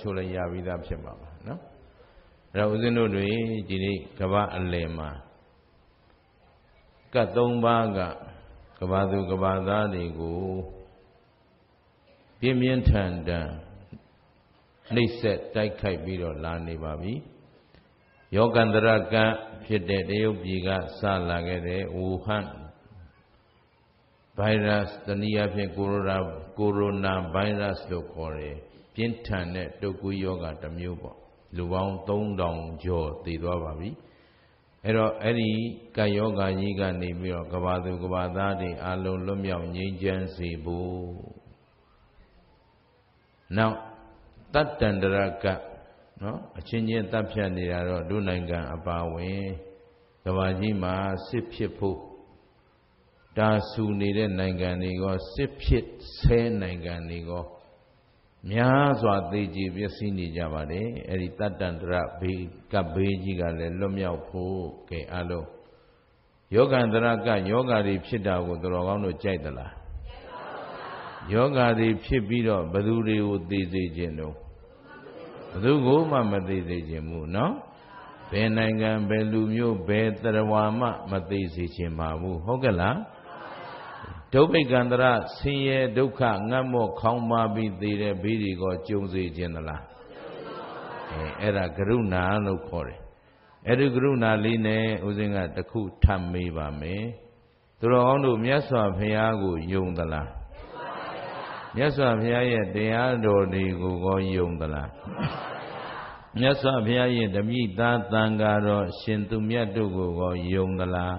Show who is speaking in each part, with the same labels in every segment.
Speaker 1: ချို့လည်းရပြီးသားဖြစ်ပါပါနော်အဲ့တော့ဦးဇင်းတို့တွေဒီနေ့ကဘာအလယ်မှာကတ်၃ပါးကကဘာသူကဘာသားတွေကိုပြင်းပြင်းထန်ထန်နှိပ်စက်တိုက်ခိုက်ပြီးတော့လာနေပါပြီယောကန္တရကံဖြစ်တဲ့တရုတ်ပြည်ကစလာခဲ့တဲ့ဝူဟန်ဗိုင်းရပ်စ်တနည်းအားဖြင့်ကိုရိုနာကိုရိုနာဗိုင်းရပ်စ်လို့ခေါ်တယ်ပြင်းထန်တဲ့တုတ်ကူးယောဂတစ်မျိုးပေါ့လူပေါင်း3000ကျော်သေသွားပါပြီအဲ့တော့အဲ့ဒီကာယောဂါကြီးကနေပြီးတော့ကဘာသူကဘာသားတွေအလုံးလွတ်မြောက်ငြိမ်းချမ်းစေဖို့နောက်တတ္တန္တရကနော်အချင်းချင်းတပ်ဖြတ်နေတာတော့ဒုနိုင်ငံအပါဝင်ကဘာကြီးမှာစစ်ဖြစ်ဖို့ဒါဆူနေတဲ့နိုင်ငံတွေကစစ်ဖြစ်ဆဲနိုင်ငံတွေကများစွာသိကြည်ပျက်စီးနေကြပါတယ်အဲ့ဒီတတ္တန္တရဘေးကဘေးကြီးကလည်းလွတ်မြောက်ဖို့ကဲအလုံးယောဂန္တရကယောဂါတွေဖြစ်တာကိုတော်ကောင်းတို့ကြိုက်သလားယောဂါတွေဖြစ်ပြီးတော့ဘသူတွေကိုသိစေခြင်းတော့ဘသူကိုမှမသိစေခြင်းဘူးနော်ဘယ်နိုင်ငံဘယ်လူမျိုးဘယ်တရဝါမှမသိစေခြင်းပါဘူးဟုတ်ကဲ့လားဒုဗ္ဗိကန္တရဆင်းရဲဒုက္ခငတ်မော့ခေါင်းပါပြီးသေတဲ့ဘေးတွေကိုကြုံစေခြင်းသလားအဲအဲ့ဒါကရုဏာလို့ခေါ်တယ်အဲ့ဒီကရုဏာလေးနဲ့ဦးဇင်းကတခုထပ်မေးပါမယ်သူတော်ကောင်းတို့မြတ်စွာဘုရားကိုယုံသလားမြတ်စွာဘုရားရဲ့တရားတော်တွေကိုကောယုံသလားမြတ်စွာဘုရားရဲ့တမိသားသံဃာတော်ရှင်သူမြတ်တို့ကိုကောယုံသလား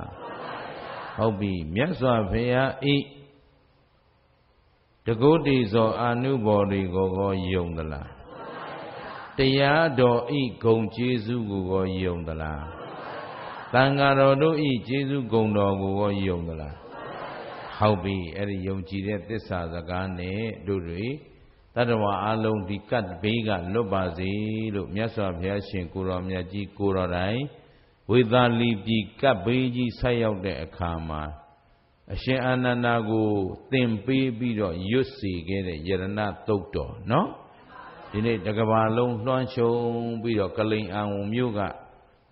Speaker 1: ဟုတ်ပြီမြတ်စွာဘုရားဤတကုတိဇောအာနုဘော်တွေကိုကောယုံသလားတရားတော်ဤဂုံကျေးဇူးကိုကောယုံသလားသံဃာတော်တို့ဤကျေးဇူးဂုံတော်ကိုကောယုံသလားဟုတ်ပြီအဲ့ဒီယုံကြည်တဲ့သစ္စာစကားနဲ့တို့တွေတတဝအလုံးဒီကတ်ဘေးကလွတ်ပါစေလို့မြတ်စွာဘုရားရှင်ကိုရောမြတ်ကြီးကိုရောတိုင်းဝေသာလီပြည်ကပ်ဘေးကြီးဆက်ရောက်တဲ့အခါမှာအရှင်အာနန္ဒာကိုသင်ပေးပြီးတော့ရွတ်စီခဲ့တဲ့ယရဏတုတ်တော်နော်ဒီနေ့တကဘာလုံးလွှမ်းချုံပြီးတော့ကလိန်အံဝင်မြို့က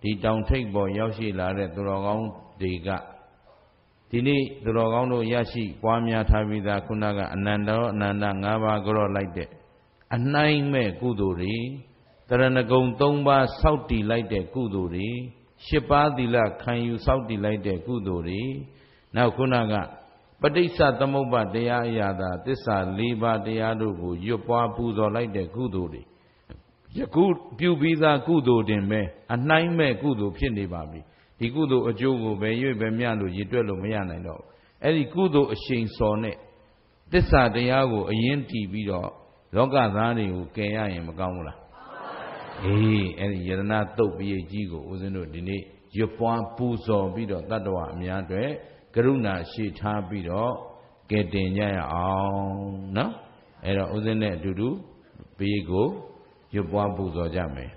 Speaker 1: ဒီတောင်ထိပ်ပေါ်ရောက်ရှိလာတဲ့သူတော်ကောင်းတွေကဒီနေ့သူတော်ကောင်းတို့ရရှိပွားများထားပြီးသားခုနက အနန္တရောအနန္တ၅ပါးကြောလိုက်တဲ့အနိုင်မဲ့ကုသိုလ်တွေတရဏဂုံ၃ပါးစောက်တည်လိုက်တဲ့ကုသိုလ်တွေရှစ်ပါးသီလခံယူစောင့်တည်လိုက်တဲ့ကုသိုလ်တွေနောက်ခုနကပဋိစ္စသမုပ္ပါတရားအရာသာသစ္စာ၄ပါးတရားတို့ကိုရွတ်ပွားပူဇော်လိုက်တဲ့ကုသိုလ်တွေယခုပြုပြီးသားကုသိုလ်တင်ပဲအနှိုင်းမဲ့ကုသိုလ်ဖြစ်နေပါပြီဒီကုသိုလ်အကျိုးကိုပဲရွေ့ပဲမြလို့ရည်တွက်လို့မရနိုင်တော့အဲ့ဒီကုသိုလ်အရှိန်စော်နဲ့သစ္စာတရားကို အရင်တည်ပြီးတော့လောကသားတွေကိုကယ်ရရင်မကောင်းဘူးလားအေးအဲ့ဒီယတနာတုတ်ပြေကြီးကိုဦးဇင်းတို့ဒီနေ့ရွပွားပူဇော်ပြီးတော့တတ္တဝအများအတွက်ကရုဏာရှိထားပြီးတော့ကဲတင်ကြရအောင်နော်အဲ့တော့ဦးဇင်းနဲ့အတူတူပြေကိုရွပွားပူဇော်ကြမယ်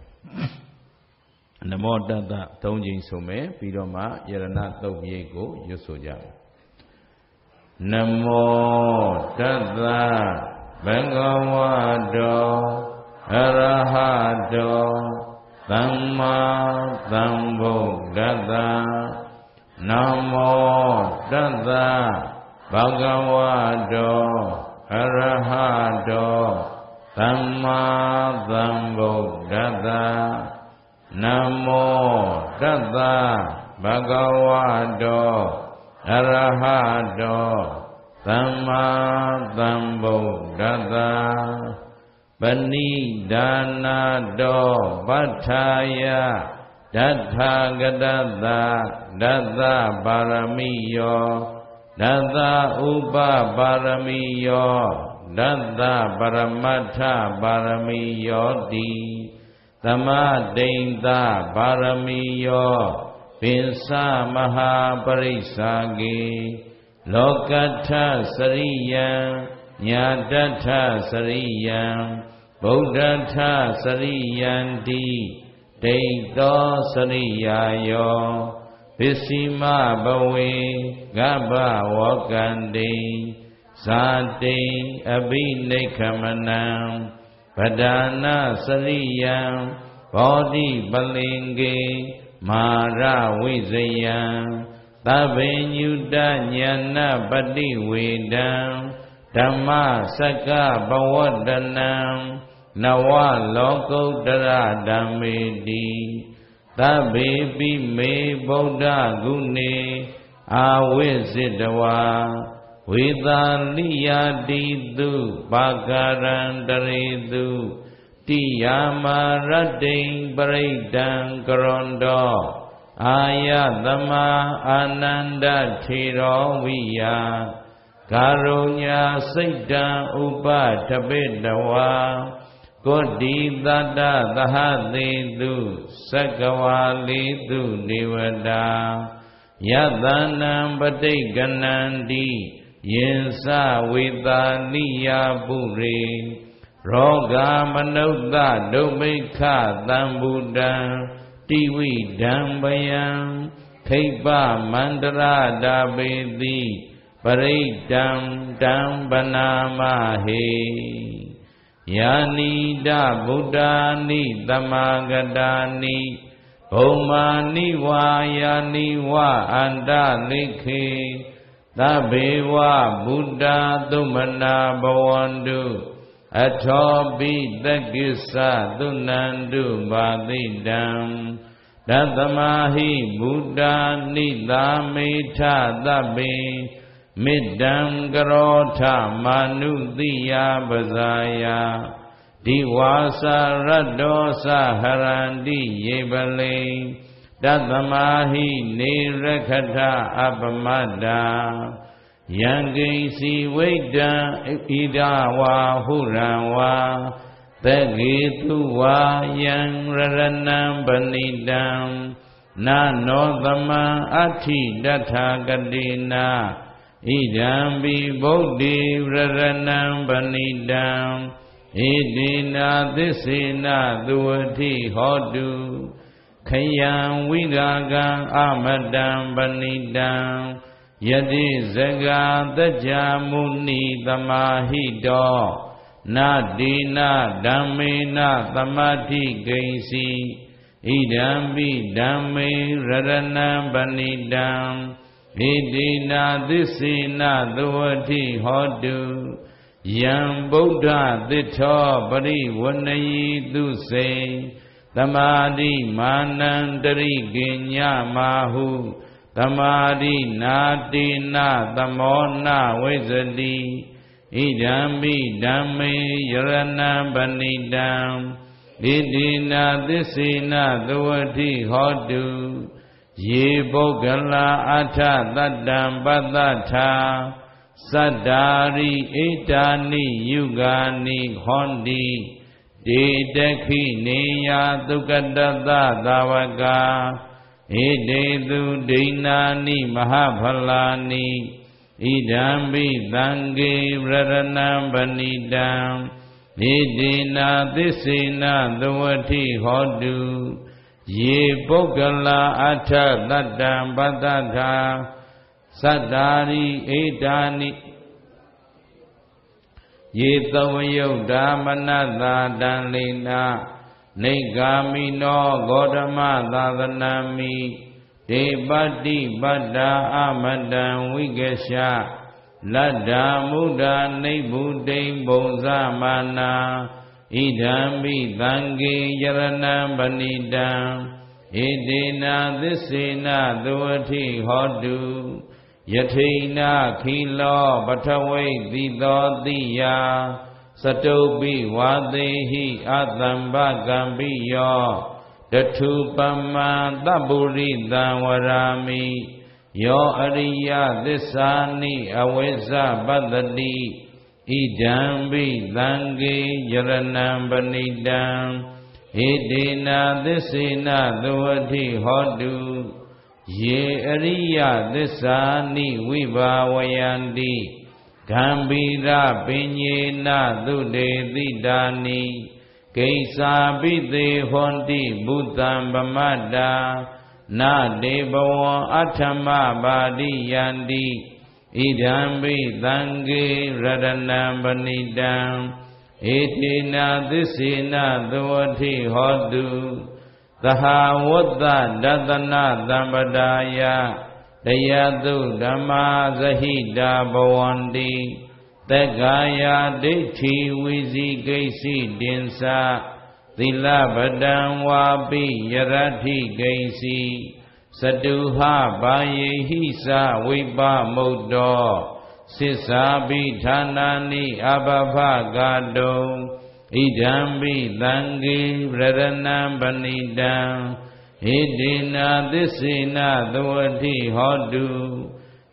Speaker 1: နမောတတ္တသုံးကြိမ်ဆိုမယ်ပြီးတော့မှယရဏတုတ်ပြေကိုရွတ်ဆိုကြမယ်နမောတတ္တဘဂဝါတောအရဟတောသမ္မာသမ္ဗုဒ္ဓတ္တနမောတတ္တဘဂဝတောအရဟတောသမ္မာသမ္ဗုဒ္ဓတ္တနမောတတ္တဘဂဝတောအရဟတောသမ္မာသမ္ဗုဒ္ဓတ္တပဏိဒါနာတောပဋ္ဌာယဒဋ္ဌာကတသဒတ္တပါရမိယောဒတ္တဥပပါရမိယောဒတ္တပရမတ္ထပါရမိယောတိသမဒိန်သပါရမိယောပင်စမဟာပရိစ္ဆာကေလောကထစရိယံညာတထစရိယံဗုဒ္ဓထစရိယန္တိဒိဋ္ဌောစရိယာယောပစ္စည်းမဘဝေကဗ္ဗဝကန္တိဇာတိအဘိနိခမနံပဒါနာစရိယံဘောဓိပလင်ကေမာရဝိဇယံသဗ္ဗညုတညာဏပတိဝေဒံဓမ္မစကဘဝတနံနဝလောကုတ္တရဓမ္မေတိသဗ္ဗေပိမေဗုဒ္ဓဂုဏေအာဝိစိတဝါဝေသာလိယာတိတုပါကရံတရေတုတိယာမာရတိံပရိဒံကရွန်တော်အာယသမာအာနန္ဒထေရောဝိယကာရုညာစိတ်တံဥပတပိတဝါကိုတိတတသဟသေတုသက္ကဝါလေတုနေဝတာယတနံပဋိကနန္တိယင်စဝေတာနိယပုရိရောဂာမနုဿဒုဗ္ဗိခသံဗုဒံတိဝိဒံပယံခိဗ္ဗမန္တရတာပေတိပရိဒံတံပနာမဟေယာနိတဗုဒ္ဓာနိတမဂတာနိဘုံမာနိဝါယာနိဝအန္တလိခေသဗ္ဗေဝဗုဒ္ဓသုမနာဘဝန္တုအထောပိတကိစ္စသုနန္တုဘာတိတံတတမဟိဗုဒ္ဓာနိသာမေထသဗ္ဗေမေတ္တံကရောထမာနုတိယပဇာယဒီဝါစရတ္တောသဟရန္တိယေပလိတတ္တမဟိနေရခထအပမတ္တာယံကိစီဝိတံဣဒဝါဟုရံဝါသကေသူဝါယံရရဏံပဏိတံနာနောသမံအဋ္ဌိတထာကတိနာဣဒံပိဗုဒ္ဓေရရဏံပဏိတံဣတိနာသစ္စေနသူဝတိဟောတုခယံဝိရာကံအမတံပဏိတံယတိဇဂာတကြမုနိသမာဟိတောနာတိနာဓမ္မေနသမတိဂိဉ္စီဣဒံပိဓမ္မေရရဏံပဏိတံဣတိနာသစ္စေနသဝတိဟောတုယံဗုဒ္ဓသစ္ထောပရိဝဏယီသူစိန်သမာတိမာနန္တရိကညမာဟုသမာတိနာတိနာသမောနဝိဇတိဣဒံမိဓမ္မေယရဏံပဏိတံဣတိနာသစ္စေနသဝတိဟောတုယေပုဂ္ဂလာအထသတ္တံပတ္တထာသတ္တာရိဣဒာနိယုဂာနိဟောတိတေတခိနေယသုကတတသာဝကဣဒေသူဒိဏာနိမဟာဖလာနိဣဒံပိသံဃေရရဏံပဏိတံဣဒေနာသစ္စေနသဝတိဟောတုယေပုဂ္ဂလာအထသတ္တံပတ္တထာသတ္တာရိဣဒ္ဓာနိယေသဝယုတ်ဓမ္မနတာတံလိနာလိကာမိနောဂေါတမသာသနာမိဒေပတ္တိပတ္တာအမတံဝိကေရှလတ္တာမုဒ္ဒနိဗ္ဗုဒိံဘုံဇမာနာဣဒံမိသံဃေယရဏံပဏိတံဣတိနာသစ္စေနသဝတိဟောတုယထိနာခိလောပထဝိသီသောတိယာစတုပိဝါသေဟိအတံဘကံပိယောတထုပမံတပုရိတံဝရာမိယောအရိယသစ္စာနိအဝိဇ္ဇပတ္တိ idmbdag jarana mbada
Speaker 2: ede nadsi naddi hodu jie riyadsa niwibwoyadi gamgbdbinye nadddidadi
Speaker 1: kaisabid hodi budamamada na dibawo achamabadi yandi ဣဒံပိသံဃေရတနံပဏိတံဧတိနာသစ္စေနသဝတိဟောတုသဟာဝတ္တဒတနာသမ္ပဒါယတယတုဓမ္မာသဟိတာဘဝန္တိတက္ကာယဒိဋ္ဌိဝိဇိကိစီတင်္စာသီလဗဒံဝါပိယရတ္ထိကိစီစတုဟဘာယေဟိသဝိပမုတ်တောသစ္စာပိဌာနာနိအဘဖကတုံဣဒံပိသံဃေရတနာပဏိတံဟိတေနာသစ္စေနာသဝတိဟောတု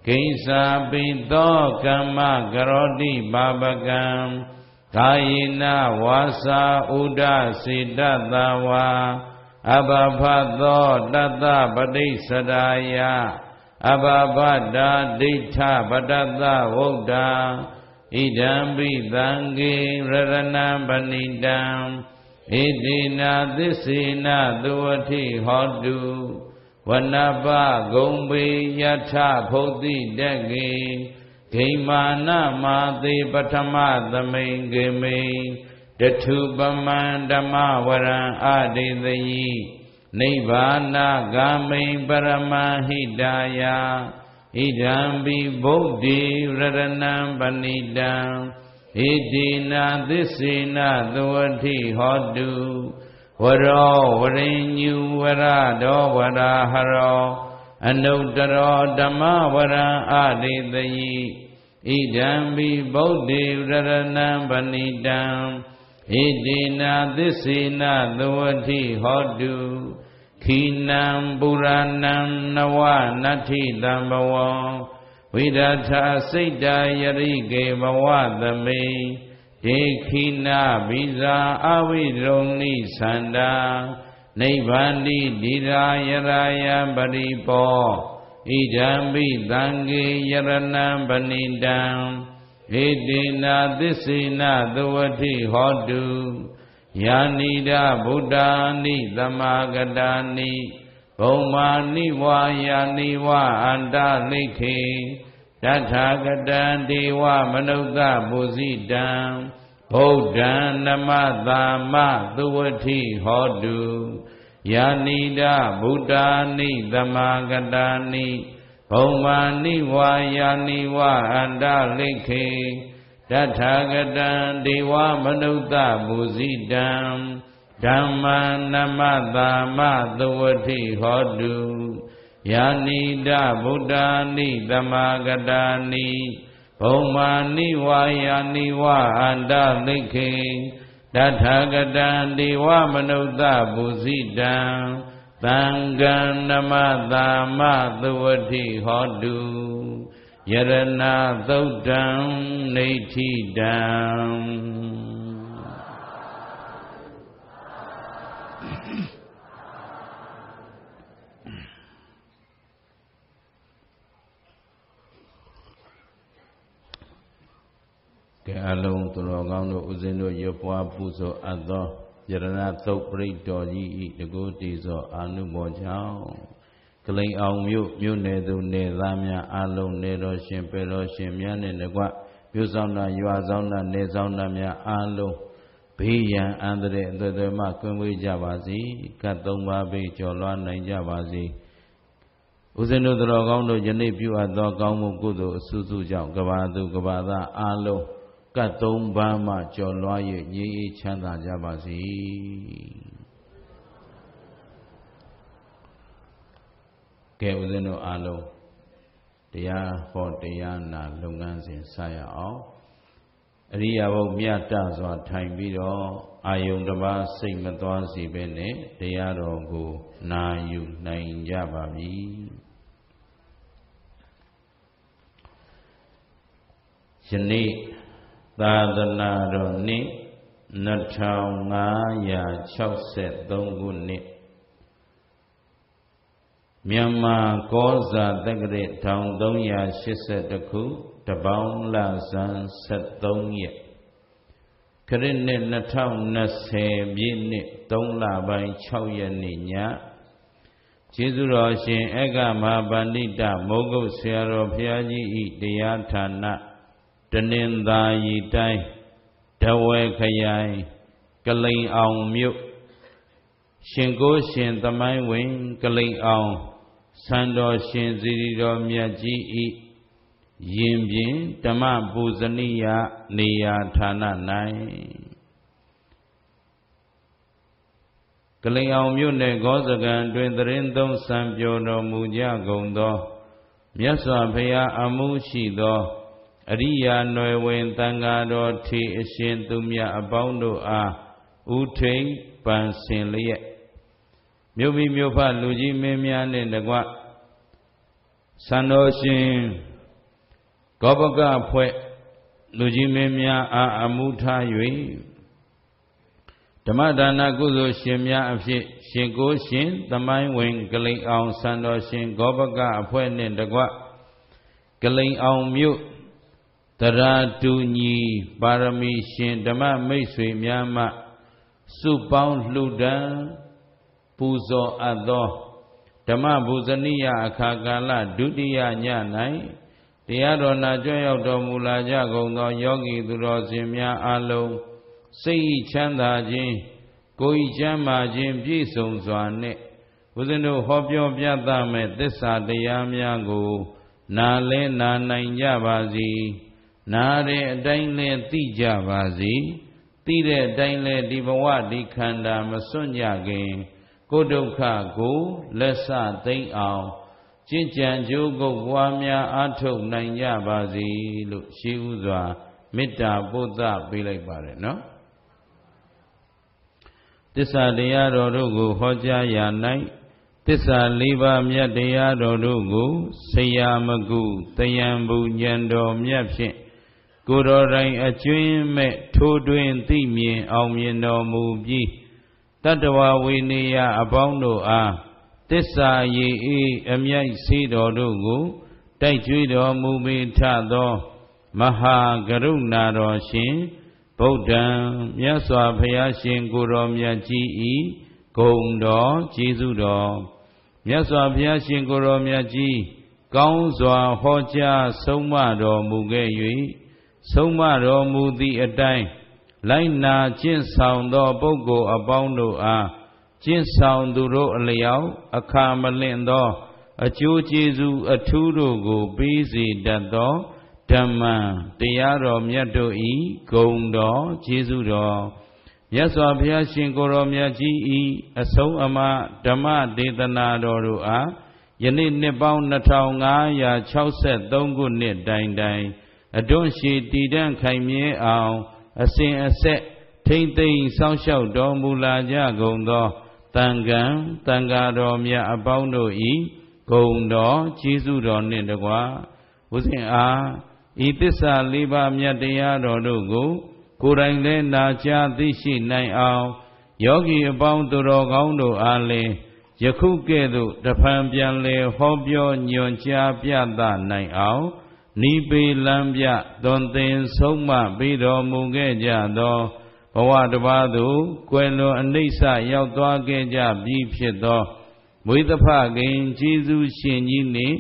Speaker 1: ကိဉ္စာပိသောကမ္မကရောတိပါပကံကာယေနဝါစာဥဒစေတတဝါအဘဘသောတတပတိစ္ဆရာယအဘဘတာဒိဋ္ဌပတတဝုဒ္ဓဣဒံပိသံဃေရရဏံပဏိတံဣတိနာသစ္စေနာသဝတိဟောတုဝနပဂုံပေယထဖုတ်တိတကေဂိမာနမာတိပထမသမိန်ဂေမိန်တထုပမံဓမ္မဝရံအာတိသယိနိဗ္ဗာနဂာမိံပရမဟိတာယဣဒံပိဗုဒ္ဓေရတနံပဏိတံဣတိနာသစ္စေနသဝတိဟောတုဝရောဝရိညူဝရတော်ဝရာဟရောအနုတ္တရောဓမ္မဝရံအာတိသယိဣဒံပိဗုဒ္ဓေရတနံပဏိတံဣတိနာသစ္စေနသဝတိဟောတုခိနံပုရဏံနဝနတ္ထိတံဘဝံဝိဒထာစိတ်တယရိကေဘဝသမေဒေခိနာဘိဇာအဝိရုံနိသန္တာနိဗ္ဗာန်တိဒီရာယရာယပရိပောဣဒံပိသံဃေယရဏံပဏိတံဣတိနာသစ္စေနသဝတိဟောတုယာနိဒာဗုဒ္ဓာနိသမာကတာနိဘုံမာနိဝါယာနိဝအန္တလိခေတထာဂတံဒေဝမနုဿဘုဇိတံဗုဒ္ဓံနမသာမသုဝတိဟောတုယာနိဒာဗုဒ္ဓာနိသမာကတာနိဘုံမာနိဝါယာနိဝဟန္တလိခေတထာဂတံဒေဝမနုဿမူဇိတံဓမ္မနမတာမသဝတိဟောတုယာနိတဗုဒ္ဓာနိသမာဂတာနိဘုံမာနိဝါယာနိဝဟန္တလိခေတထာဂတံဒေဝမနုဿမူဇိတံသံဃံနမသာမသဝတိဟောတုယရဏသုတ်တံနေတိတံကဲအလုံးသူတော်ကောင်းတို့ဦးဇင်းတို့ရွပွားပူဇော်အပ်သောယရဏသုတ်ပရိတော်ကြီးဤတကူတေဇော အာနုမောကြောင့်ကလိန်အောင်မြို့မြို့နယ်သူနေသားများအလုံးနေတော်ရှင်ပေတော်ရှင်များနဲ့တကွမြို့ဆောင်တာရွာဆောင်တာနေဆောင်တာများအလုံးဘေးရန်အန္တရာယ်အသွယ်သွယ်မှကွင်းဝေးကြပါစေကတ်သုံးပါးဘေးကျော်လွှားနိုင်ကြပါစေဦးဇင်းတို့တော်ကောင်းတို့ယနေ့ပြုအပ်သော ကောင်းမှုကုသိုလ်အစုစုကြောင့်ကဘာသူကဘာသားအလုံးကတ်သုံးပါးမှကြော်လွှား၍ငြိမ်းအေးချမ်းသာကြပါစေ။ကဲဦးဇင်းတို့အားလုံးတရားဟောတရားနာလုပ်ငန်းစဉ်ဆက်ရအောင်။အရိယာဘုံမြတ်တစွာထိုင်ပြီးတော့အာယုန်တစ်ပါးစိတ်မသွားစေဘဲနဲ့တရားတော်ကိုနာယူနိုင်ကြပါပြီ။ယနေ့သာသနာတော်နှစ်2563ခုနှစ်မြန်မာကောဇာတက္ကရာ1382ခုတပေါင်းလဆန်း73ရက်ခရစ်နှစ်2020ပြည့်နှစ်3လပိုင်း6ရက်နေ့ညကျေးဇူးတော်ရှင်အက္ကမဟာပဏိတမောဂုတ်ဆရာတော်ဘုရားကြီးဤတရားဌာနတနင်္သာရီတိုင်းဒဝဲခရိုင်ကလိန်အောင်မြို့ရှင်ကိုရှင်သမိုင်းဝင်ကလိန်အောင်ဆန်တော်ရှင်စီရီတော်မြတ်ကြီးဤရင်ပြင်ဓမ္မပူဇနိယနေရာဌာန၌ကလိန်အောင်မြို့နယ်ဂောစကံတွင်သတင်းသုံးစံပြောတော်မူကြကုန်သောမြတ်စွာဘုရားအမှုရှိသောအရိယာနွယ်ဝင်တန်ဃာတော်ထီအရှင်သူမြတ်အပေါင်းတို့အားဥထိန်ပန်ဆင်လျက်မြို့မိမြို့ဖလူကြီးမင်းများနှင့်တကွဆန္တော်ရှင်ကောပကဖွဲ့လူကြီးမင်းများအားအမှုထား၍ဓမ္မဒါနကုသိုလ်ရှင်များအဖြစ်ရှင်ကိုရှင်သမိုင်းဝင်ဂလိန်အောင်ဆန္တော်ရှင်ကောပကအဖွဲ့နှင့်တကွဂလိန်အောင်မြို့တရာတူညီပါရမီရှင်ဓမ္မမိတ်ဆွေများမှစုပေါင်းလှူဒန်းပူဇော်အပ်သောဓမ္မဘူဇနိယအခါကာလဒုတိယည၌တရားတော်နာကြွရောက်တော်မူလာကြကုန်သောယောဂီသူတော်စင်များအလုံးစိတ်ဤချမ်းသာခြင်းကိုယ်ဤချမ်းသာခြင်းပြည့်စုံစွာနှင့်ဦးဇင်းတို့ဟောပြောပြသမဲ့သစ္စာတရားများကိုနာလဲနာနိုင်ကြပါစေ။နားတဲ့အတိုင်းလဲသိကြပါစေသိတဲ့အတိုင်းလဲဒီဘဝဒီခန္ဓာမစွန့်ကြခင် ကိုယ်ဒုက္ခကိုလက်စသိမ့်အောင်ကျင့်ကြံကြိုးကုပ်ပွားများအားထုတ်နိုင်ကြပါစေလို့ရှိဥစွာမေတ္တာပို့သပေးလိုက်ပါတယ်နော်သစ္စာတရားတော်တို့ကိုဟောကြားရာ၌သစ္စာလေးပါးမြတ်တရားတော်တို့ကိုဆရာမကုတယံဘုညံတော်မြတ်ဖြင့်ကိုတော်တိုင်အကျွင်းမဲ့ထိုးတွင်သိမြင်အောင်မြင်တော်မူပြီးတတဝဝိနေယအပေါင်းတို့အားတစ္ဆာရေအေးအမြိုက်စေတော်တို့ကို တိုက်ကြွတော်မူမိထသော မဟာကရုဏာတော်ရှင်ဗုဒ္ဓံမြတ်စွာဘုရားရှင်ကိုတော်မြတ်ကြီးဤဂုံတော်ကျေးဇူးတော်မြတ်စွာဘုရားရှင်ကိုတော်မြတ်ကြီးကောင်းစွာဟောကြားဆုံးမတော်မူခဲ့၍ဆုံးမတော်မူသည့်အတိုင်းလိုက်နာကျင့်ဆောင်သော ပုဂ္ဂိုလ်အပေါင်းတို့အားကျင့်ဆောင်သူတို့အလျောက်အခါမလင့်သောအကျိုးကျေးဇူးအထူးတို့ကိုပေးစေတတ်သောဓမ္မတရားတော်မြတ်တို့ဤဂုံတော်ကျေးဇူးတော်မြတ်စွာဘုရားရှင်ကိုရောမြတ်ကြီးဤအဆုံးအမဓမ္မဒေသနာတော်တို့အားယနေ့နှစ်ပေါင်း2563ခုနှစ်တိုင်တိုင်အတွန့်ရှိတည်တံ့ခိုင်မြဲအောင် အစဉ်အဆက်ထိမ့်သိမ့်စောင့်ရှောက်တော်မူလာကြကုန်သောတန်ကံတန်ဃာတော်မြတ်အပေါင်းတို့၏ဂုံတော်ကျေးဇူးတော်နှင့်တကားဝိဇင်အားဤသစ္စာလေးပါးမြတ်တရားတော်တို့ကိုကိုယ်တိုင်လည်းနာကြားသိရှိနိုင်အောင်ယောဂီအပေါင်းသူတော်ကောင်းတို့အားလည်းယခုကဲ့သို့တဖန်ပြန်လည်ဟောပြောညွှန်ကြားပြသနိုင်အောင်နိပေလံပြသွန်သင်ဆုံးမပြီးတော်မူခဲ့ကြသောဘဝတပါးသို့ကွယ်လွန်အနိစ္စရောက်သွားခဲ့ကြပြီးဖြစ်သောမွေသဖခင်ကျေးဇူးရှင်ကြီးနှင့်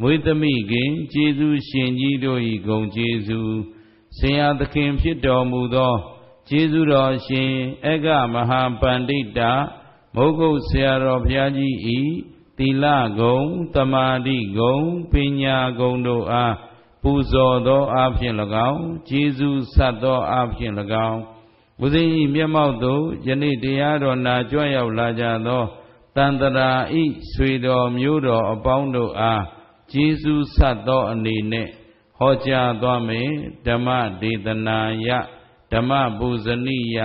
Speaker 1: မွေသမိခင်ကျေးဇူးရှင်ကြီးတို့၏ဂုဏ်ကျေးဇူးဆရာသခင်ဖြစ်တော်မူသောကျေးဇူးတော်ရှင်အဂ္ဂမဟာပန္တိတာမုဂုတ်ဆရာတော်ဘုရားကြီး၏သီလဂုံတမာတိဂုံပညာဂုံတို့အားပူဇော်သောအားဖြင့်၎င်းကျေးဇူးဆတ်သောအားဖြင့်၎င်းဦးဇင်းဤမျက်မှောက်သို့ယနေ့တရားတော်နာကြွရောက်လာကြသောတန်တရာဤဆွေတော်မျိုးတော်အပေါင်းတို့အားကျေးဇူးဆတ်သောအနေနဲ့ဟောကြားသွားမည်ဓမ္မဒေသနာယဓမ္မပူဇဏိယ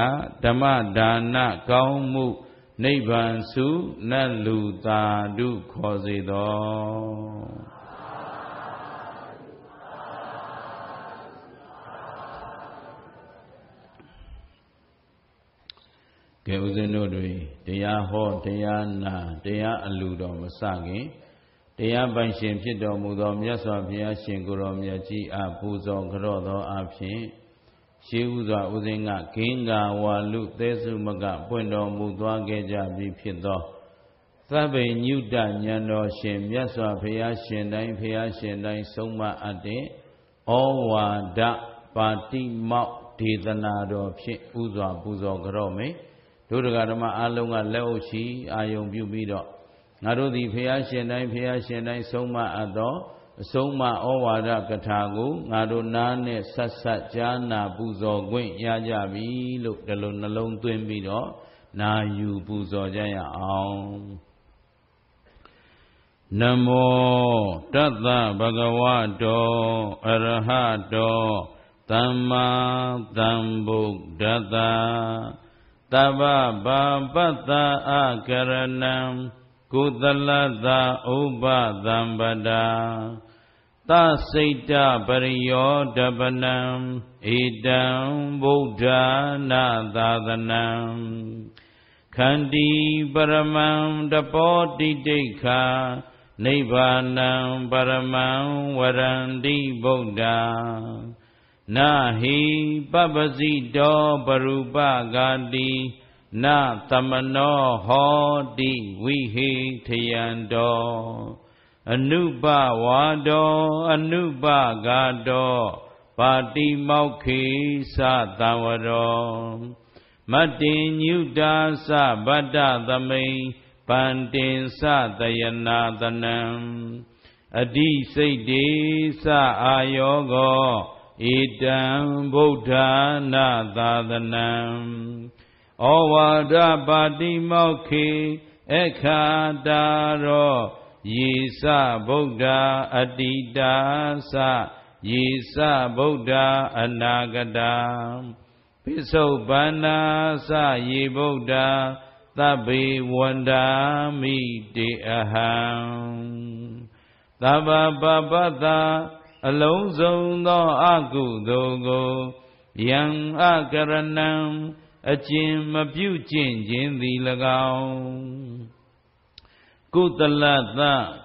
Speaker 1: ဓမ္မဒါနကောင်းမှုနိဗ္ဗာန်စုနတ်လူသာဓုခေါ်စေတော်ကဲဦးဇင်းတို့တွေတရားဟောတရားနာတရားအလူတော်မစခင်တရားပိုင်ရှင်ဖြစ်တော်မူသောမြတ်စွာဘုရားရှင်ကိုရောမြတ်ကြီးအပူဇော်ကြတော်သောအဖြစ်ရှေးဥစွာဦးဇင်းကဂင်္ဂဝါလူသဲစုမကပွင့်တော်မူသွားခဲ့ကြပြီးဖြစ်သောသဗ္ဗညုတဉာဏ်တော်ရှင်မြတ်စွာဘုရားရှင်တိုင်းဘုရားရှင်တိုင်းဆုံးမအပ်တဲ့ဩဝါဒပါတိမောက်ဒေသနာတော်ဖြင့်ဥစွာပူဇော်ကြတော်မူတို့တရားဓမ္မအလုံးကလက်အုပ်ချီအာယုံပြုပြီးတော့ငါတို့သည်ဖះရှင်တိုင်းဖះရှင်တိုင်းဆုံးမအပ်သောအဆုံးမဩဝါဒကထာကိုငါတို့နားနဲ့ဆက်ဆက်ကြားနာပူဇော်ခွင့်ရကြပြီလို့ဒီလိုနှလုံးသွင်းပြီးတော့နာယူပူဇော်ကြရအောင်နမောတတ္တဗဂဝတောအရဟတော သမ္မာသမ္ဗုဒ္ဓတ္တတဗ္ဗဘာပတ္တအကရဏံကုသလသာဥပသံပဒာသစိတ်တပရိယောတပနံဣတံဗုဒ္ဓနာသာသနံခန္တီပရမံတပောတိတိခာနိဗ္ဗာနံပရမံဝရန္တိဗုဒ္ဓနာဟိပပစီတောပရူပဂာတိနာသမနောဟောတိဝိဟိထယံတောအနုပဝါတောအနုပဂါတောပါတိမောက္ခိသသံဝရောမတ္တိညုတာသဗတ္တသမိန်ပန္တင်သတယနာတနံအတိစိတ်တေသအာယောကောဣတံဗုဒ္ဓနာသာသနံဩဝါဒပါတိမောခေအခါတာရောယေစဗုဒ္ဓအတိတာသယေစဗုဒ္ဓအနာဂတံပိစုပန္နာသယေဗုဒ္ဓသဗ္ဗေဝန္တာမိတေအဟံသဗ္ဗပပတ္တအလုံးစုံသောအကုသိုလ်ကိုယံအကရဏံအကျင်မပြုကျင့်ခြင်းသည်၎င်းကုသလသ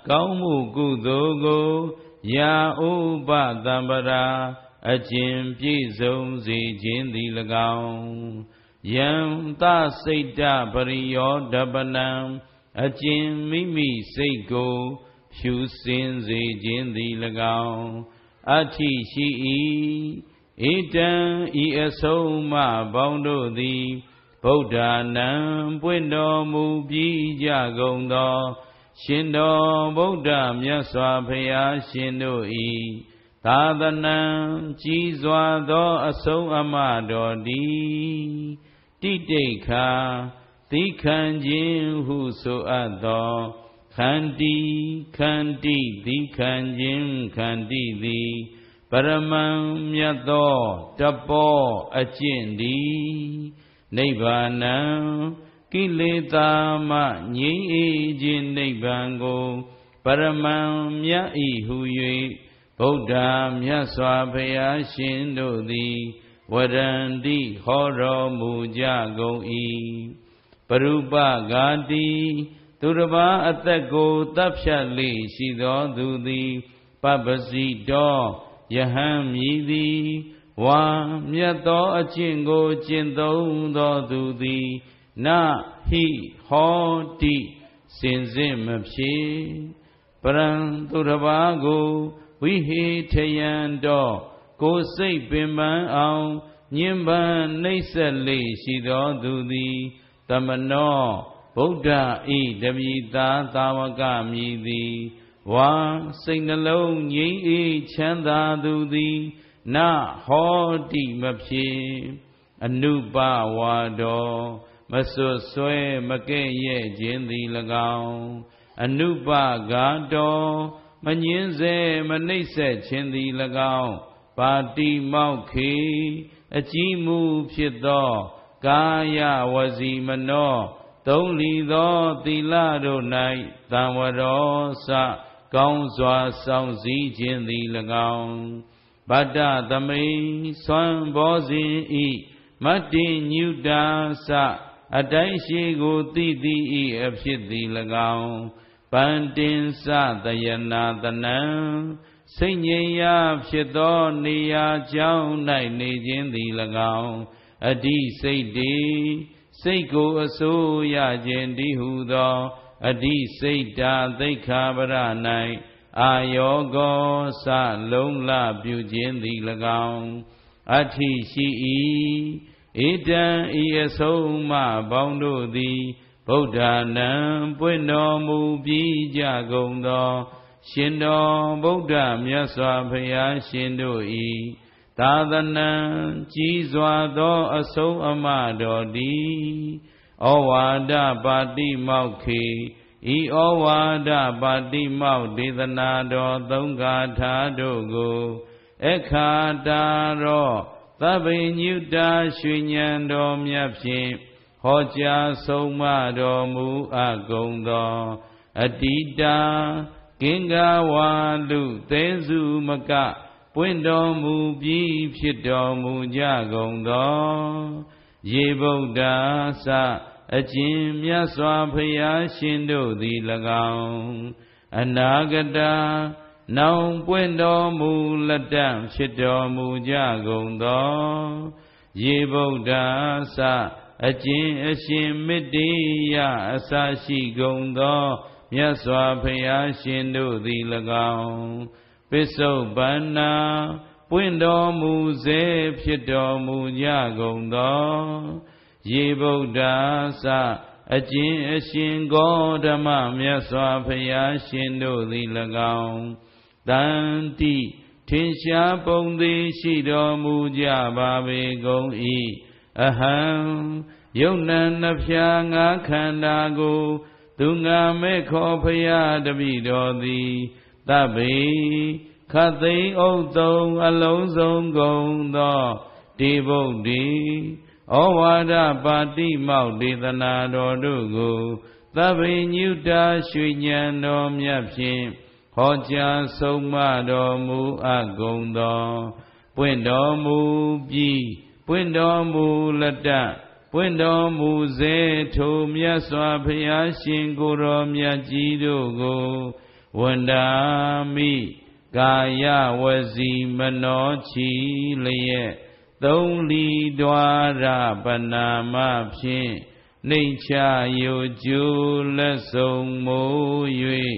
Speaker 1: ကောင်းမှုကုသိုလ်ကိုယာဥပတံပရာအကျင်ပြည့်စုံစေခြင်းသည်၎င်းယံသစိတ်တပရိယောဓပနံအကျင်မိမိစိတ်ကိုရှုစင်စေခြင်းသည်၎င်းအဋ္ဌိရှိ၏ဣတံဤအဆုံးမပေါင်းတို့သည်ဗုဒ္ဓနံပွင့်တော်မူပြီးကြကုန်သောရှင်တော်ဗုဒ္ဓမြတ်စွာဘုရားရှင်တို့၏သာသနံကြီးစွာသောအဆုံးအမတော်သည်တိတိခာသိခံခြင်းဟုဆိုအပ်သောခန္တီခန္တီသိခံခြင်းခန္တီသည်ပရမံမြတ်သောတပောအကျင့်သည်နိဗ္ဗာနံကိလေသာမှငြိမ်းအေးခြင်းနိဗ္ဗာန်ကိုပရမံမြတ်ဤဟု၍ဗုဒ္ဓမြတ်စွာဘုရားရှင်တို့သည်ဝရန္တိဟောတော်မူကြကုန်၏ပရုပဂါတိသူတစ်ပါးအသက်ကိုတပ်ဖြတ်လေရှိသောသူသည် ပပစီတောယဟန်မြည်သည်ဝါမြတ်သောအကျင့်ကိုကျင့်သုံးသောသူသည် နဟိဟောတိစင်စစ်မဖြစ်ပရံသူတစ်ပါးကိုဝိဟိထယံတော်ကိုစိတ်ပင်ပန်းအောင်ညင်ပန်းနှိမ့်ဆက်လေရှိသောသူသည်တမနောဗုဒ္ဓဤတပိသာသာဝကမြည်သည်ဝါစိတ်နှလုံးငြိမ်းအေးချမ်းသာသူသည်နဟောတိမဖြစ်အနုပဝါတော်မဆွဆွဲမကဲ့ရဲ့ခြင်းသည်၎င်းအနုပဂါတော်မငင်းစေမနှိပ်စက်ခြင်းသည်၎င်းပါတိမောက်ခေအကြီးမှုဖြစ်သောကာယဝစီမနောသုံးလီသောသီလတို့၌သံဝရောစကောင်းစွာဆောင်စည်းခြင်းသည်၎င်းဗတ္တသမိန်ဆွမ်းဘောဇင်ဤမတ္တိညုတာစအတိုင်းရှိကိုသိသည်ဤအဖြစ်သည်၎င်းပန္တင်စတယနာတနံစိတ်ငြိမ်ရာဖြစ်သောနေရာကြောင်း၌နေခြင်းသည်၎င်းအဓိစိတ်တည်စိတ်ကိုအစိုးရခြင်းတည်းဟုသောအဓိစိတ်တာသိခာပရ၌အာယောကောစလုံးလပြုခြင်းသည်၎င်းအထိရှိ၏ဧတံဤအဆုံးမပေါင်းတို့သည်ဗုဒ္ဓနံပွင့်တော်မူပြီးကြကုန်သောရှင်တော်ဗုဒ္ဓမြတ်စွာဘုရားရှင်တို့၏သာသနံကြီးစွာသော အဆုံးအမတော်သည်ဩဝါဒပါတိမောက်ခေဤဩဝါဒပါတိမောက်ဒေသနာတော်သုံးကာထာတို့ကို အခါတာရောသဗ္ဗညုတာရွှေဉဏ်တော်မြတ်ဖြင့်ဟောကြားဆုံးမတော်မူအကုန်သောအတ္တိတာကင်္ဂဝါလူသဲစုမကပွင့်တော်မူပြီးဖြစ်တော်မူကြကုန်သောရေဗုဒ္ဓသအကျဉ်မြတ်စွာဘုရားရှင်တို့သည်၎င်းအနာဂတနောင်ပွင့်တော်မူလက်တံဖြစ်တော်မူကြကုန်သောရေဗုဒ္ဓသအကျဉ်အရှင်မေတ္တိယအစရှိကုန်သောမြတ်စွာဘုရားရှင်တို့သည်၎င်းပစ္စုပန္နာပွင့်တော်မူစေဖြစ်တော်မူကြကုန်သောယေဗုဒ္ဓါသအကျဉ်အရှင်ကောဓမ္မမြတ်စွာဘုရားရှင်တို့သည်၎င်းတန်တိထင်ရှားပုံသည်ရှိတော်မူကြပါပေကုန်၏အဟံယုံနံနှဖြာငါခန္ဓာကို သူငါမဲ့ခေါ်ဖရာတပိတော်သည်တပ္ပိခတ်သိမ်းဥတုံအလုံးစုံကုန်သောတိဗုဒ္ဓိဩဝါဒပါတိမောက်ဒေသနာတော်တို့ကိုသဗ္ဗညုတာရွှေဉဏ်တော်မြတ်ဖြင့်ဟောကြားဆုံးမတော်မူအကုန်သောပွင့်တော်မူပြီးပွင့်တော်မူလက်တပွင့်တော်မူစေထိုမြတ်စွာဘုရားရှင်ကိုယ်တော်မြတ်ကြီးတို့ကိုဝန္ဒာမိကာယဝစီမနောချီလျက်သုံးလီဒွာရပနာမဖြင့်နှိမ့်ချယိုကျူလက်ဆုံးမိုး၍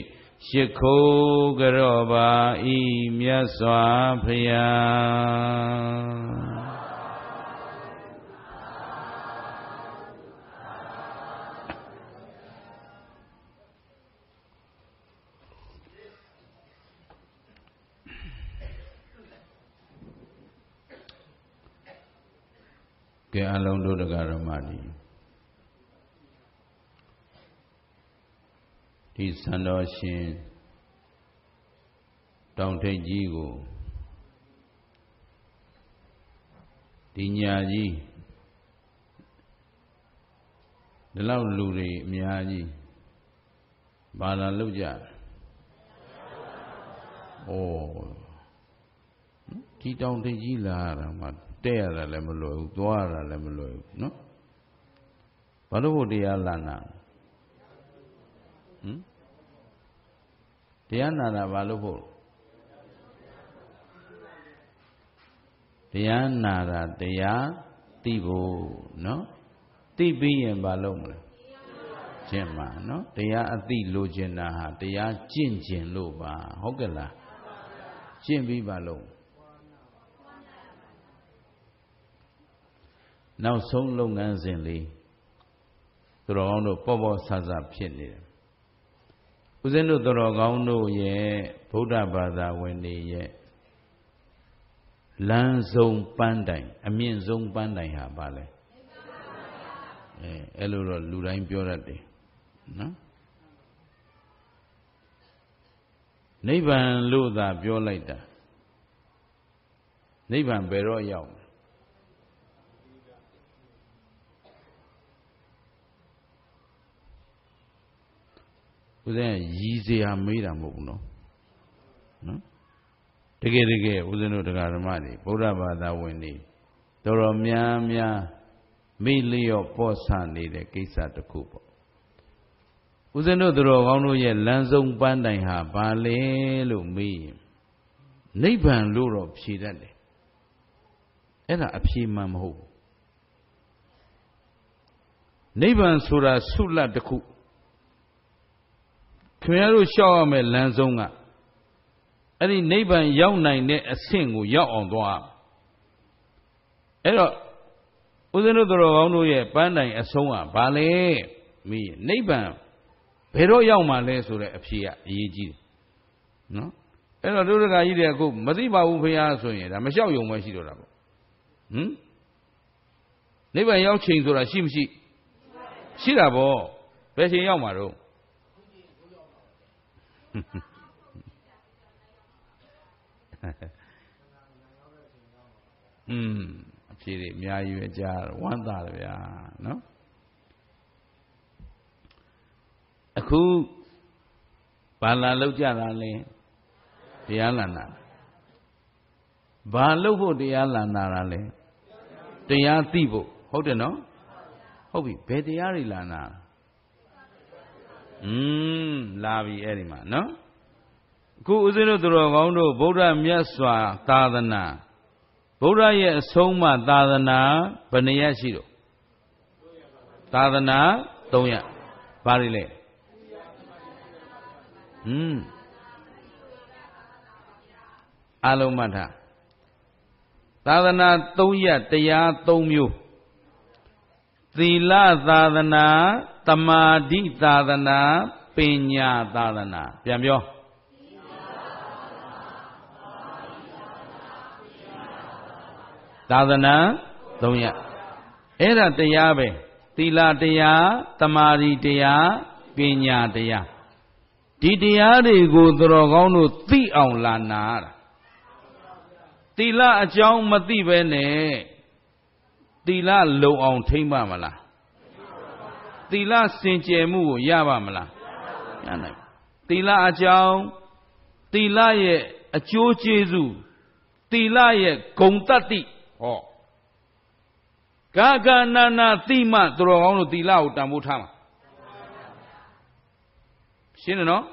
Speaker 1: ရှ िख ိုးကြောပါဤမြတ်စွာဘုရားကဲအလုံးတို့တရားဓမ္မဒီဒီဆန္တော်ရှင်တောင်ထိပ်ကြီးကိုဒီညာကြီးဒီလောက်လူတွေအများကြီးဘာလာလောက်ကြဩဒီတောင်ထိပ်ကြီးလာတာမှာတက်ရတာလည်းမလွယ်ဘူးသွားရတာလည်းမလွယ်ဘူးနော်ဘာလို့ဘုရားလာနာဟင်တရားနာတာဘာလို့ဘုတရားနာတာတရားသိဖို့နော်သိပြီးရင်ဘာလုပ်မလဲကျင့်ပါနော်တရားအသိလိုချင်တာဟာတရားကျင့်ကျင်လို့ပါ ဟုတ်ကဲ့လားကျင့်ပြီးပါလို့နောက်ဆုံးလုပ်ငန်းစဉ်လေးသူတော်ကောင်းတို့ပေါ့ပေါ့ဆဆဖြစ်နေတယ်ဦးဇင်းတို့သူတော်ကောင်းတို့ရဲ့ဗုဒ္ဓဘာသာဝင်တွေရဲ့လမ်းဆုံးပန်းတိုင်အမြင့်ဆုံးပန်းတိုင်ဟာဘာလဲအဲအဲ့လိုတော့လူတိုင်းပြောတတ်တယ်နော်နိဗ္ဗာန်လို့သာပြောလိုက်တာနိဗ္ဗာန်ဘယ်တော့ရောက်ဦးဇင်းရီစရာမေးတာမဟုတ်ဘူးနော်နော်တကယ်တကယ်ဦးဇင်းတို့တရားဓမ္မတွေဗုဒ္ဓဘာသာဝင်တွေတော်တော်များများမိလျော့ပေါ်ဆနေတဲ့ကိစ္စတစ်ခုပေါ့ဦးဇင်းတို့တော်ကောင်းတို့ရဲ့လမ်းဆုံးပန်းတိုင်ဟာဘာလဲလို့မေးရင်နိဗ္ဗာန်လို့တော့ဖြေတတ်တယ်အဲ့ဒါအဖြေမှန်မဟုတ်ဘူးနိဗ္ဗာန်ဆိုတာဆုလတ်တစ်ခုခင်ဗျားတို့ရှောက်ရမယ်လမ်းဆုံးကအဲ့ဒီနိဗ္ဗာန်ရောက်နိုင်တဲ့အဆင့်ကိုရောက်အောင်သွားအဲ့တော့ဦးဇင်းတို့တော်ကောင်းတို့ရဲ့ပန်းတိုင်အဆုံးကဘာလဲမိနိဗ္ဗာန်ဘယ်တော့ရောက်မှာလဲဆိုတဲ့အဖြေကအရေးကြီးတယ်နော်အဲ့တော့ဒုဒကကြီးတွေအခုမသိပါဘူးဖေဟာဆိုရင်ဒါမလျှောက်ယုံမရှိတော့တာပေါ့ဟမ်နိဗ္ဗာန်ရောက်ချိန်ဆိုတာရှိမရှိရှိတာပေါ့ဘယ်ချိန်ရောက်မှာတော့อืมအဖြေတွေအများကြီးပဲကြားဝမ်းသာတယ်ဗျာနော်အခုဘာလာလောက်ကြတာလဲတရားလန္တာဘာလောက်ဖို့တရားလန္တာတာလဲတရားသိဖို့ဟုတ်တယ်နော်ဟုတ်ပြီဘယ်တရားတွေလန္တာလဲอืมလာပြီအဲ့ဒီမှာနော်အခုဦးဇင်းတို့သူတော်ကောင်းတို့ဗုဒ္ဓမြတ်စွာ သာသနာဗုဒ္ဓရဲ့အဆုံးအမသာသနာဘယ်နှရရှိတော့သာသနာ300ဘာတွေလဲอืมအလုံးမှတ်ထားသာသနာ300တရား3မျိုးသီလသာသနာတမာတိသာသနာပညာသာသနာပြန်ပြောသာသနာ၃ရက်အဲ့ဒါတရားပဲသီလတရားတမာတိတရားပညာတရားဒီတရားတွေကိုသတော်ကောင်းတို့သိအောင်လာနာတာသီလအကြောင်းမသိပဲနဲ့သီလလုံအောင်ထိမ့်ပါမလားသီလစင်ကြယ်မှုကိုရပါမလားရနိုင်သီလအကြောင်းသီလရဲ့အကျိုးကျေးဇူးသီလရဲ့ဂုံတတ္တိဟောကာကနာနာတိမသူတော်ကောင်းတို့သီလကိုတန်ဖိုးထားမှာရှင်းတယ်နော်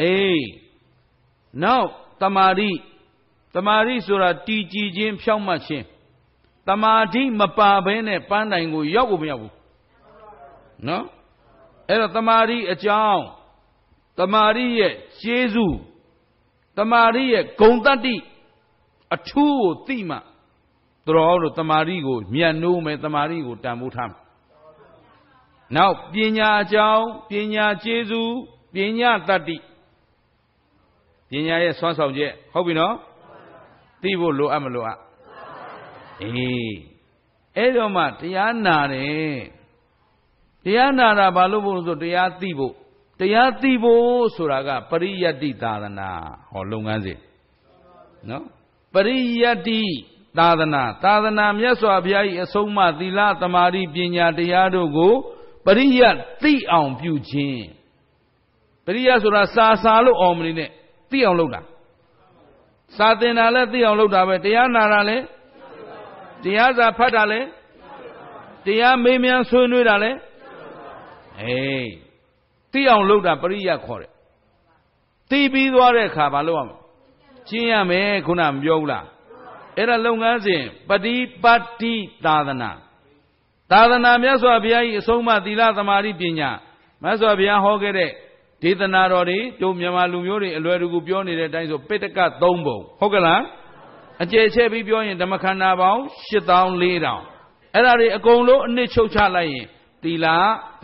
Speaker 1: အေးနောက်တမာရီတမာရီဆိုတာတီကြည်ခြင်းဖြောင့်မတ်ခြင်းတမာတိမပါဘဲနဲ့ပန်းတိုင်ကို ရောက်ကိုမရောက်ဘူးနော်အဲ့တော့တမာရီအကြောင်းတမာရီရဲ့ကျေးဇူးတမာရီရဲ့ဂုံတတ္တိအထူးကိုသိမှတော်လို့တမာရီကိုမြတ်နိုးမယ်တမာရီကိုတန်ဖိုးထားမယ်နောက်ပညာအကြောင်းပညာကျေးဇူးပညာတတ္တိပညာရဲ့ဆွမ်းဆောင်ချက်ဟုတ်ပြီနော်သိဖို့လိုအပ်မလိုအပ်အေးအဲ့တော့မှတရားနာတယ်တရားနာတာဘာလို့ဖို့ဆိုတရားသိဖို့တရားသိဖို့ဆိုတာကပရိယတ္တိသာသနာဟောလုပ်ငန်းစဉ်နော်ပရိယတ္တိသာသနာသာသနာမြတ်စွာဘုရား၏အဆုံးအမသီလသမာဓိပညာတရားတို့ကို ပရိယသိအောင်ပြုခြင်းပရိယဆိုတာစာစာလို့အောင်မနေနဲ့သိအောင်လုပ်တာစာသင်တာလည်းသိအောင်လုပ်တာပဲတရားနာတာလည်းတရားစာဖတ်တာလည်းတရားမေးမြန်းဆွေးနွေးတာလည်းအေးသိအောင်လုပ်တာပရိယခေါ်တယ်သိပြီးသွားတဲ့အခါဘာလုပ်ရမလဲကျင့်ရမယ်ခုနမပြောဘူးလားအဲ့ဒါလုပ်ငန်းစဉ်ပฏิပတ်တိသာသနာသာသနာမြတ်စွာဘုရားကြီးအဆုံးအမသီလသမာဓိပညာမြတ်စွာဘုရားဟောခဲ့တဲ့ဒေသနာတော်တွေတို့မြန်မာလူမျိုးတွေအလွယ်တကူပြောနေတဲ့အတိုင်းဆိုပိဋက3ပုံဟုတ်ကလားအကျယ်ချဲ့ပြီးပြောရင်ဓမ္မခန္ဓာပေါင်း8400အဲ့ဒါတွေအကုန်လုံးအနစ်ချုပ်ချလိုက်ရင်သီလ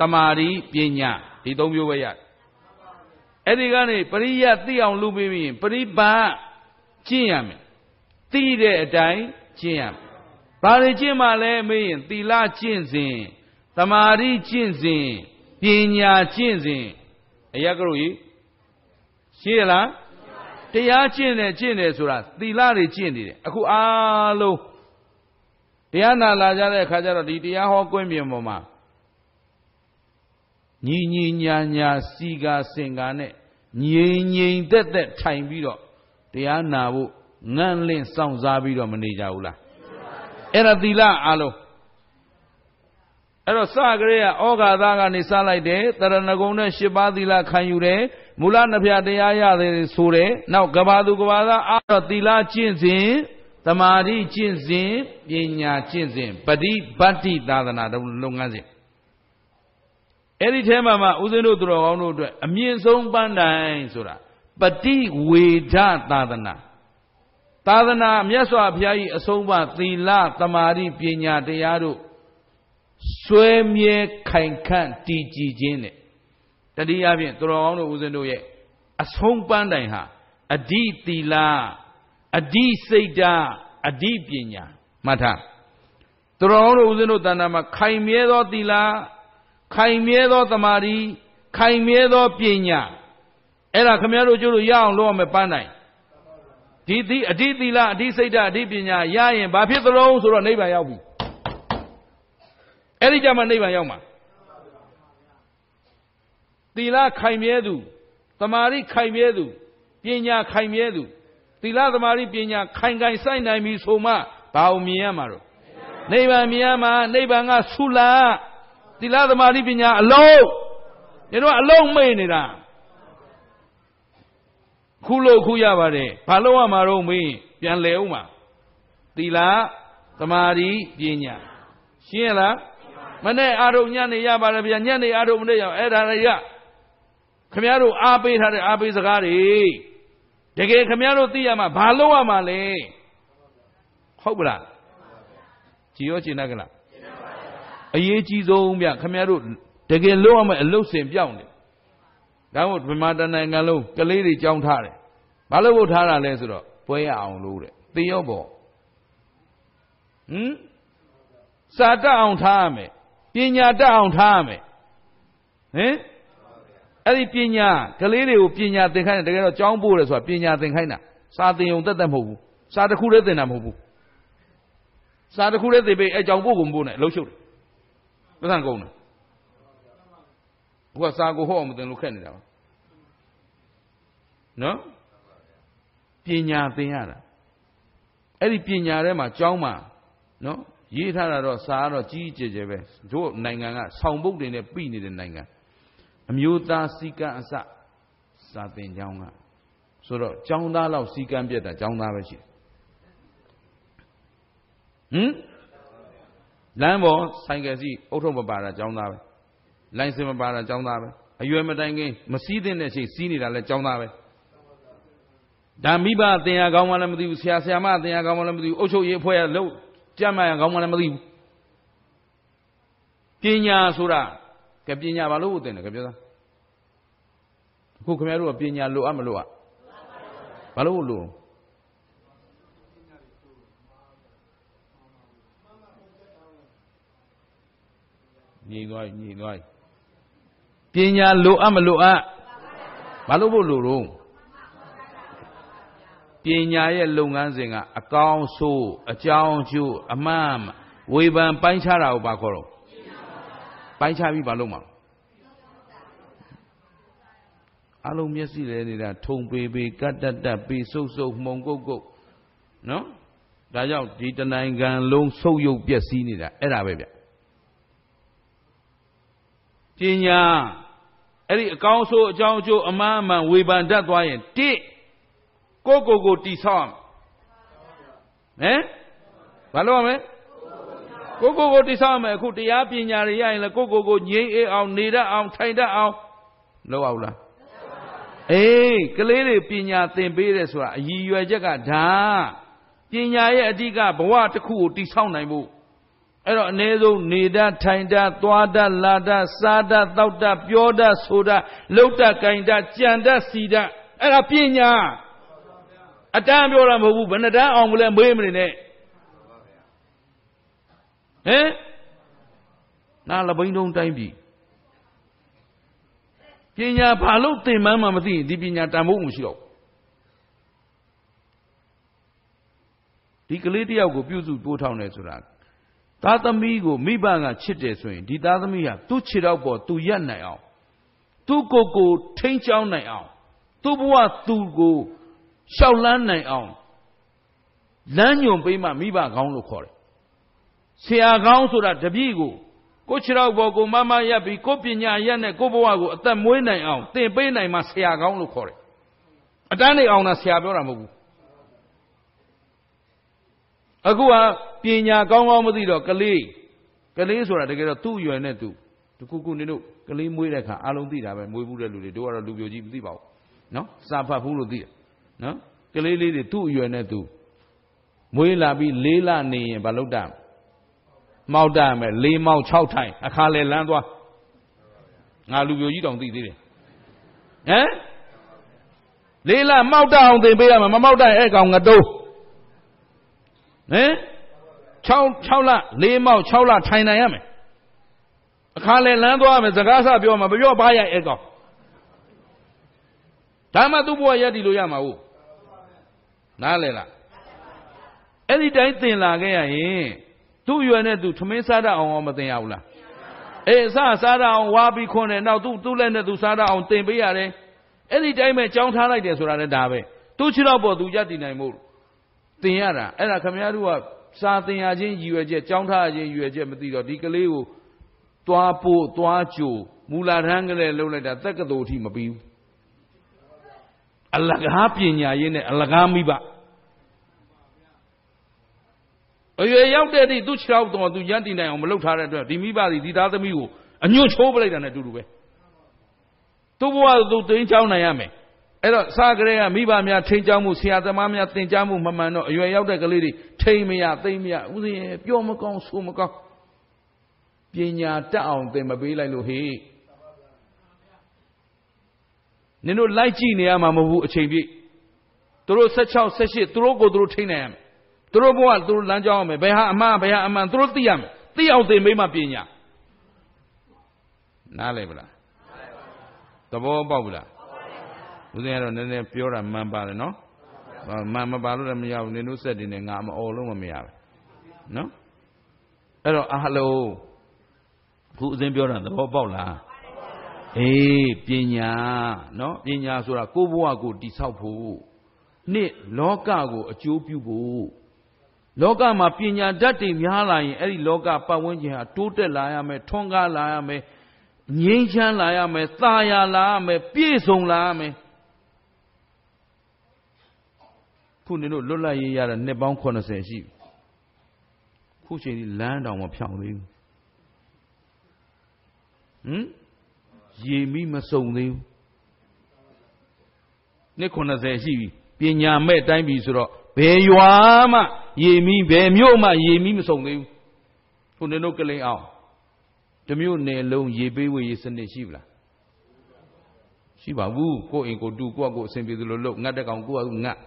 Speaker 1: တမာရီပညာဒီသုံးမျိုးပဲရတယ်အဲ့ဒီကနေပရိယသိအောင်လုပ်ပြီးရင်ပရိပတ်ကျင့်ရမယ်သိတဲ့အတိုင်းကျင့်ရမယ်ဘာတွေကျင့်မှလဲမေးရင်သီလကျင့်စဉ်တမာရီကျင့်စဉ်ပညာကျင့်စဉ်အရကရုကြီးရှိရလားတရားကျင့်တယ်ကျင့်တယ်ဆိုတာသီလတွေကျင့်နေတယ်အခုအားလုံးတရားနာလာကြတဲ့အခါကျတော့ဒီတရားဟောကွင်းပြင်ပေါ်မှာညီညီညာညာစီကာစင်ကာနဲ့ငြိမ်ငြိမ်သက်သက်ထိုင်ပြီးတော့တရားနာဖို့ငန့်လင့်စောင့်စားပြီးတော့မနေကြဘူးလားအဲ့ဒါသီလအလုံးအဲ့တော့စကရေကဩဃာသားကနေစလိုက်တယ်တရဏဂုံနဲ့၈ပါးသီလခံယူတယ်မူလနှဖျတရားရတယ်ဆိုတယ်နောက်ကဘာသူကဘာသားအဲ့တော့သီလကျင့်စဉ်တမာတိကျင့်စဉ်ပညာကျင့်စဉ်ပฏิပတ်တိသာသနာလုပ်ငန်းစဉ်အဲ့ဒီထဲမှာမှဦးဇင်းတို့သူတော်ကောင်းတို့အတွက်အမြင့်ဆုံးပန်းတိုင်ဆိုတာပฏิဝေဒသာသနာသာသနာမြတ်စွာဘုရား၏အဆုံးအမသီလသမာဓိပညာတရားတို့ဆွဲမြဲခိုင်ခန့်တည်ကြည်ခြင်းနဲ့တတိယဖြင့်သူတော်ကောင်းတို့ဦးဇင်းတို့ရဲ့အဆုံးပန်းတိုင်ဟာအဓိသီလအဓိစိတ်ဓာအဓိပညာမှတ်ထားသူတော်ကောင်းတို့ဦးဇင်းတို့တဏ္ဍာမှာခိုင်မြဲသောသီလခိုင်မြဲသောတမာရီခိုင်မြဲသောပညာအဲ့ဒါခမရတို့ကျို့လို့ရအောင်လုပ်ရမယ်ပန်းနိုင်ဒီသီအဓိသီလအဓိစိတ်ဓာတ်အဓိပညာရရင်ဘာဖြစ်သလုံးဆိုတော့နိဗ္ဗာန်ရောက်ပြီအဲ့ဒီကြမှာနိဗ္ဗာန်ရောက်မှာသီလခိုင်မြဲသူတမာရီခိုင်မြဲသူပညာခိုင်မြဲသူသီလသမာဓိပညာခိုင်ခိုင်စိုက်နိုင်ပြီဆိုမှဘာအောင်မြင်ရမှာတော့နိဗ္ဗာန်မြင်ရမှာနိဗ္ဗာန်ကသုလားသီလသမာဓိပညာအလုံးညတို့အလုံးမေ့နေတာခုလို့ခုရပါတယ်ဘာလို့ရမှာတော့မင်းပြန်လဲဦးမှာသီလသမာဓိပညာရှင်းရလားမနဲ့အာရုံညနေရပါတယ်ဗျာညနေအာရုံမနဲ့ရအောင်အဲ့ဒါလည်းရခမရတို့အားပေးထားတဲ့အားပေးစကားတွေတကယ်ခမရတို့သိရမှာဘာလို့ရမှာလဲဟုတ်ပလားကြည်ရောကျင်တတ်ကြလားအရေးကြီးဆုံးဗျခမရတို့တကယ်လုံးအောင်အလုတ်စင်ပြောင်းနေဒါမို့ဗမာတနိုင်ငံလုံးကလေးတွေကြောင်းထားတယ်ဘာလို့ဖို့ထားတာလဲဆိုတော့ပွဲရအောင်လို့တဲ့သေရောပေါ့ဟင်စာတအောင်ထားရမယ်ပညာတအောင်ထားရမယ်ဟင်အဲ့ဒီပညာကလေးတွေကိုပညာသင်ခိုင်းတယ်တကယ်တော့ကြောင်းပို့တယ်ဆိုတာပညာသင်ခိုင်းတာစာသင်ုံတက်တက်မဟုတ်ဘူးစာတစ်ခုတည်းသင်တာမဟုတ်ဘူးစာတစ်ခုတည်းသင်ပေးအဲကြောင်းပို့ကုန်ပို့နဲ့လှုပ်ရှုပ်တယ်ပတ်စံကုန်တယ်အခုကစာကိုဟောအောင်မသင်လို့ခက်နေတာပါနော်ပညာသင်ရတာအဲ့ဒီပညာထဲမှာကျောင်းမှာနော်ရေးထားတာတော့စာကတော့ကြီးကြီးကျယ်ကျယ်ပဲတို့နိုင်ငံကဆောင်းပုတ်တွေနဲ့ပြည်နေတဲ့နိုင်ငံအမျိုးသားစီကံအစစာသင်ကျောင်းကဆိုတော့ကျောင်းသားလောက်စီကံပြက်တာကျောင်းသားပဲရှိတယ်ဟမ်လမ်းပေါ်ဆိုင်ကယ်စီအုတ်ထုတ်မပါတာကြောင်းသားပဲလိုင်စင်မပါတာကြောင်းသားပဲအရွယ်မတိုင်ခင်မစည်းတဲ့နဲ့ချိန်စီးနေတာလည်းကြောင်းသားပဲဒါမိဘအတင်ရကောင်းမှလည်းမသိဘူးဆရာဆရာမအတင်ရကောင်းမှလည်းမသိဘူးအုတ်ချုပ်ရေးအဖွဲ့ရလို့ကြမ်းမှရကောင်းမှလည်းမသိဘူးပညာဆိုတာကပညာဘာလို့ဟုတ်တယ်ကပြောသားအခုခင်ဗျားတို့ကပညာလိုအပ်မလိုအပ်ဘာလို့လိုငြိမ်သွားပြီငြိမ်သွားပြီပညာလိုအပ်မလိုအပ်ဘာလို့ဖို့လိုတော့ပညာရဲ့လုပ်ငန်းစဉ်ကအကောင်းဆိုးအကြောင်းကျိုးအမှန်ဝေဖန်ပိုင်းခြားတာကိုဘာခေါ်တော့ပိုင်းခြားပြီးဘာလုပ်မှာအလုံးမျက်စိလဲနေတာထုံပေပေကတ်တတ်တတ်ပေဆုပ်ဆုပ်မှုံကုတ်ကုတ်နော်ဒါကြောင့်ဒီတနိုင်ငံလုံးဆုပ်ယုပ်ပျက်စီးနေတာအဲ့ဒါပဲဗျပညာအဲ့ဒီအကောင်းဆိုးအကြောင်းအကျိုးအမှန်အမှန်ဝေဖန်တတ်သွားရင်တိကိုကိုကိုတိဆောက်ဟမ်ဘာလို့ရမလဲကိုကိုကိုတိဆောက်မယ်အခုတရားပညာတွေရရင်လည်းကိုကိုကိုငြိမ်းအေးအောင်နေတတ်အောင်ထိုင်တတ်အောင်လောက်အောင်လားအေးကလေးတွေပညာသင်ပေးတယ်ဆိုတာအရည်ရွယ်ချက်ကဒါပညာရဲ့အဓိကဘဝတစ်ခုကိုတိဆောက်နိုင်ဖို့အဲ့တော့အ ਨੇ ဆုံးနေတတ်ထိုင်တတ်သွားတတ်လာတတ်စားတတ်တောက်တတ်ပြောတတ်ဆိုတတ်လှုပ်တတ်ကြင်တတ်ကြံတတ်စီတတ်အဲ့ဒါပညာအတန်းပြောတာမဟုတ်ဘူးဘယ်နှတန်းအောင်မလဲမေးမနေနဲ့ဟင်နာလပိန်းတုံးတိုင်းပြီပညာဘာလို့သင်မှန်းမှမသိဒီပညာတန်ဖိုးမရှိတော့ဒီကလေးတယောက်ကိုပြုစုတိုးထောင်တယ်ဆိုတာသားသမီးကိုမိဘကချစ်တယ်ဆိုရင်ဒီသားသမီးဟာသူ့ခြေထောက်ပေါ်သူရက်နိုင်အောင် သူ့ကိုယ်ကိုထိန်းချောင်းနိုင်အောင်သူ့ဘဝသူ့ကိုရှောက်လန်းနိုင်အောင်လမ်းညွန်ပေးမှမိဘကောင်းလို့ခေါ်တယ်ဆရာကောင်းဆိုတာတပည့်ကိုကိုခြေထောက်ပေါ်ကိုမမရက်ပြီးကိုပညာရက်နဲ့ကိုဘဝကိုအသက်မွေးနိုင်အောင်သင်ပေးနိုင်မှဆရာကောင်းလို့ခေါ်တယ်အတန်းနေအောင်တာဆရာပြောတာမဟုတ်ဘူးအခုကပညာကောင်းကောင်းမသိတော့ကလေးကလေးဆိုတာတကယ်တော့သူ့ရွယ်နဲ့သူတကူကူနေလို့ကလေးမွေးတဲ့အခါအလုံးသိတာပဲမွေးဘူးတဲ့လူတွေတို့ကတော့လူပြိုကြီးမသိပါဘူးနော်စာဖတ်ဘူးလို့သိတယ်နော်ကလေးလေးတွေသူ့အရွယ်နဲ့သူမွေးလာပြီးလေးလနေရင်ဘာလုပ်တာမောက်တာမယ်လေးမောက်6ထိုင် အခါလဲလန်းသွားငါလူပြိုကြီးတောင်သိသေးတယ်ဟမ်လေးလမောက်တာအောင်သင်ပေးရမှာမမောက်တာအဲ့ကောင်ငါတိုးဟမ်6 6လ4မောက်6လထိုင်နိုင်ရမယ်အခါလဲလမ်းသွားမယ်စကားဆပြောမှာမပြောဘာရိုက်အဲကောင်ဒါမှသူ့ဘဝရက်တည်လို့ရမှာဟုတ်နားလဲလားအဲ့ဒီတိုင်းသင်လာခဲ့ရရင်သူ့ရွယ်နဲ့သူထမင်းစားတတ်အောင်အောင်မသင်ရဘူးလားအေးစားစားတတ်အောင်ဝါပြီးခွန်းတယ်နောက်သူ့သူ့လက်နဲ့သူစားတတ်အောင်သင်ပေးရတယ်အဲ့ဒီတိုင်းပဲကြောင်းထားလိုက်တယ်ဆိုတာလည်းဒါပဲသူ့ခြေတော့ပေါ်သူရက်တည်နိုင်မို့သင်ရတာအဲ့ဒါခမရတို့ကစာသင်ရခြင်းရည်ရွယ်ချက်ကြောင်းထားခြင်းရည်ရွယ်ချက်မသိတော့ဒီကလေးကိုသွားဖို့သွားကြိုမူလာထမ်းကလေးလှုပ်လိုက်တာတက္ကသိုလ်အထိမပြီးဘူးအလကားပညာရေးနဲ့အလကားမိဘအရွယ်ရောက်တဲ့အထိသူ့ခြေောက်တော်သူရန်တည်နိုင်အောင်မလုပ်ထားတဲ့အတွက်ဒီမိဘသည်ဒီသားသမီးကိုအညွတ်ချိုးပလိုက်တာနဲ့အတူတူပဲသူ့ဘဝသူ့တင်းချောင်းနိုင်ရမယ်အဲ့တော့စကရေကမိဘများထိန်ကြောင်းမှုဆရာသမားများသင်ကြားမှုမမှန်တော့အရွယ်ရောက်တဲ့ကလေးတွေထိန်မရသိမ့်မရဥစဉ်ပြောမကောင်းဆိုမကောင်းပညာတတ်အောင်သင်မပေးလိုက်လို့ဟေ့နင်တို့လိုက်ကြည့်နေရမှာမဟုတ်ဘူးအချိန်ပြည့်သူတို့16 18သူတို့ကိုသူတို့ထိန်နိုင်ရမယ်သူတို့ဘဝသူတို့လမ်းကြောင်းရမယ်ဘယ်ဟာအမှန်ဘယ်ဟာအမှန်သူတို့သိရမယ်သိအောင်သင်ပေးမှပညာနားလည်ပလားသဘောပေါက်ပလားဦးဇင်းကတော့နည်းနည်းပြောတာမှန်ပါတယ်နော်မှန်မပါလို့လည်းမရဘူးနင်တို့ဆက်တင်နေငါမအော်လို့မရဘူးနော်အဲ့တော့အားလုံးခုဦးဇင်းပြောတာသဘောပေါက်လားအေးပညာနော်ပညာဆိုတာကိုယ့်ဘဝကိုတိဆောက်ဖို့နှစ်လောကကိုအကျိုးပြုဖို့လောကမှာပညာဓာတ်တွေများလာရင်အဲ့ဒီလောကပတ်ဝန်းကျင်ဟာတိုးတက်လာရမယ်ထွန်းကားလာရမယ်ငြိမ်းချမ်းလာရမယ်သာယာလာရမယ်ပြည့်စုံလာရမယ်ခုနင်တို့လွတ်လပ်ရေးရတာနှစ်ပေါင်း80ရှိခုချိန်ဒီလမ်းတောင်မဖြောင်းသေးဘူးဟမ်ရေမီမစုံသေးဘူးနှစ်80ရှိပြီပညာမဲ့တိုင်းပြီဆိုတော့ဘယ်ရွာမှ ရေမီဘယ်မြို့မှ ရေမီမစုံသေးဘူးခုနင်တို့ကလိန်အောင်တမျိုးနယ်လုံးရေပေးဝေးရေးစနစ်ရှိပလားရှိပါဘူးကိုယ့်အိမ်ကိုတူကိုယ့်အကိုအဆင်ပြေသလိုလုပ်ငတ်တဲ့ကောင်ကိုယ့်အကိုငတ်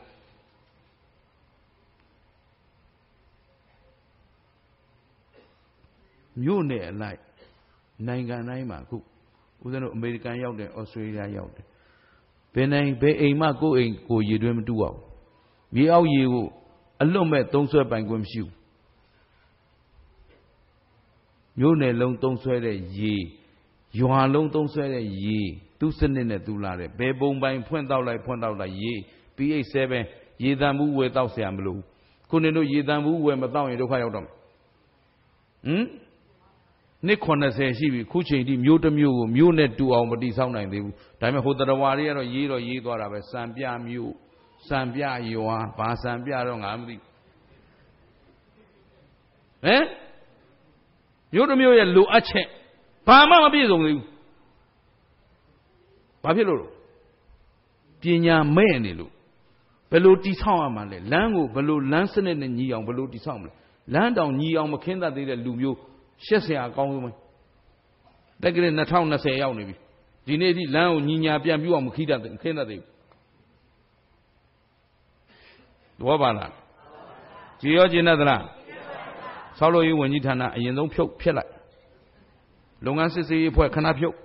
Speaker 1: မြို့နယ်အလိုက်နိုင်ငံတိုင်းမှာအခုဦးဇင်းတို့အမေရိကန်ရောက်တယ်ဩစတြေးလျရောက်တယ်ဘယ်နိုင်ဘယ်အိမ်မှကိုယ့်အိမ်ကိုရေတွင်းမတူအောင်မြေအောက်ရေကိုအလွတ်မဲ့သုံးဆွဲပိုင်ခွင့်မရှိဘူးမြို့နယ်လုံးသုံးဆွဲတဲ့ရေရွာလုံးသုံးဆွဲတဲ့ရေသူ့စနစ်နဲ့သူ့လာတယ်ဘယ်ပုံပိုင်းဖွင့်တော့လိုက်ဖွင့်တော့လိုက်ရေ pH 7ရေတန်မှုဝယ်တော့ဆရာမလို့ခုနေတို့ရေတန်မှုဝယ်မတော့ရင်ဒုက္ခရောက်တော့မယ်ဟမ်နှစ်80ရှိပြီခုချိန်ထိမျိုးတစ်မျိုးကိုမျိုးနဲ့တူအောင်မတိဆောက်နိုင်သေးဘူးဒါပေမဲ့ဟိုတရဝါတွေကတော့ရေးတော့ရေးသွားတာပဲစံပြမျိုးစံပြယွာဘာစံပြတော့ငါမသိဟမ်မျိုးတစ်မျိုးရဲ့လိုအပ်ချက်ဘာမှမပြည့်စုံသေးဘူးဘာဖြစ်လို့လဲပညာမဲ့နေလို့ဘယ်လိုတိဆောက်ရမှာလဲလမ်းကိုဘယ်လိုလမ်းစနစ်နဲ့ညီအောင်ဘယ်လိုတိဆောက်မလဲလမ်းတောင်ညီအောင်မခင်းတတ်သေးတဲ့လူမျိုးရှက်စရာအကောင်းဆုံးပဲတက်ကလေး2020ရောက်နေပြီဒီနေ့ဒီလမ်းကိုညီညာပြန်ပြူအောင်မခိတတ်ခင်းတတ်သေးဘူးဘောပါလားကြည်ရောကျင်တတ်လားဆောက်လို့ရေးဝန်ကြီးဌာနအရင်ဆုံးဖြုတ်ဖြစ်လိုက်လုပ်ငန်းစစ်ဆေးရေးအဖွဲ့ခဏဖြုတ်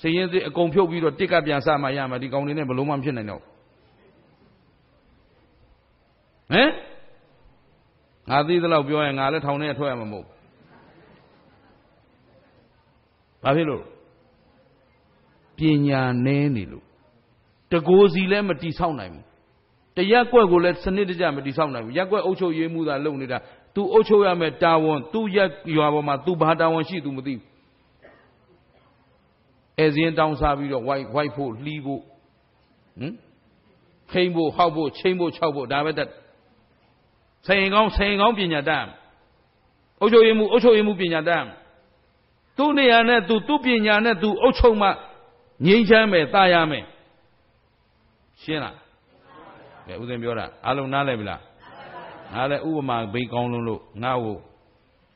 Speaker 1: စည်ရင်စစ်အကုန်ဖြုတ်ပြီးတော့တစ်ကပြန်စမှရမှာဒီကောင်တွေနဲ့ဘလုံးမဖြစ်နိုင်တော့ဟမ်ငါသိသလောက်ပြောရင်ငါလည်းထောင်ထဲထွက်ရမှာမဟုတ်ဘာဖြစ်လို့ပညာနည်းနေလို့တကိုးစီလည်းမတိဆောက်နိုင်ဘူးတရက်ကွက်ကိုလည်းစနစ်တကျမတိဆောက်နိုင်ဘူးရက်ကွက်အုပ်ချုပ်ရေးမှုသာလုပ်နေတာ तू အုပ်ချုပ်ရမယ်တာဝန် तू ရက်ရွာပေါ်မှာ तू ဘာတာဝန်ရှိ तू မသိဘူးအဲစင်းတောင်းစားပြီးတော့ white white ဖို့လှီးဖို့ဟမ်ခိမ့်ဖို့ဟောက်ဖို့ချိန်ဖို့ခြောက်ဖို့ဒါပဲတက်ဆိုင်ကောင်းဆိုင်ကောင်းပညာတတ်အုပ်ချုပ်ရေးမှုအုပ်ချုပ်ရေးမှုပညာတတ်သူ့နေရာနဲ့သူသူ့ပညာနဲ့သူအုပ်ချုပ်မှငြိမ်းချမ်းမယ်တာယာမယ်ရှင်းလားဘယ်ဥစဉ်ပြောတာအလုံးနားလည်ပြီလားငါလည်းဥပမာဘေးကောင်းလုံးလို့ငါ့ကို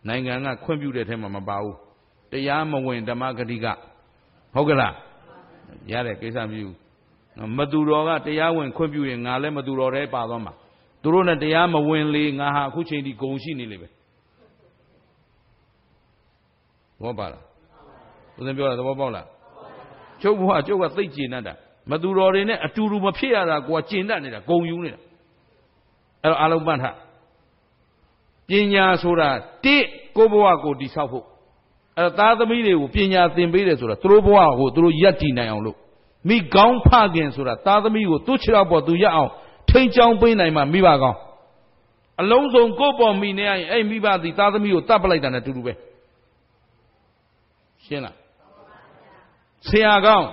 Speaker 1: နိုင်ငံကခွင့်ပြုတဲ့ထဲမှာမပါဘူးတရားမဝင်ဓမ္မဂတိကဟုတ်ကလားရတဲ့ကိစ္စမပြုမသူတော်ကတရားဝင်ခွင့်ပြုရင်ငါလည်းမသူတော်တဲ့ပါသွားမှာသူတို့နဲ့တရားမဝင်လေငါဟာအခုချိန်ဒီဂုံရှိနေလေပဲသဘောပါလားဦးဇင်းပြောတာသဘောပေါက်လားကျုပ်ဘဝကျုပ်ကသိကျင်တတ်တာမသူတော်တွေနဲ့အတူတူမဖြစ်ရတာကိုကကျင်တတ်နေတာဂုံယူနေတာအဲ့တော့အလုံးပန့်ထပညာဆိုတာတိကိုဘဝကိုတိဆောက်ဖို့အဲ့တော့သားသမီးတွေကိုပညာသင်ပေးတယ်ဆိုတာသူတို့ဘဝကိုသူတို့ယက်တည်နိုင်အောင်လို့မိကောင်းဖခင်ဆိုတာသားသမီးကိုသူ့ခြေတော်ပေါ်သူရအောင်ထိန်ချောင်းပေးနိုင်မှမိဘကောင်းအလုံးစုံကိုယ့်ပေါ်မိနေရင်အဲ့မိဘသည်သားသမီးကိုတတ်ပလိုက်တာနဲ့တူတူပဲ။ရှင်းလားဆရာကောင်း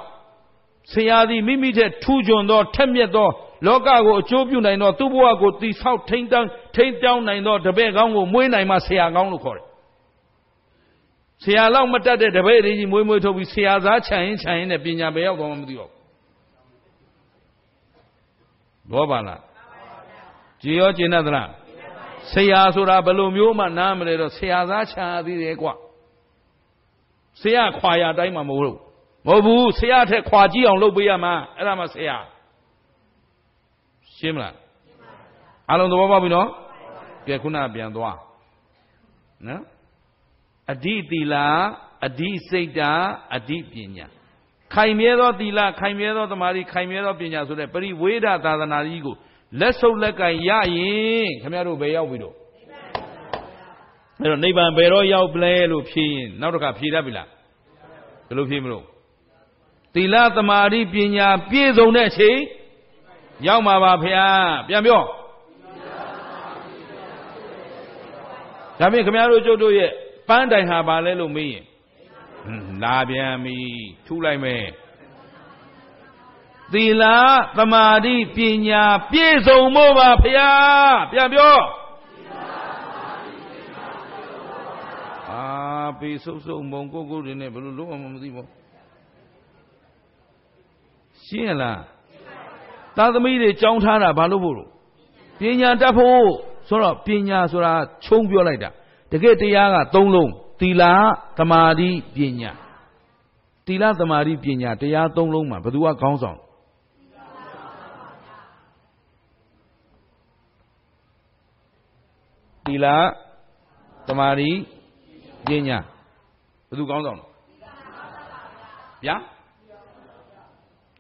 Speaker 1: ဆရာသည်မိမိထက်ထူးချွန်သောထက်မြက်သော လောကကိုအကျိုးပြုနိုင်သောသူ့ဘဝကိုတည်ဆောက်ထိန်းတန်းထိန်းတောင်းနိုင်သောတပည့်ကောင်းကိုမွေးနိုင်မှဆရာကောင်းလို့ခေါ်တယ်ဆရာလောက်မတတ်တဲ့တပည့်တွေကြီးမွေးမွေးထုတ်ပြီးဆရာသားခြံရင်ခြံရင်နဲ့ပညာပဲရောက်တော့မှမသိတော့ဘူးဘောပါလားကြည်ရောကျင်တတ်သလားဆရာဆိုတာဘယ်လိုမျိုးမှနားမလဲတော့ဆရာသားခြံရသေးတယ်ကွာဆရာခွာရတိုင်းမှာမဟုတ်မဟုတ်ဘူးဆရာထက်ခွာကြည့်အောင်လုပ်ပေးရမှာအဲ့ဒါမှဆရာရှင်းမလားအလုံးသဘောပေါက်ပြီနော်ကဲခုနပြန်သွားနော်အဓိသီလာအဓိစိတ်တာအဓိပညာခိုင်မြဲသောသီလခိုင်မြဲသောသမာဓိခိုင်မြဲသောပညာဆိုတဲ့ပရိဝေဒသာသနာကြီးကိုလက်ဆုပ်လက်ကင်ရရင်ခင်ဗျားတို့ဘယ်ရောက်ပြီတော့အဲ့တော့နိဗ္ဗာန်ဘယ်တော့ရောက်ပလဲလို့ဖြေရင်နောက်တစ်ခါဖြေတတ်ပြီလားဘယ်လိုဖြေမလို့သီလသမာဓိပညာပြည့်စုံတဲ့အချိန်ရောက်မှာပါဗျာပြန်ပြောဒါပြင်ခင်ဗျားတို့ကျုပ်တို့ရဲ့ပန်းတိုင်ဟာဘာလဲလို့မေးရင်လာပြန်ပြီထူလိုက်မယ်သီလသမာဓိပညာပြည့်စုံဖို့ပါဗျာပြန်ပြောပေဆုပ်ဆုပ်မုံကိုကိုတွေနဲ့ဘယ်လိုလုံးဝမသိဘူးရှင်းလားသာသမီတွေကြောင်းထားတာဘာလို့ဖို့လို့ပညာတတ်ဖို့ဆိုတော့ပညာဆိုတာခြုံပြောလိုက်တာတကယ်တရားက၃လုံးသီလသမာဓိပညာသီလသမာဓိပညာတရား၃လုံးမှာဘယ်သူကခေါင်းဆောင်သီလသမာဓိပညာဘယ်သူကောင်းဆောင်လဲဗျာ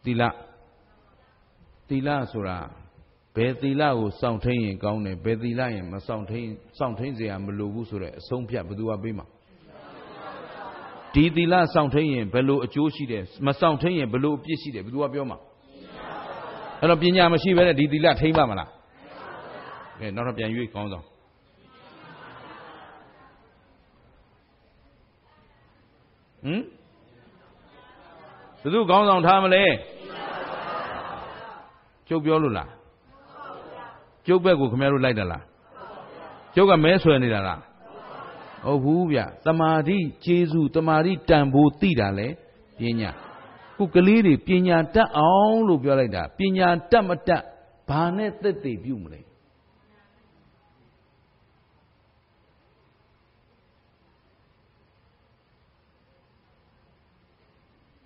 Speaker 1: သီလသီလဆိုတာဘယ်သီလကိုစောင့်ထိန်ရင်ကောင်းတယ်ဘယ်သီလရင်မစောင့်ထိန်စောင့်ထိန်เสียမလိုဘူးဆိုတော့အဆုံးဖြတ်ဘယ်သူကပေးမှာဒီသီလစောင့်ထိန်ရင်ဘယ်လိုအကျိုးရှိတယ်မစောင့်ထိန်ရင်ဘယ်လိုအပြစ်ရှိတယ်ဘယ်သူကပြောမှာအဲ့တော့ပညာမရှိဘဲနဲ့ဒီသီလထိမ့်ပါမလားကဲနောက်တော့ပြန်ရွေးကောင်းဆောင်ဟင်ဘယ်သူခေါင်းဆောင်ထားမလဲကျုပ်ပြောလို့လားကျုပ်ဘက်ကိုခမရတို့လိုက်တာလားကျုပ်ကမဲဆွယ်နေတာလားဟုတ်ဘူးဗျတမာတိကျေစုတမာတိတန်ဖိုးသိတာလေပညာခုကလေးတွေပညာတတ်အောင်လို့ပြောလိုက်တာပညာတတ်မတတ်ဘာနဲ့သက်သေပြုမလဲ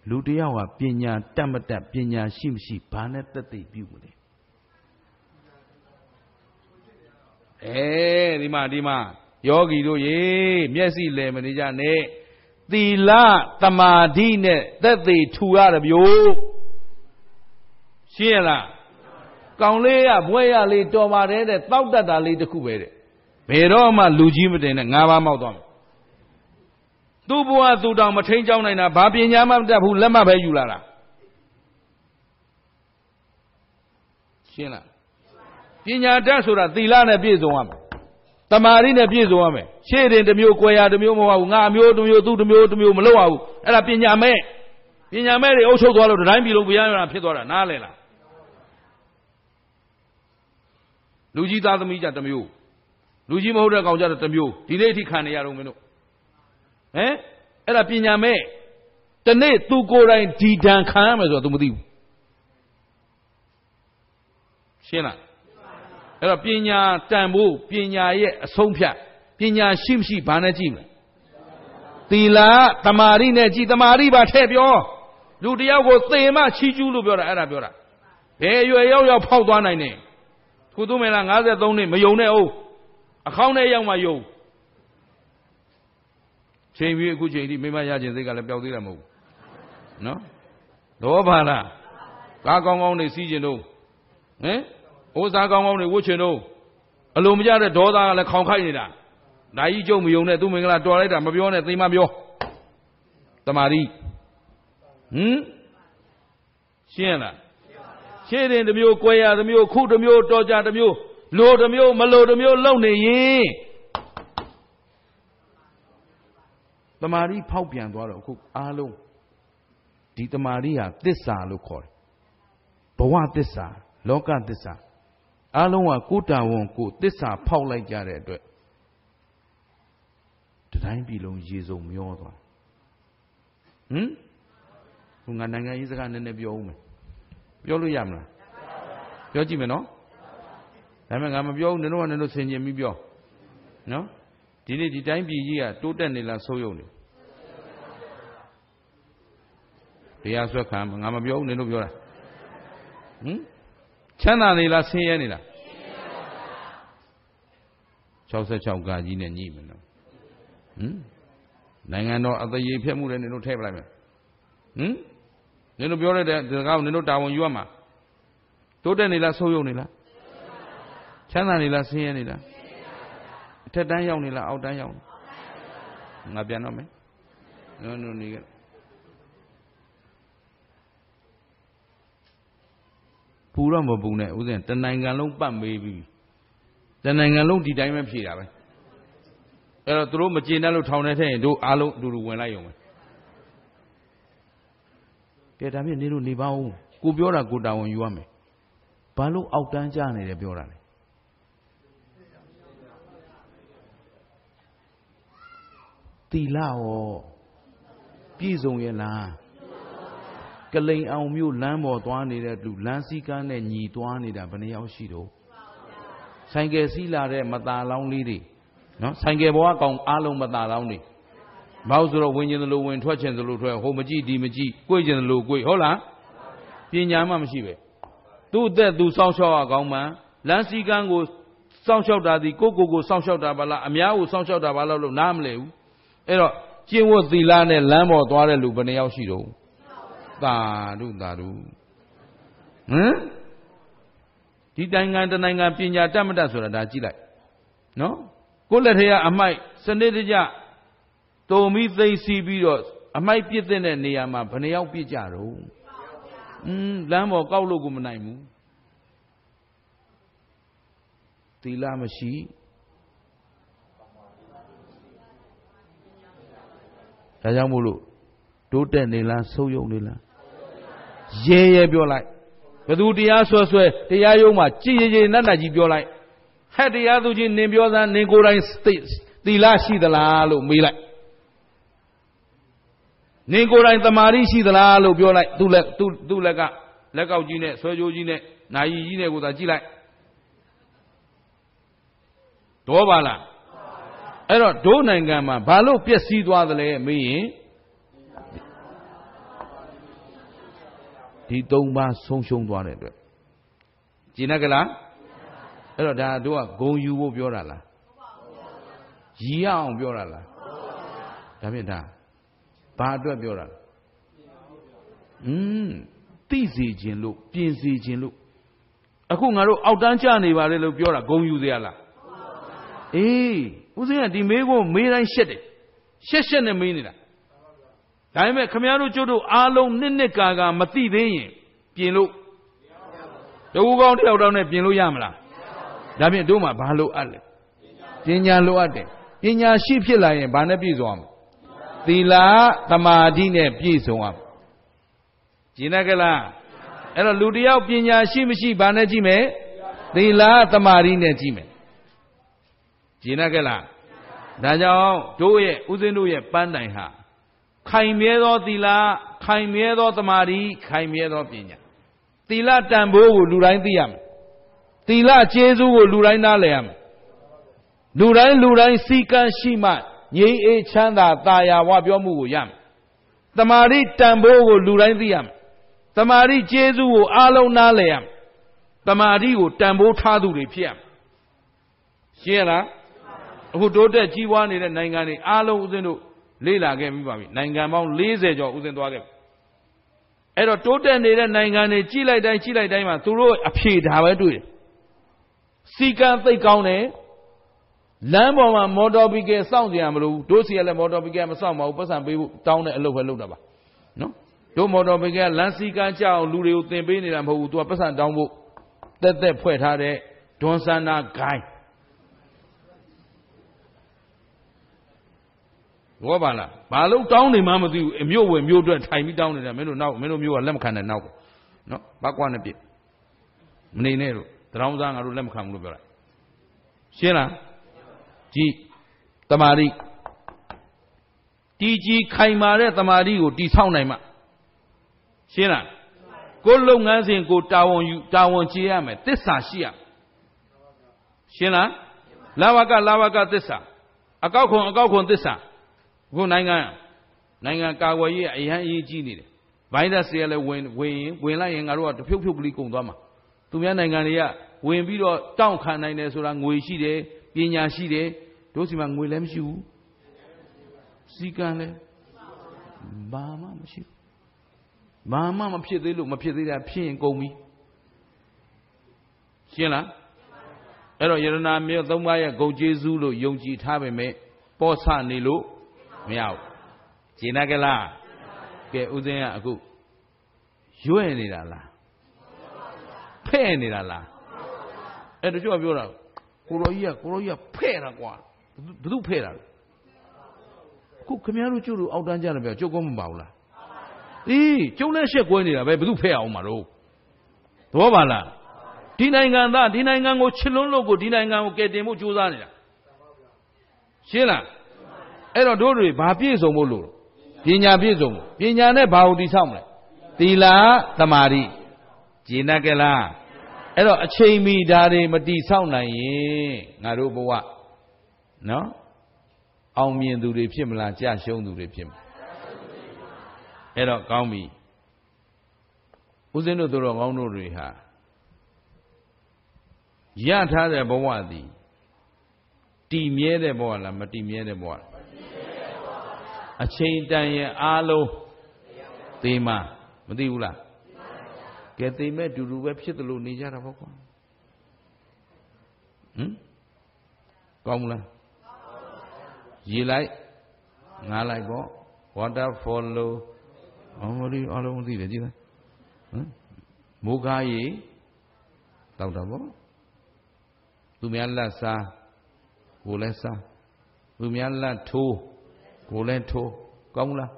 Speaker 1: လူတယောက်ကပညာတတ်မတတ်ပညာရှိမရှိဘာနဲ့သက်သေပြုမလဲအဲဒီမှာဒီမှာယောဂီတို့ရေမျက်စိလည်မနေကြနဲ့သီလတမာဓိနဲ့သက်သေထူရတပြို့ရှင်းရလားကောင်းလေးရဘွဲရလေးတော်ပါတယ်တဲ့တောက်တတ်တာလေးတခုပဲတဲ့ဘယ်တော့မှလူကြီးမတင်နဲ့ငါးပါးမောက်သွားမယ်သူ့ဘဝသူတောင်မထိန်ကြောင်းနိုင်တာဘာပညာမှမတတ်ဘူးလက်မှပဲယူလာတာရှင်းလားပညာတတ်ဆိုတာသီလနဲ့ပြည့်စုံရမယ်တမာရီနဲ့ပြည့်စုံရမယ်ရှေ့တင်တစ်မျိုး၊ကွယ်ရာတစ်မျိုးမဟုတ်ဘူးငါအမျိုးတစ်မျိုးသူ့တစ်မျိုးတစ်မျိုးမလုပ်ရဘူးအဲ့ဒါပညာမဲ့ပညာမဲ့တွေအုပ်ချုပ်သွားလို့တိုင်းပြည်လုံးဘုရားရတာဖြစ်သွားတာနားလည်လားလူကြီးသားသမီးကြတစ်မျိုးလူကြီးမဟုတ်တဲ့ကောင်ကြတစ်မျိုးဒီနေ့အထိခံနေရတော့မင်းတို့ဟမ်အဲ့ဒါပညာမဲ့တနေ့သူကိုယ်တိုင်ဒီဒဏ်ခံရမယ်ဆိုတော့ तू မသိဘူးရှင်းလားအဲ့တော့ပညာတန်ဖို့ပညာရဲ့အဆုံးဖြတ်ပညာရှိမရှိဘာနဲ့ကြည့်မလဲသီလတမာရီနဲ့ကြည်တမာရီပါထည့်ပြောလူတယောက်ကိုသေမချီးကျူးလို့ပြောတာအဲ့ဒါပြောတာဘယ်ရွယ်ရောက်ရောက်ဖောက်သွားနိုင်နေခုသူမေလား53နှစ်မယုံနဲ့အောင်အခေါင်းနဲ့ရောက်မှယုံချိန်ပြီးအခုချိန်ထိမိမရခြင်းစိတ်ကလည်းပျောက်သေးတာမဟုတ်ဘူးနော်သောဘာလားကားကောင်းကောင်းနေစီးခြင်းတော့ဟင်ဥစားကောင်းကောင်းနေဝတ်ခြင်းတော့အလိုမကျတဲ့ဒေါသကလည်းခေါင်ခိုက်နေတာဓာကြီးကျုံမယုံနဲ့သူမင်္ဂလာတော်လိုက်တာမပြောနဲ့သိမပြောတမာရီဟင်ရှင်းလားရှင်းတယ်တမျိုး၊ကွဲရတမျိုး၊ခုတမျိုး၊တော်ကြတမျိုးလိုတမျိုးမလိုတမျိုးလုံနေရင်မာဓိဖောက်ပြန်သွားတော့အခုအားလုံးဒီတမာဓိဟာသစ္စာလို့ခေါ်တယ်ဘဝသစ္စာလောကသစ္စာအားလုံးကကိုတာဝန်ကိုသစ္စာဖောက်လိုက်ကြတဲ့အတွက်တတိုင်းပြည်လုံးရေစုံမျောသွားဟမ်ဟိုငါနိုင်ငံရေးစကားနည်းနည်းပြောဦးမယ်ပြောလို့ရမလားပြောကြည့်မယ်နော်ဒါပေမဲ့ငါမပြောဘူးနင်တို့ကနင်တို့ဆင်ခြင်ပြီးပြောနော်ဒီနေ့ဒီတိုင်းပြည်ကြီးကတိုးတက်နေလားဆိုးရုံနေတရားဆွဲခံငါမပြောဘူးနင်တို့ပြောတာဟင်ချမ်းသာနေလားဆင်းရဲနေလား66ကကြီးနဲ့ညိမနော်ဟင်နိုင်ငံတော်အသရေဖြတ်မှုတွေနင်တို့ထည့်ပလိုက်မယ်ဟင်နင်တို့ပြောတဲ့ဒီကောင်နင်တို့တာဝန်ယူရမှာတိုးတက်နေလားဆိုးရုံနေလားချမ်းသာနေလားဆင်းရဲနေလားအထက်တန်းရောက်နေလားအောက်တန်းရောက်ငါပြန်တော့မယ်နော်နော်နေကပူတော့မပူနဲ့ဥစဉ်တနိုင်ငံလုံးပတ်မေးပြီးတနိုင်ငံလုံးဒီတိုင်းပဲဖြေတာပဲအဲ့တော့သူတို့မကျေနပ်လို့ထောင်ထဲထည့်ရင်တို့အားလုံးအတူတူဝင်လိုက်ရုံပဲကဲဒါဖြင့်နေလို့နေပါဦးကိုပြောတာ ကိုတာဝန်ယူရမယ်ဘာလို့အောက်တန်းကျနေတယ်ပြောတာလဲတီလာရောပြည့်စုံရဲ့လားကလိန်အောင်မျိုးလမ်းပေါ်သွားနေတဲ့လူလမ်းစည်းကမ်းနဲ့ညီသွားနေတာဘယ်နှယောက်ရှိတော့ဆိုင်ကယ်စီးလာတဲ့မသားလောင်းလေးတွေနော်ဆိုင်ကယ်ဘောကကောင်အားလုံးမသားလောင်းတွေမဟုတ်ဆိုတော့ဝင်ကျင်သလိုဝင်ထွက်ကျင်သလိုထွက်ဟိုမကြည့်ဒီမကြည့်ကိုယ်ကျင်သလိုကိုယ်ဟုတ်လားပညာမှမရှိပဲသူ့အသက်သူစောင့်ရှောက်ရကောင်းမှန်လမ်းစည်းကမ်းကိုစောင့်ရှောက်တာဒီကိုကိုကိုစောင့်ရှောက်တာပါလားအများကိုစောင့်ရှောက်တာပါလားလို့နားမလည်ဘူးအဲ့တော့ကျင့်ဝတ်သီလနဲ့လမ်းပေါ်သွားတဲ့လူဘယ်နှယောက်ရှိတော့သာဓုသာဓုဟမ်ဒီတိုင်းငံတနိုင်ငံပညာတတ်မတတ်ဆိုတာဒါကြည့်လိုက်နော်ကိုယ်လက်ထဲကအမိုက်စနစ်တကျတုံပြီးသိစီပြီးတော့အမိုက်ပြစ်တဲ့နေရာမှာဘယ်နှယောက်ပြစ်ကြတော့อืมလမ်းပေါ်ကောက်လို့ကိုမနိုင်ဘူးသီလမရှိဒါကြောင့်မို့လို့တိုးတက်နေလားဆုပ်ယုပ်နေလားရဲရဲပြောလိုက်ဘသူတရားဆွဲဆွဲတရားရုံးမှာကြည်ကြည်နတ်နတ်ကြီးပြောလိုက်ဟဲ့တရားသူကြီးနင်ပြောစမ်းနင်ကိုယ်တိုင်သီလရှိသလားလို့မေးလိုက်နင်ကိုယ်တိုင်တမာရီရှိသလားလို့ပြောလိုက်သူ့လက်သူ့သူ့လက်ကလက်ကောက်ကြီးနဲ့ဆွဲကြိုးကြီးနဲ့နာယီကြီးနဲ့ကိုသာကြည့်လိုက်တော့ပါလားအဲ့တော့ဒိုးနိုင်ငံမှာဘာလို့ပျက်စီးသွားသလဲမေးရင်ဒီ၃ပါးဆုံးရှုံးသွားတဲ့အတွက်ကျင်ရကလားအဲ့တော့ဒါတို့ကဂုံယူဖို့ပြောတာလားရည်ရအောင်ပြောတာလားဒါဖြင့်ဒါဘာအတွက်ပြောတာလဲอืมသိစေခြင်းလို့ပြင်စေခြင်းလို့အခုငါတို့အောက်တန်းကျနေပါလေလို့ပြောတာဂုံယူเสียရလားအေးဦးစင်းကဒီမေးခွန်းမေးတိုင်းရှက်တယ်ရှက်ရှက်နဲ့မေးနေတာဒါပေမဲ့ခမရတို့ကျွတ်တို့အားလုံးနှစ်နှစ်ကာကာမသိသေးရင်ပြင်လို့တကူကောင်းတယောက်တောင်းနဲ့ပြင်လို့ရမလားဒါဖြင့်တို့မှာဘာလို့အပ်လဲပညာလိုအပ်တယ်ပညာရှိဖြစ်လာရင်ဘာနဲ့ပြည့်စုံအောင်သီလသမာဓိနဲ့ပြည့်စုံအောင်ကျင်တတ်ကြလားအဲ့တော့လူတယောက်ပညာရှိမရှိဘာနဲ့ကြည့်မယ်သီလသမာဓိနဲ့ကြည့်မယ်ကျင်တတ်ကြလားဒါကြောင့်တို့ရဲ့ဥစဉ်တို့ရဲ့ပန်းတိုင်ဟာခိုင်မြဲသောသီလခိုင်မြဲသော သမာဓိခိုင်မြဲသောပညာသီလတန်ဖိုးကို လူတိုင်းသိရမယ်သီလကျေးဇူးကိုလူတိုင်းနားလည်ရမယ်လူတိုင်းလူတိုင်းစီကံရှိမှငြိမ်းအေးချမ်းသာတာယာဝပြောမှုကိုရမယ်သမာဓိတန်ဖိုးကိုလူတိုင်းသိရမယ်သမာဓိကျေးဇူးကိုအားလုံးနားလည်ရမယ်သမာဓိကိုတန်ဖိုးထားသူတွေဖြစ်ရမယ်ရှင်းရလားအခုတိုးတက်ကြီးပွားနေတဲ့နိုင်ငံတွေအားလုံးဦးဇင်းတို့လေ့လာခဲ့မိပါပြီနိုင်ငံပေါင်း40ကျော်ဦးစင်းသွားခဲ့ပြီအဲ့တော့တိုးတက်နေတဲ့နိုင်ငံတွေကြည့်လိုက်တိုင်းကြည့်လိုက်တိုင်းမှာသူတို့အဖြေဒါပဲတွေ့တယ်စီကံသိပ်ကောင်းတယ်လမ်းပေါ်မှာမော်တော်ဘိကယ်စောင့်ကြရမလို့တို့စီကလည်းမော်တော်ဘိကယ်မစောင့်ပါဘူးပတ်စံပေးဖို့တောင်းတဲ့အလုပ်ပဲလုပ်တာပါနော်တို့မော်တော်ဘိကယ်လမ်းစီကံကြအောင်လူတွေကိုသင်ပေးနေတာမဟုတ်ဘူးသူကပတ်စံတောင်းဖို့တက်တက်ဖွဲ့ထားတဲ့ဒွန်ဆန္ဒဂိုင်းဘောပါလားဘာလို့တောင်းနေမှမသိဘူးအမျိုးဝင်မျိုးအတွက်ထိုင်ပြီးတောင်းနေတာမင်းတို့နောက်မင်းတို့မျိုးကလက်မခံနဲ့နောက်ကိုနော်ဘာကွာနဲ့ပြစ်မနေနဲ့လို့တရောင်းသားငါတို့လက်မခံဘူးလို့ပြောတာရှင်းလားကြည်တမာရီတည်ကြည်ခိုင်မာတဲ့တမာရီကိုတည်ဆောက်နိုင်မှရှင်းလားကိုလုပ်ငန်းစဉ်ကို တာဝန်ယူတာဝန်ချေရမယ်တစ္ဆာရှိရရှင်းလားလာဝကလာဝကတစ္ဆာအကောက်ခွန်အကောက်ခွန်တစ္ဆာအခုနိုင်ငံနိုင်ငံကာကွယ်ရေးအရန်အရေးကြီးနေတယ်ဗိုင်းရပ်စ်တွေကလည်းဝင်ဝင်ရင်ဝင်လိုက်ရင်ငါတို့ကတဖြုတ်ဖြုတ်ကလေးကုန်သွားမှာသူများနိုင်ငံတွေကဝင်ပြီးတော့တောင့်ခံနိုင်တယ်ဆိုတာငွေရှိတယ်ပညာရှိတယ်တို့စီမှာငွေလည်းမရှိဘူးစီကံလည်းဘာမှမရှိဘူးဘာမှမဖြစ်သေးလို့မဖြစ်သေးတာဖြစ်ရင်ကုန်ပြီရှင်းလားအဲ့တော့ယရနာမြို့သုံးပါးရဲ့ဂုံကျေးဇူးလို့ယုံကြည်ထားပေမဲ့ပောဆနေလို့မရဘူးကျေနပ်ကြလားကဲဦးစင်းကအခုရွံ့နေတာလားဖဲ့နေတာလားအဲ့တချို့ကပြောတာကိုရောကြီးကကိုရောကြီးကဖဲ့တာကွာဘယ်သူဖဲ့တာလဲခုခမည်းတော်ကျုပ်တို့အောက်တန်းကြတယ်ပြောကျုပ်ကောမပါဘူးလားအေးကျုပ်လည်းရှက်ကွဲနေတာပဲဘယ်သူဖဲ့အောင်မှာတော့သဘောပါလားဒီနိုင်ငံသားဒီနိုင်ငံကိုချစ်လွန်းလို့ကိုဒီနိုင်ငံကိုကယ်တင်ဖို့ကြိုးစားနေတာရှင်းလားအဲ့တော့တို့တွေဘာပြည့်စုံဖို့လို့ပညာပြည့်စုံဖို့ပညာနဲ့ဘာကိုတည်ဆောက်မလဲသီလသမာဓိဂျေနကလားအဲ့တော့အချိန်မီဒါတွေမတည်ဆောက်နိုင်ရင်ငါတို့ဘဝနော်အောင်မြင်သူတွေဖြစ်မလားကြာရှုံးသူတွေဖြစ်မလားအဲ့တော့ကောင်းပြီဦးဇင်းတို့တော်ကောင်းတို့တွေဟာရထားတဲ့ဘဝသည်တည်မြဲတဲ့ဘဝလားမတည်မြဲတဲ့ဘဝလားအချိန်တန်ရင်အားလုံးသေမှာမသိဘူးလားကဲသေမဲ့တူတူပဲဖြစ်တယ်လို့နေကြတာပေါ့ကွာဟမ်ကောင်းမလားရေလိုက်ငားလိုက်ပေါ့ water follow အမလီအလုံးသိတယ်ကြည့်လိုက်ဟမ်မိုးကားရေတောက်တာပေါ့သူများလက်စားကိုလည်းစားသူများလက်ထိုးကိုလည်းထိုးကောင်းလား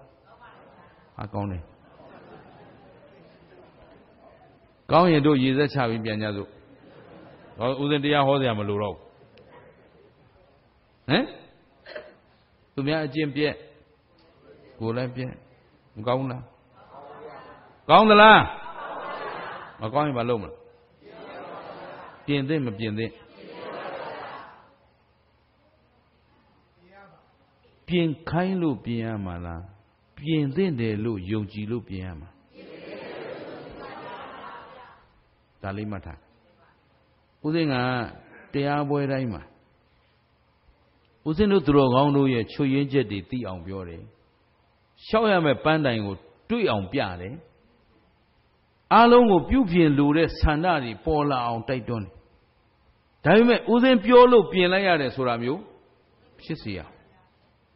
Speaker 1: အကောင်းတယ်ကောင်းရင်တို့ရေသက်ချပြီးပြန်ကြစို့ဟောဦးဇင်းတရားဟောစရာမလိုတော့ဟမ်သူများအကျင့်ပြက်ကိုလည်းပြက်မကောင်းလားကောင်းသလားမကောင်းရင်မလုပ်မလားပြင်သင့်မပြင်သင့်ပြင်ခိုင်းလို့ပြင်ရမှာလားပြင်သင့်တယ်လို့ယုံကြည်လို့ပြင်ရမှာဒါလေးမှတ်ထားဦးစင်းကတရားပွဲတိုင်းမှာဦးစင်းတို့သူတော်ကောင်းတို့ရဲ့ချွေရင်းချက်တွေသိအောင်ပြောတယ်ရှောက်ရမယ့်ပန်းတိုင်ကိုတွေ့အောင်ပြတယ်အားလုံးကိုပြုပြင်လိုတဲ့ဆန္ဒတွေပေါ်လာအောင်တိုက်တွန်းတယ်ဒါပေမဲ့ဦးစင်းပြောလို့ပြင်လိုက်ရတယ်ဆိုတာမျိုး ဖြစ်เสียရ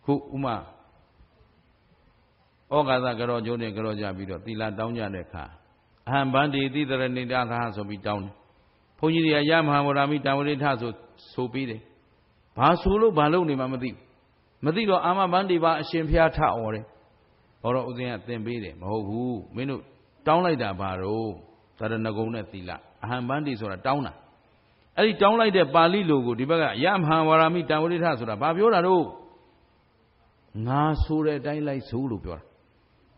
Speaker 1: ခုဥမာဩဃာသကရောကျုံးနဲ့ကရောကြပြီးတော့သီလတောင်းကြတဲ့အခါအဟံဗန္တိတိတရဏိတာသာဆိုပြီးတောင်းတယ်။ဘုန်းကြီးတွေကယမဟာဝရမိတံဝရိထဆိုဆိုပြီးတယ်။ဘာဆိုလို့ဘာလုပ်နေမှမသိဘူး။မသိတော့အာမဗန္တိပါအရှင်ဖျားထအော်တယ်။ဘောတော့ဥစဉ်ကသင်ပေးတယ်မဟုတ်ဘူး။မင်းတို့တောင်းလိုက်တာဘာတော့သရဏဂုံနဲ့သီလအဟံဗန္တိဆိုတာတောင်းတာ။အဲ့ဒီတောင်းလိုက်တဲ့ပါဠိလိုကိုဒီဘက်ကယမဟာဝရမိတံဝရိထဆိုတာဘာပြောတာတော့ငါဆိုတဲ့အတိုင်းလိုက်ဆိုလို့ပြောတာ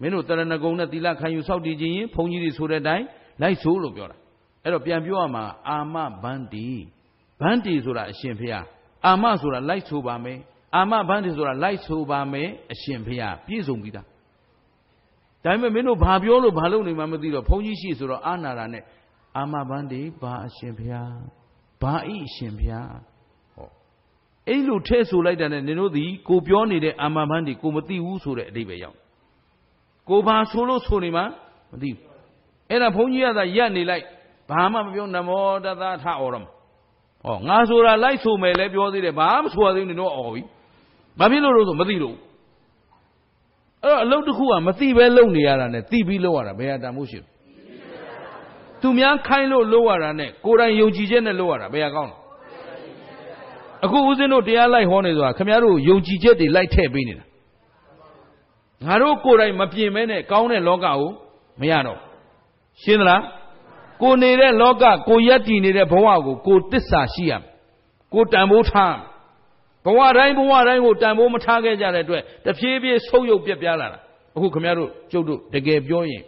Speaker 1: မင်းတို့တရဏဂုံနဲ့သီလခံယူစောင့်တည်ခြင်းရင်ဘုန်းကြီးတွေဆိုတဲ့အတိုင်းလိုက်ဆိုလို့ပြောတာအဲ့တော့ပြန်ပြောရမှာအာမဘန္တိဘန္တိဆိုတာအရှင်ဖျားအာမဆိုတာလိုက်ဆိုပါမယ်အာမဘန္တိဆိုတာလိုက်ဆိုပါမယ်အရှင်ဖျားပြည့်စုံပြီသားဒါပေမဲ့မင်းတို့ဘာပြောလို့ဘာလုပ်နေမှမသိတော့ဘုန်းကြီးရှိဆိုတော့အာနာရာနဲ့အာမဘန္တိဘာအရှင်ဖျားဘာဤအရှင်ဖျားအဲ့လိုထဲ့ဆိုလိုက်တာနဲ့နင်တို့ဒီကိုပြောနေတဲ့အမှန်မှန်တွေကိုမသိဘူးဆိုတဲ့အဓိပ္ပာယ်ရောက်ကိုဘာဆိုလို့ဆိုနေမှမသိဘူးအဲ့ဒါဘုန်းကြီးကသာရက်နေလိုက်ဘာမှမပြောနမောတသထအော်တော့ဟောငါဆိုတာလိုက်ဆိုမယ်လဲပြောသေးတယ်ဘာမှဆိုရသေးဘူးနင်တို့အော်ပြီဘာဖြစ်လို့လို့ဆိုမသိလို့အဲ့တော့အလုပ်တစ်ခုကမသိပဲလုပ်နေရတာနဲ့သိပြီးလုပ်ရတာဘယ်ဟာတန်မှုရှိလဲသူများခိုင်းလို့လုပ်ရတာနဲ့ကိုယ်တိုင်ယုံကြည်ချက်နဲ့လုပ်ရတာဘယ်ဟာကောင်းလဲအခုဦးဇင်းတို့တရားလိုက်ဟောနေဆိုတာခင်ဗျားတို့ယုံကြည်ချက်တွေလိုက်ထည့်ပေးနေတာငါတို့ကိုယ်တိုင်မပြင်မဲနဲ့ကောင်းတဲ့လောကကိုမရတော့ရှင်းသလားကိုနေတဲ့လောက ကိုယက်တည်နေတဲ့ဘဝကိုကိုတစ္ဆာရှိရမယ်ကိုတန်ဖိုးထားဘဝတိုင်းဘဝတိုင်းကိုတန်ဖိုးမထားခဲ့ကြတဲ့အတွက်တဖြည်းဖြည်းဆုပ်ယုပ်ပြက်ပြားလာတာအခုခင်ဗျားတို့ကျုပ်တို့တကယ်ပြောရင်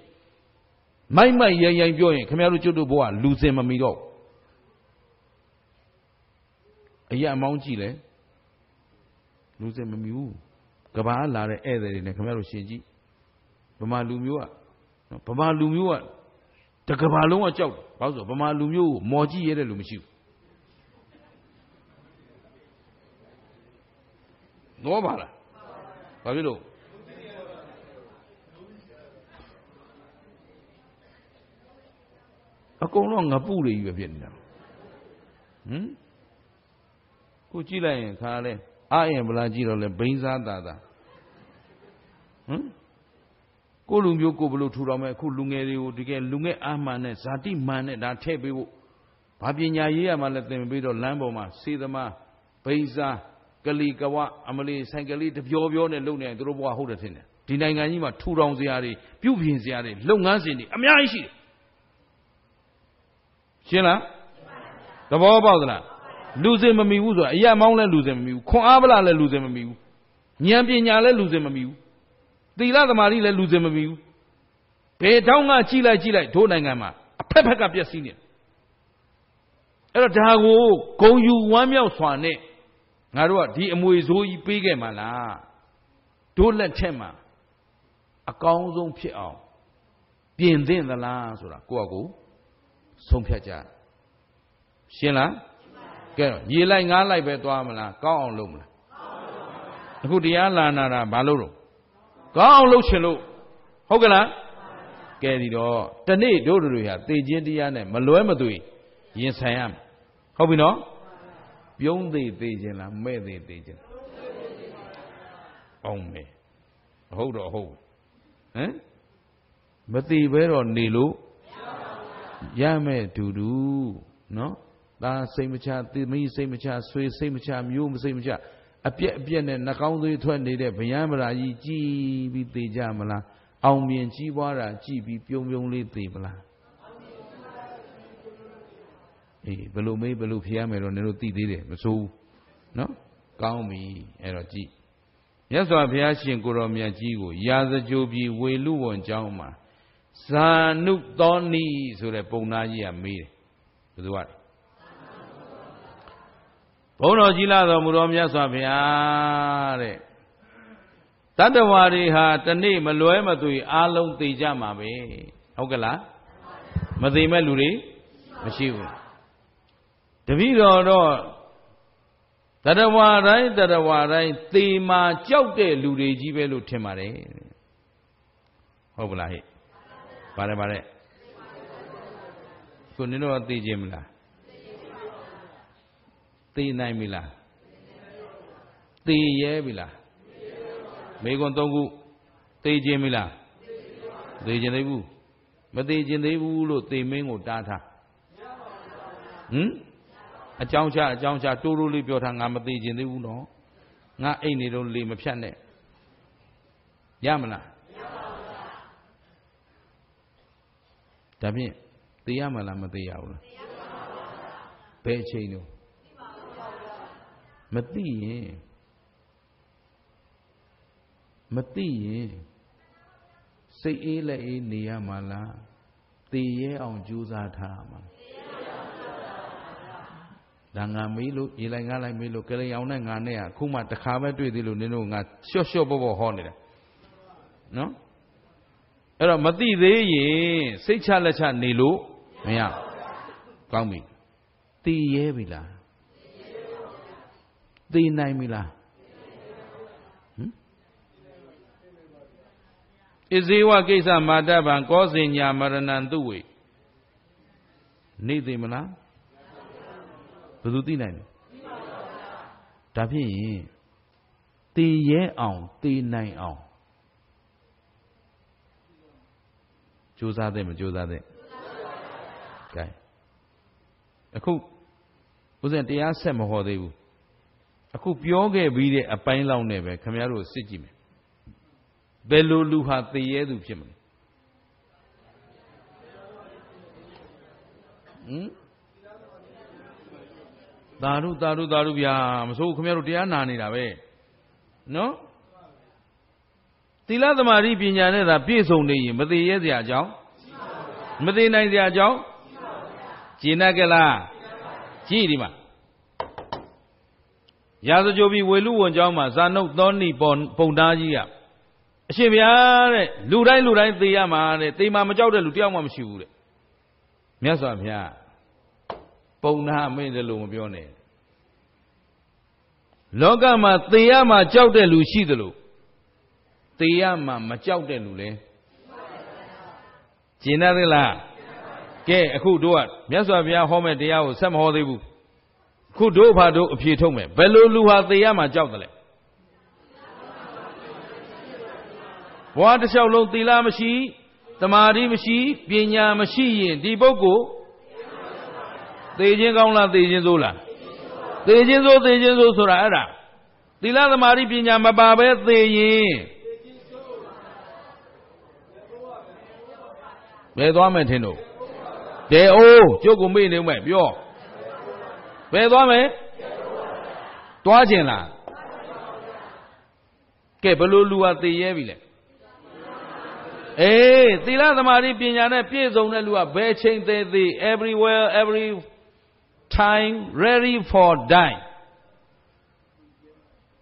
Speaker 1: မိုက်မိုက်ရိုင်ရိုင်ပြောရင်ခင်ဗျားတို့ကျုပ်တို့ဘဝလူစင်မမီတော့အရာမောင်းကြည့်လဲလူစင်မမြူကဘာလာတဲ့ဧည့်သည်တွေနဲ့ခင်ဗျားတို့ရှင်ကြည့်ဗမာလူမျိုးကဗမာလူမျိုးကတကဘာလုံးကကြောက်တယ်ဘာလို့ဆိုဗမာလူမျိုးကိုမော်ကြည့်ရတဲ့လူမရှိဘူးတော့ပါလားဘာဖြစ်လို့အကုန်လုံးငပုတွေကြီးပဲဖြစ်နေတာဟမ်ခုကြည့်လိုက်ရင်ခါလဲအာရင်ဗလာကြည့်တော့လဲဘိန်းစားတာတာဟမ်ကိုလူမျိုးကိုဘလို့ထူတော်မဲ့အခုလူငယ်တွေကိုတကယ်လူငယ်အာမှန်နဲ့ဇာတိမှန်နဲ့ဒါထည့်ပေးဖို့ဘာပညာရေးရမှလည်းသင်ပေးတော့လမ်းပေါ်မှာစေသမားဘိန်းစားကလီကဝအမလီဆိုင်ကလေးတပြောပြောနဲ့လုပ်နေရင်တို့ဘဝဟုတ်တယ်ထင်တယ်ဒီနိုင်ငံကြီးမှာထူထောင်စရာတွေပြုပြင်စရာတွေလုပ်ငန်းစဉ်တွေအများကြီးရှိတယ်ရှင်းလားသဘောပေါက်သလားလူစင်မမီဘူးဆိုတာအရမောင်းလည်းလူစင်မမီဘူးခွန်အားဗလာလည်းလူစင်မမီဘူးဉာဏ်ပညာလည်းလူစင်မမီဘူးသီလသမာဓိလည်းလူစင်မမီဘူးဘယ်တောင်းကကြည်လိုက်ကြည်လိုက်ဒို့နိုင်ငံမှာအဖက်ဖက်ကပျက်စီးနေအဲ့တော့ဒါကိုဂုံယူဝမ်းမြောက်စွာနဲ့ငါတို့ကဒီအမွေဆိုးကြီးပေးခဲ့မှလားဒို့လက်ချက်မှာအကောင်းဆုံးဖြစ်အောင်ပြင်သင့်သလားဆိုတာကိုယ့်အကူဆုံးဖြတ်ကြရှင်းလားကဲရေလိုက်ငါးလိုက်ပဲသွားမလားကောင်းအောင်လုပ်မလားအခုတရားလာနာတာဘာလို့တော့ကောင်းအောင်လုပ်ရှင်လို့ဟုတ်ကလားကဲဒီတော့တနေ့တို့တို့တွေဟာသေခြင်းတရားနဲ့မလွဲမသွေရင်ဆိုင်ရမယ်ဟုတ်ပြီနော်ပြုံးသေးသေးခြင်းလားမဲ့သေးသေးခြင်းအောင်မယ်ဟုတ်တော့ဟုတ်ဟမ်မသေးဘဲတော့နေလို့ရမယ်တူတူနော်သားစိတ်မချသမီးစိတ်မချဆွေစိတ်မချမျိုးမစိတ်မချအပြက်အပြက်နဲ့နှကောင်းသွေးထွက်နေတဲ့ဗျံဗရာကြီးကြည်ပြီးသေကြမလားအောင်မြင်ကြီးပွားတာကြည်ပြီးပြုံပြုံလေးသေမလားအေးဘလို့မေးဘလို့ဖျားမယ်တော့နင်တို့သိသေးတယ်မစိုးဘူးနော်ကောင်းပြီအဲ့တော့ကြည်မြတ်စွာဘုရားရှင်ကိုရောမြတ်ကြီးကို ရာဇကြိုပြည်ဝေလူဝန်ကျောင်းမှာဇာနုတောနီဆိုတဲ့ပုံသားကြီးကမေးတယ်ဘယ်သူကလဲဘုန်းတော်ကြီးလာတော်မူတော်မြတ်စွာဘုရားတဲ့တတ္တဝါတွေဟာတနေ့မလွဲမသွေအာလုံးသိကြမှာပဲဟုတ်ကလားမသိမဲ့လူတွေမရှိဘူးတပည့်တော်တော့တတဝါတိုင်းတတဝါတိုင်းသေမာကြောက်တဲ့လူတွေကြီးပဲလို့ထင်ပါတယ်ဟုတ်ကလားဟဲ့ပါတယ်ပါတယ်ခုနင်တို့ကသိခြင်းမလားသိနိုင်ပြီလားသိရဲပြီလားမေကွန်၃ခုသိခြင်းပြီလားသိခြင်းသေးဘူးမသိခြင်းသေးဘူးလို့သိမင်းကိုတားထားဟမ်အကြောင်းချအကြောင်းချတိုးတိုးလေးပြောထားငါမသိခြင်းသေးဘူးနော်ငါအိတ်နေတော့လေမဖြတ်နဲ့ရမလားဒါဖြင့်သိရမလားမသိရဘူးလားသိရပါဘူးဘယ်အချိန်တော့မသိရင်မသိရင်စိတ်အေးလက်အေးနေရမှာလားသိရဲအောင်ကြိုးစားထားမှာဒါငါမေးလို့ရေလိုက်ငါလိုက်မေးလို့ကလေးအောင်နဲ့ငါနဲ့ကခုမှတစ်ခါပဲတွေ့သေးလို့နင်တို့ငါရှော့ရှော့ပေါ်ပေါ်ဟောနေတာနော်အဲ့တော့မသိသေးရင်စိတ်ချလက်ချနေလို့မရကောင်းပြီသိရဲပြီလားသိနိုင်ပြီလားဟင်ဣဇေဝကိစ္စမာတဗံကောစင်ညာမရဏံသူဝေနေသိမလားဘယ်သူသိနိုင်လဲဒါဖြစ်ရင်သိရဲအောင်သိနိုင်အောင်ကြိုးစားတဲ့မကြိုးစားတဲ့ကဲအခုဦးဇင်တရားဆက်မဟောသေးဘူးအခုပြောခဲ့ပြီးတဲ့အပိုင်းလောက်နဲ့ပဲခင်ဗျားတို့စစ်ကြည့်မယ်ဘယ်လိုလူဟာသေရဲသူဖြစ်မလဲဟင်သာဓုသာဓုသာဓုဗျာမဆိုးခင်ဗျားတို့တရားနာနေတာပဲနော်သီလသမารိပညာနဲ့သာပြည့်စုံနေရင်မသေးရဲစရာအကြောင်းမသေးနိုင်စရာအကြောင်းကျေနပ်ကြလားကြည့်ဒီမှာရာဇကြိုပြီဝေလူဝန်ကျောင်းမှာဇာနုတ်သောနိပုံသားကြီးကအရှင်ဗျာတဲ့လူတိုင်းလူတိုင်းသေရမှာတဲ့သေမှာမကြောက်တဲ့လူတယောက်မှမရှိဘူးတဲ့မြတ်စွာဘုရားပုံနာမင်းတယ်လို့မပြောနဲ့လောကမှာသေရမှာကြောက်တဲ့လူရှိသလိုသေရမှာမကြောက်တဲ့လူလဲကျင်ရသလားကဲအခုတို့ကမြတ်စွာဘုရားဟောမဲ့တရားကိုဆက်မဟောသေးဘူးခုတို့ဘာတို့အဖြေထုတ်မယ်ဘယ်လိုလူဟာသေရမှာကြောက်တယ်လဲဘဝတစ်လျှောက်လုံးသီလမရှိတမာတိမရှိပညာမရှိရင်ဒီပုဂ္ဂိုလ်သေခြင်းကောင်းလားသေခြင်းဆိုးလားသေခြင်းဆိုးသေခြင်းဆိုးဆိုတာအဲ့ဒါသီလသမာဓိပညာမပါဘဲသေရင်ဘယ်သွားမယ်ထင်တို့ဒေအိုးကျုပ်ကိုမေ့နေမယ်ပြောဘယ်သွားမလဲသွားခြင်းလားကဲဘလို့လူဟာသေရဲပြီလဲအေးသီလသမာဓိပညာနဲ့ပြည့်စုံတဲ့လူကဘယ်ချိန်သေးသေး everywhere every time ready for die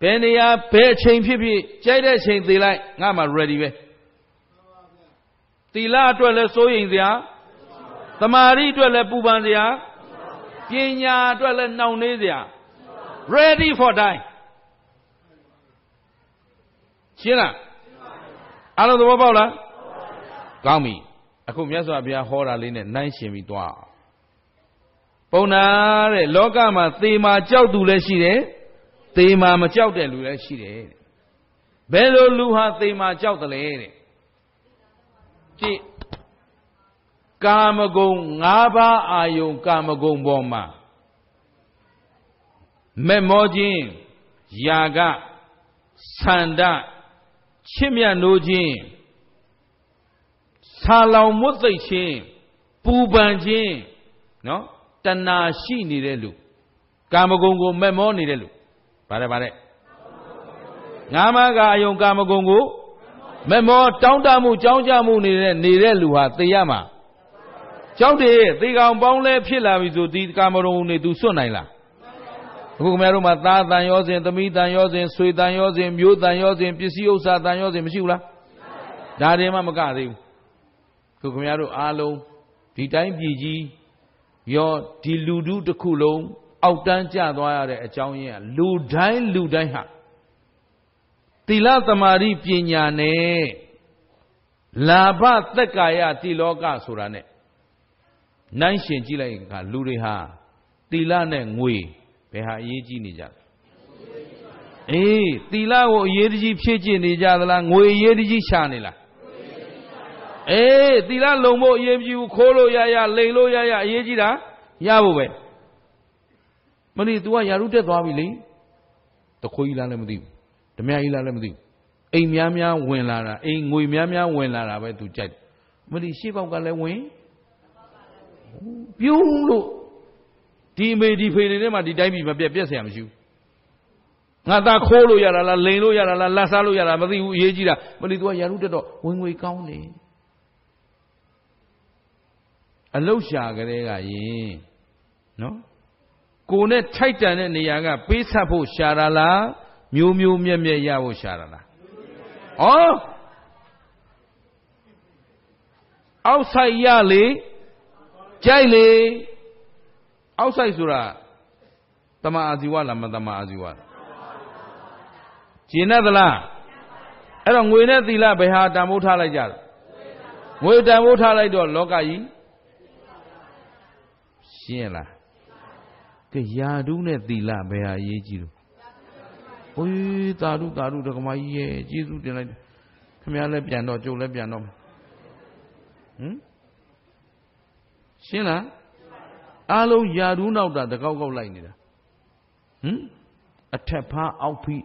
Speaker 1: ဘယ်နေရာဘယ်ချိန်ဖြစ်ဖြစ်ကြိုက်တဲ့ချိန်သေးလိုက်ငါမှ ready ပဲသီလအတွက်လဲစိုးရိမ်စရာသမာဓိအတွက်လဲပူပန်စရာပညာအတွက်လည်းနှောင့်နှေးစရာ ready for die ရှင်းလားအားလုံးသဘောပေါက်လားကောင်းပြီအခုမြတ်စွာဘုရားဟောတာလေးနဲ့နှိုင်းရှင်ပြီးသွားပုံနာတဲ့လောကမှာသေမာကြောက်သူလည်းရှိတယ်သေမာမကြောက်တဲ့လူလည်းရှိတယ်ဘယ်လိုလူဟာသေမာကြောက်တယ်လဲတဲ့ကြည့်ကာမဂုဏ်၅ပါးအာယုံကာမဂုဏ်ပေါ်မှာမေမောခြင်းယာကဆန္ဒချစ်မြတ်နိုးခြင်းဆာလောင်မွတ်သိခြင်းပူပန်ခြင်းနော်တဏှာရှိနေတဲ့လူကာမဂုဏ်ကိုမက်မောနေတဲ့လူဗါတယ်ဗါတယ်ငါမကအယုံကာမဂုဏ်ကိုမက်မောတောင်းတမှုကြောင်းကြမှုနေတဲ့နေတဲ့လူဟာသိရမှာကြောက်တယ်သေကောင်ပေါင်းလဲဖြစ်လာပြီဆိုဒီကာမရုံနေသူစွန့်နိုင်လားအခုခင်ဗျားတို့မှာသားတန်ရောစဉ်သမီးတန်ရောစဉ်ဆွေတန်ရောစဉ်မျိုးတန်ရောစဉ်ပစ္စည်းဥစ္စာတန်ရောစဉ်မရှိဘူးလားဒါတွေမှမကသေးဘူးခုခင်ဗျားတို့အားလုံးဒီတိုင်းပြည်ကြီးရောဒီလူတုတစ်ခုလုံးအောက်တန်းကျသွားရတဲ့အကြောင်းရင်းကလူတိုင်းလူတိုင်းဟာသီလသမာဓိပညာနဲ့လာဘသက်ကာယတိလောကဆိုတာ ਨੇ နှိုင်းရှင်ကြည့်လိုက်ခါလူတွေဟာတီလာနဲ့ငွေဘယ်ဟာအရေးကြီးနေကြလဲအေးတီလာကိုအရေးကြီးဖြည့်ကျင့်နေကြသလားငွေအရေးကြီးရှာနေလားအေးတီလာလုံဖို့အရေးကြီးဘူးခိုးလို့ရရလိန်လို့ရရအရေးကြီးတာရဖို့ပဲမင်း तू ကယာရုတက်သွားပြီလေတခွေးကြီးလားလည်းမသိဘူးဓမြကြီးလားလည်းမသိဘူးအိမ်များများဝင်လာတာအိမ်ငွေများများဝင်လာတာပဲ तू ကြိုက်မင်းရှေ့ပေါက်ကလည်းဝင်ပြုံးလို့ဒီအမေဒီဖေတွေထဲမှာဒီတိုင်းပြည်မပြတ်ပြက်เสียမှရှိဘူးငါသားခိုးလို့ရတာလားလိန်လို့ရတာလားလက်စားလို့ရတာမသိဘူးအရေးကြီးတာမလီသူကရာထူးတက်တော့ဝင်ငွေကောင်းတယ်အလုတ်ရှာကလေးကရင်နော်ကိုနဲ့ထိုက်တန်တဲ့နေရာက ပေးဆက်ဖို့ရှာတာလားမျိုးမျိုးမြက်မြက်ရဖို့ရှာတာလားဩအောက်ဆိုင်ရလေကြိုက်လေအောက်ဆိုင်ဆိုတာတမအာဇီဝလားမတမအာဇီဝလားကျင်တတ်သလားအဲ့တော့ငွေနဲ့သီလဘယ်ဟာတန်ဖိုးထားလိုက်ကြလဲငွေတန်ဖိုးထားလိုက်တော့လောကကြီးရှင်းလားကရာဒုနဲ့သီလဘယ်ဟာအရေးကြီးလို့ဘုရားသာဓုသာဓုဒကမကြီးရဲ့ကျေးဇူးတင်လိုက်ခင်ဗျားလည်းပြန်တော့ကျုပ်လည်းပြန်တော့ဟမ်ရှင်းလားအားလုံးယာရူးနောက်တာတကောက်ကောက်လိုက်နေတာဟမ်အထက်ဖားအောက်ဖိ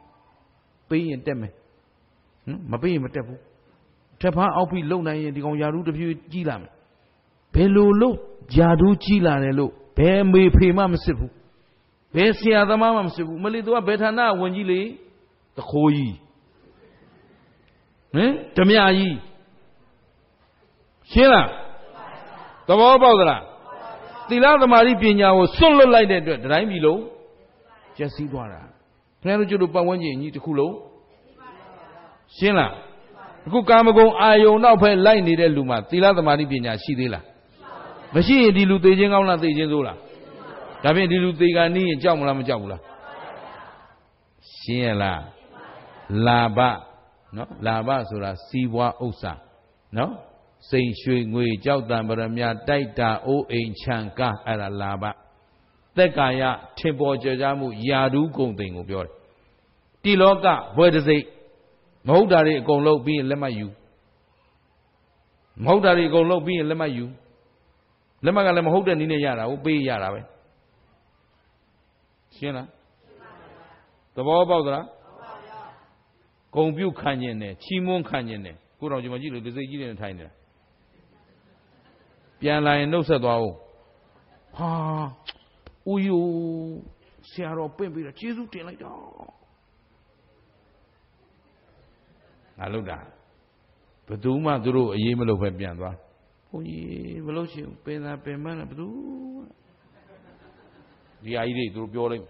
Speaker 1: ပေးရင်တက်မယ်နော်မပေးရင်မတက်ဘူးထက်ဖားအောက်ဖိလုံနိုင်ရင်ဒီကောင်ယာရူးတစ်ဖြည်းကြီးလာမယ်ဘယ်လိုလို့ယာရူးကြီးလာတယ်လို့ဘယ်မေဖေမှ မစစ်ဘူးဘယ်ဆရာသမားမှမစစ်ဘူးမလီသူကဘယ်ဌာနဝင်ကြီးလေတခိုးကြီးဟင်ဓမြကြီးရှင်းလားသဘောပေါက်သလားသီလသမာဓိပညာကိုစွန့်လွတ်လိုက်တဲ့အတွက်တိုင်းပြည်လုံးကျက်စီးသွားတာခင်ဗျားတို့ကျတို့ပတ်ဝန်းကျင်ကြီးတစ်ခုလုံးရှင်းလားအခုကာမဂုဏ်အာယုံနောက်ဖက်လိုက်နေတဲ့လူမှာသီလသမာဓိပညာရှိသေးလားမရှိရင်ဒီလူသေခြင်းကောင်းလားသေခြင်းဆိုးလားဒါဖြင့်ဒီလူသေကနီးရင်ကြောက်မလားမကြောက်ဘူးလားရှင်းရလားလာဘနော်လာဘဆိုတာစီးပွားဥစ္စာနော်စိန်ရွှေငွေ ကြောက်တံပရမတိုက်တာအိုးအိမ်ချံကားအဲ့ဒါလာဘသက်ကာယထင်ပေါ်ကြကြမှုယာဓုကုံတိန်ကိုပြောတယ်တိလောကဘွယ်တစိမ့်မဟုတ်တာတွေအကုန်လုံးပြီးရင်လက်မှတ်ယူမဟုတ်တာတွေအကုန်လုံးပြီးရင်လက်မှတ်ယူလက်မှတ်ကလည်းမဟုတ်တဲ့နည်းနဲ့ရတာကိုပေးရတာပဲရှင်းလားသဘောပေါက်သလားဂုံပြုတ်ခံခြင်းနဲ့ချီးမွမ်းခံခြင်းနဲ့ကိုတော်ကျွန်မကြည့်လို့ဒီစိတ်ကြီးနဲ့ထိုင်နေတာပြန်လာရင်နှုတ်ဆက်သွားဦးဟာဦးယူဆရာတော်ပြင့်ပြီးတော့ကျေးဇူးတင်လိုက်တော့ငါလုပ်တာဘသူမှသူတို့အရေးမလို့ပဲပြန်သွားဘုန်းကြီးမလို့ရှင်ပင်သာပင်မနဲ့ဘသူဒီအကြီးတွေသူတို့ပြောလိုက်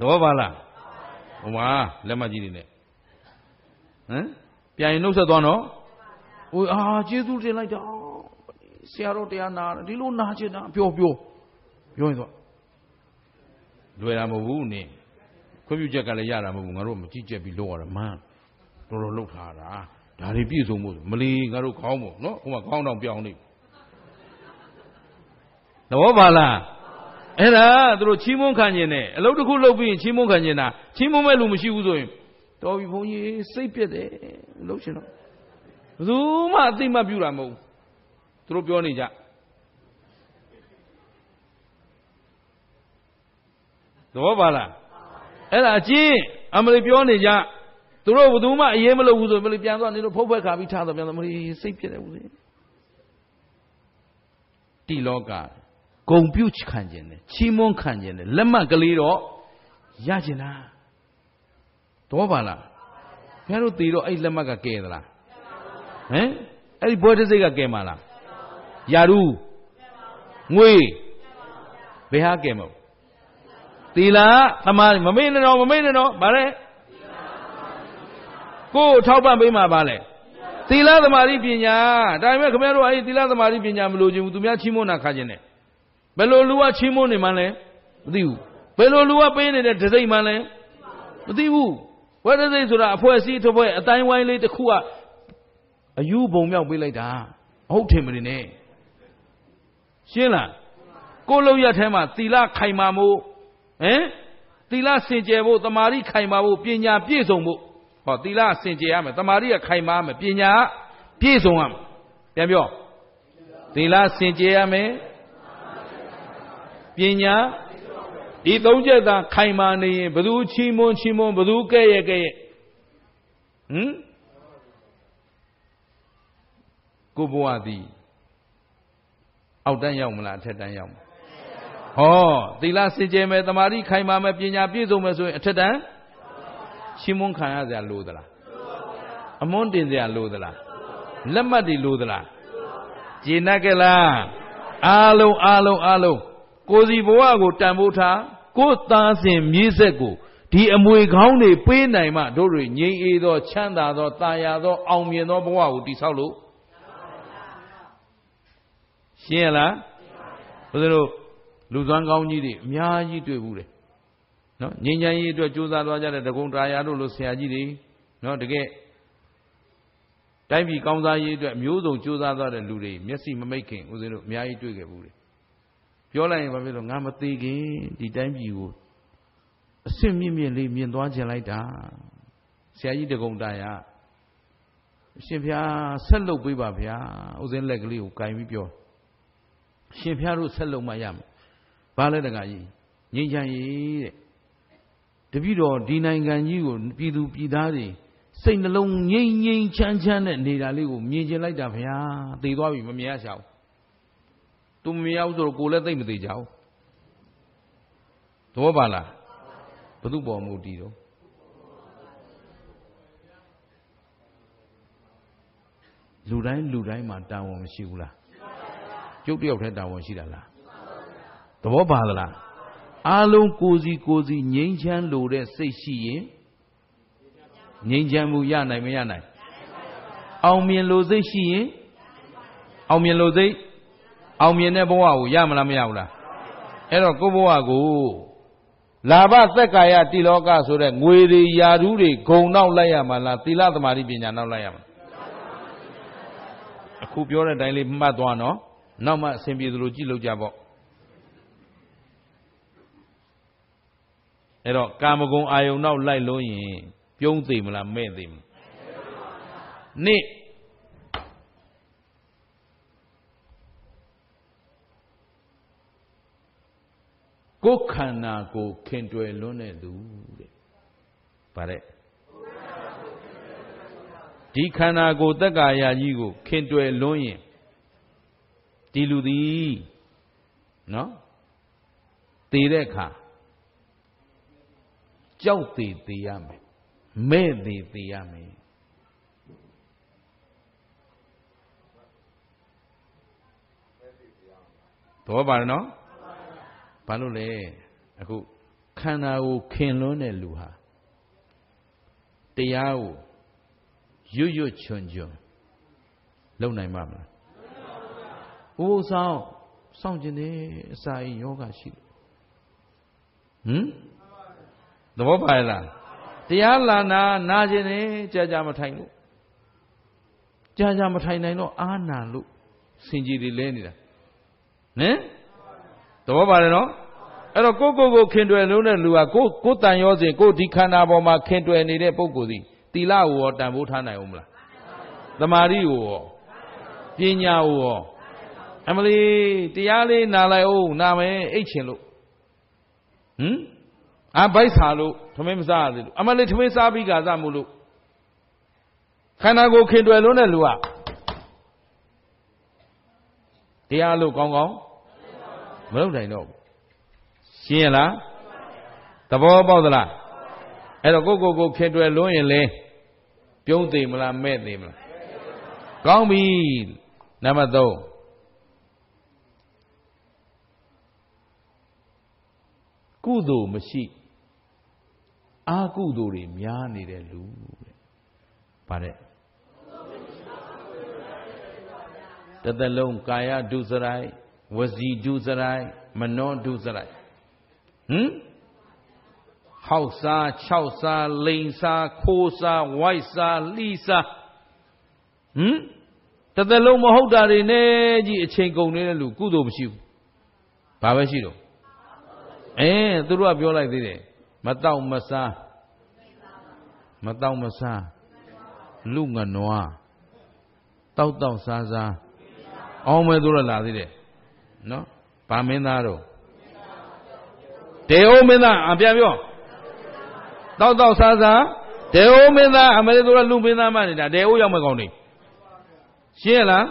Speaker 1: တော့ပါလားဟိုမှာလက်မကြီးတွေနဲ့ဟမ်ပြန်ရင်နှုတ်ဆက်သွားနော်ဟိုအာကျေးဇူးတင်လိုက်တာဆရာတော်တရားနာဒီလိုနာချင်တာပြောပြောပြောရင်တော့လွယ်တာမဟုတ်ဘူးနင်းခွင့်ပြုချက်ကလည်းရတာမဟုတ်ဘူးငါတို့မကြည့်ချက်ပြီးလုပ်ရတာမန်းတော်တော်လုပ်ထားတာဒါတွေပြည့်စုံမှုမလီငါတို့ခေါင်းမို့နော်ဟိုမှာခေါင်းတော့ပြောင်းနေသဘောပါလားအဲ့ဒါသူတို့ချီးမွမ်းခံကျင်တယ်အလုပ်တစ်ခုလုပ်ပြီးရင်ချီးမွမ်းခံကျင်တာချီးမွမ်းမဲ့လူမရှိဘူးဆိုရင်တော်ပြီဘုန်းကြီးစိတ်ပြက်တယ်လှုပ်ရှင်တော့ဘယ်သူမှအသိမပြုတာမဟုတ်ဘူးသူတို့ပြောနေကြသဘောပါလားအဲ့ဒါအချင်းအမလီပြောနေကြသူတို့ဘယ်သူမှအေးမလို့ဘူးဆိုမလီပြန်သွားနေလို့ဖုတ်ဖက်ခါပြီးထားတော့ပြန်တော့မလီစိတ်ပြည့်တယ်ဦးစင်းတိလောကဂုံပြုတ်ခံခြင်းနဲ့ချီးမွမ်းခံခြင်းနဲ့လက်မှတ်ကလေးတော့ရခြင်းလားသဘောပါလားခင်ဗျားတို့သေတော့အဲ့လက်မှတ်ကကဲသလားဟမ်အဲ့ဒီဘွဲတစိတ်ကကဲမှာလားယာရုငွေဘယ်ဟာကဲမှာသီလသမာမမေ့နဲ့တော့မမေ့နဲ့တော့ဗါလဲကိုယ်ထောက်ပံ့ပေးမှာဗါလဲသီလသမာဓိပညာဒါပေမဲ့ခင်ဗျားတို့အဲ့ဒီသီလသမာဓိပညာမလိုချင်ဘူးသူများချီးမွမ်းတာခါကျင်တယ်ဘယ်လိုလူကချီးမွမ်းနေမှလဲမသိဘူးဘယ်လိုလူကပေးနေတဲ့ဒစိမ့်မှလဲမသိဘူးဝဲဒစိမ့်ဆိုတာအဖွဲ့အစည်းတစ်ဖွဲ့အတိုင်းဝိုင်းလေးတစ်ခုကအယူပုံမြောက်ပေးလိုက်တာဟုတ်တယ်မင်းနဲ့ရှင်းလားကိုလုံးရက်ထဲမှာသီလခိုင်မာမှုဟမ်သီလစင်ကြယ်ဖို့တမာရီခိုင်မာဖို့ပညာပြည့်စုံဖို့ဟောသီလစင်ကြယ်ရမယ်တမာရီကခိုင်မာမယ်ပညာပြည့်စုံရမယ်ပြန်ပြောသီလစင်ကြယ်ရမယ်ပညာဒီသုံးချက်သာခိုင်မာနေရင်ဘသူချီးမွမ်းချီးမွမ်းဘသူကဲ့ရဲ့ကဲ့ရဲ့ဟမ်ကိုဘဝသည်အောက်တန်းရောက်မလားအထက်တန်းရောက်မလားဟောသီလစင်ကြယ်မယ်တမာတိခိုင်မာမယ်ပညာပြည့်စုံမယ်ဆိုရင်အထက်တန်းရှင်းမွန်းခံရစရာလိုသလားအမွန်းတင်စရာလိုသလားလက်မှတ်တွေလိုသလားကျေနပ်ကြလားအားလုံးအားလုံးအားလုံးကိုစီဘဝကိုတန်ဖိုးထားကိုသားစဉ်မြေးဆက်ကိုဒီအမွေခေါင်းတွေပေးနိုင်မှတို့တွေငြိမ်းအေးသောချမ်းသာသောတာယာသောအောင်မြင်သောဘဝကိုတည်ဆောက်လို့ရှင်းရလားဘုရားတို့လူသွမ်းကောင်းကြီးတွေအများကြီးတွေ့ဘူးတယ်နော်ငြိမ်းချမ်းရေးအတွက်ကြိုးစားသွားကြတဲ့ဒဂုံတာယာတို့လိုဆရာကြီးတွေနော်တကယ်တိုင်းပြည်ကောင်းစားရေးအတွက်မျိုးစုံကြိုးစားသွားတဲ့လူတွေမျက်စိမမိတ်ခင်ဦးဇင်းတို့အများကြီးတွေ့ခဲ့ဘူးတယ်ပြောလိုက်ရင်ဘာဖြစ်လို့ငါမသေးခင်ဒီတိုင်းပြည်ကိုအစ်င့်မြင့်မြင့်လေးမြင်သွားခြင်းလိုက်တာဆရာကြီးတကုံတာရအရှင်ဖျားဆက်လုပ်ပေးပါဗျာဥစဉ်လက်ကလေးကိုကင်ပြီးပြောရှင်ဖျားတို့ဆက်လုံမရမယ်ဘာလဲတကကြီးငြိမ်းချမ်းရေးတဲ့တပိတော့ဒီနိုင်ငံကြီးကိုပြည်သူပြည်သားတွေစိတ်နှလုံးငြိမ်ငြိမ်ချမ်းချမ်းနဲ့နေတာလေးကိုမြင်ကျင်လိုက်တာဗျာသိသွားပြီမမြင်ရရှာဘူး။ तू မမြင်ရဘူးဆိုတော့ကိုယ်လည်းသိမသိကြဘူး။သဘောပါလား။ဘသူပေါ်မူတည်တော့လူတိုင်းလူတိုင်းမှာတာဝန်မရှိဘူးလားရုပ်တယောက်တည်းတာဝန်ရှိတာလားသဘောပါသလားအားလုံးကိုစီကိုစီငြိမ်းချမ်းလိုတဲ့စိတ်ရှိရင်ငြိမ်းချမ်းမှုရနိုင်မရနိုင်အောင်မြင်လိုစိတ်ရှိရင်အောင်မြင်လိုစိတ်အောင်မြင်တဲ့ဘဝကိုရမလားမရဘူးလားအဲ့တော့ကိုယ့်ဘဝကိုလာဘသက်ကာယတိလောကဆိုတဲ့ငွေတွေယာဓုတွေဂုံနောက်လိုက်ရမှာလားသီလသမာဓိပညာနောက်လိုက်ရမှာအခုပြောတဲ့အတိုင်းလေးမှတ်သွားနော်နောက်မှအဆင်ပြေသလိုကြည့်လို့ကြပေါ့အဲ့တော့ကာမဂုဏ်အာယုံနောက်လိုက်လို့ရင် ပြုံးသိမလားမဲ့သိမလားနေ့ကိုယ်ခန္ဓာကိုခင်တွယ်လွန်းတဲ့သူတဲ့ဗါတဲ့ဒီခန္ဓာကိုယ်တက္ကာယကြီးကိုခင်တွယ်လွန်းရင်ဒီလူသည်နော်တည်တဲ့အခါကြောက်တည်တည်ရမယ်မဲ့တည်တည်ရမယ်သဘောပါနော်ဘာလို့လဲအခုခန္ဓာကိုခင်လွန်းတဲ့လူဟာတရားကိုရွတ်ရွတ်ချွန်ချွန်လုံနိုင်ပါမလားကိုဘုဆောင်စောင့်ကျင်တယ်အစာအိမ်ယောဂရှိတယ်ဟမ်သဘောပါလားတရားလာနာနာကျင်တယ်ကြာကြာမထိုင်လို့ကြာကြာမထိုင်နိုင်တော့အာနာလို့စင်ကြီးတွေလဲနေတာဟမ်သဘောပါတယ်နော်အဲ့တော့ကိုကိုကိုခင်တွယ်လုံးတဲ့လူကကိုကိုတန်ရောစဉ်ကိုဒီခန္ဓာပေါ်မှာခင်တွယ်နေတဲ့ပုံကိုယ်စီတီလာကိုရောတန်ဖိုးထားနိုင်အောင်မလားသမာဓိကိုရောပညာကိုရောအမလီတရားလေးနာလိုက်အောင်နာမယ်အိတ်ချင်လို့ဟမ်အာဘိုက်စာလို့ထမင်းမစားရသေးလို့အမလီထမင်းစားပြီးကစားမှုလို့ခန္ဓာကိုယ်ခင်တွယ်လုံးတဲ့လူကတရားလို့ကောင်းကောင်းမလုပ်နိုင်တော့ဘူးရှင်းရလားသဘောပေါက်သလားအဲ့တော့ကိုကိုကိုခင်တွယ်လွန်းရင်လဲပြုံးသိမလားမဲ့သိမလားကောင်းပြီနံပါတ်3ကုသိုလ်မရှိအာကုသိုလ်တွေများနေတဲ့လူတဲ့ဗါတဲ့တသက်လုံးကာယဒုစရိုက်ဝစီဒုစရိုက်မနောဒုစရိုက်ဟမ်ဟောက်စား၆စားလိန်စားခိုးစားဝိုက်စားလှီစားဟမ်တသက်လုံးမဟုတ်တာတွေနဲ့ကြီးအချိန်ကုန်နေတဲ့လူကုသိုလ်မရှိဘူးဘာပဲရှိတော့အဲသူတို့ကပြောလိုက်သေးတယ်မတောက်မစားမတောက်မစားလူငနွားတောက်တောက်စားစားအောင်မဲသူတို့လာသေးတယ်နော်ဗာမင်းသားတို့တေအိုမင်းသားအပြန်ပြောတောက်တောက်စားစားတေအိုမင်းသားအမေတို့ကလူမင်းသားမှနေတာတေအိုရောက်မကောင်းနေရှင်းလား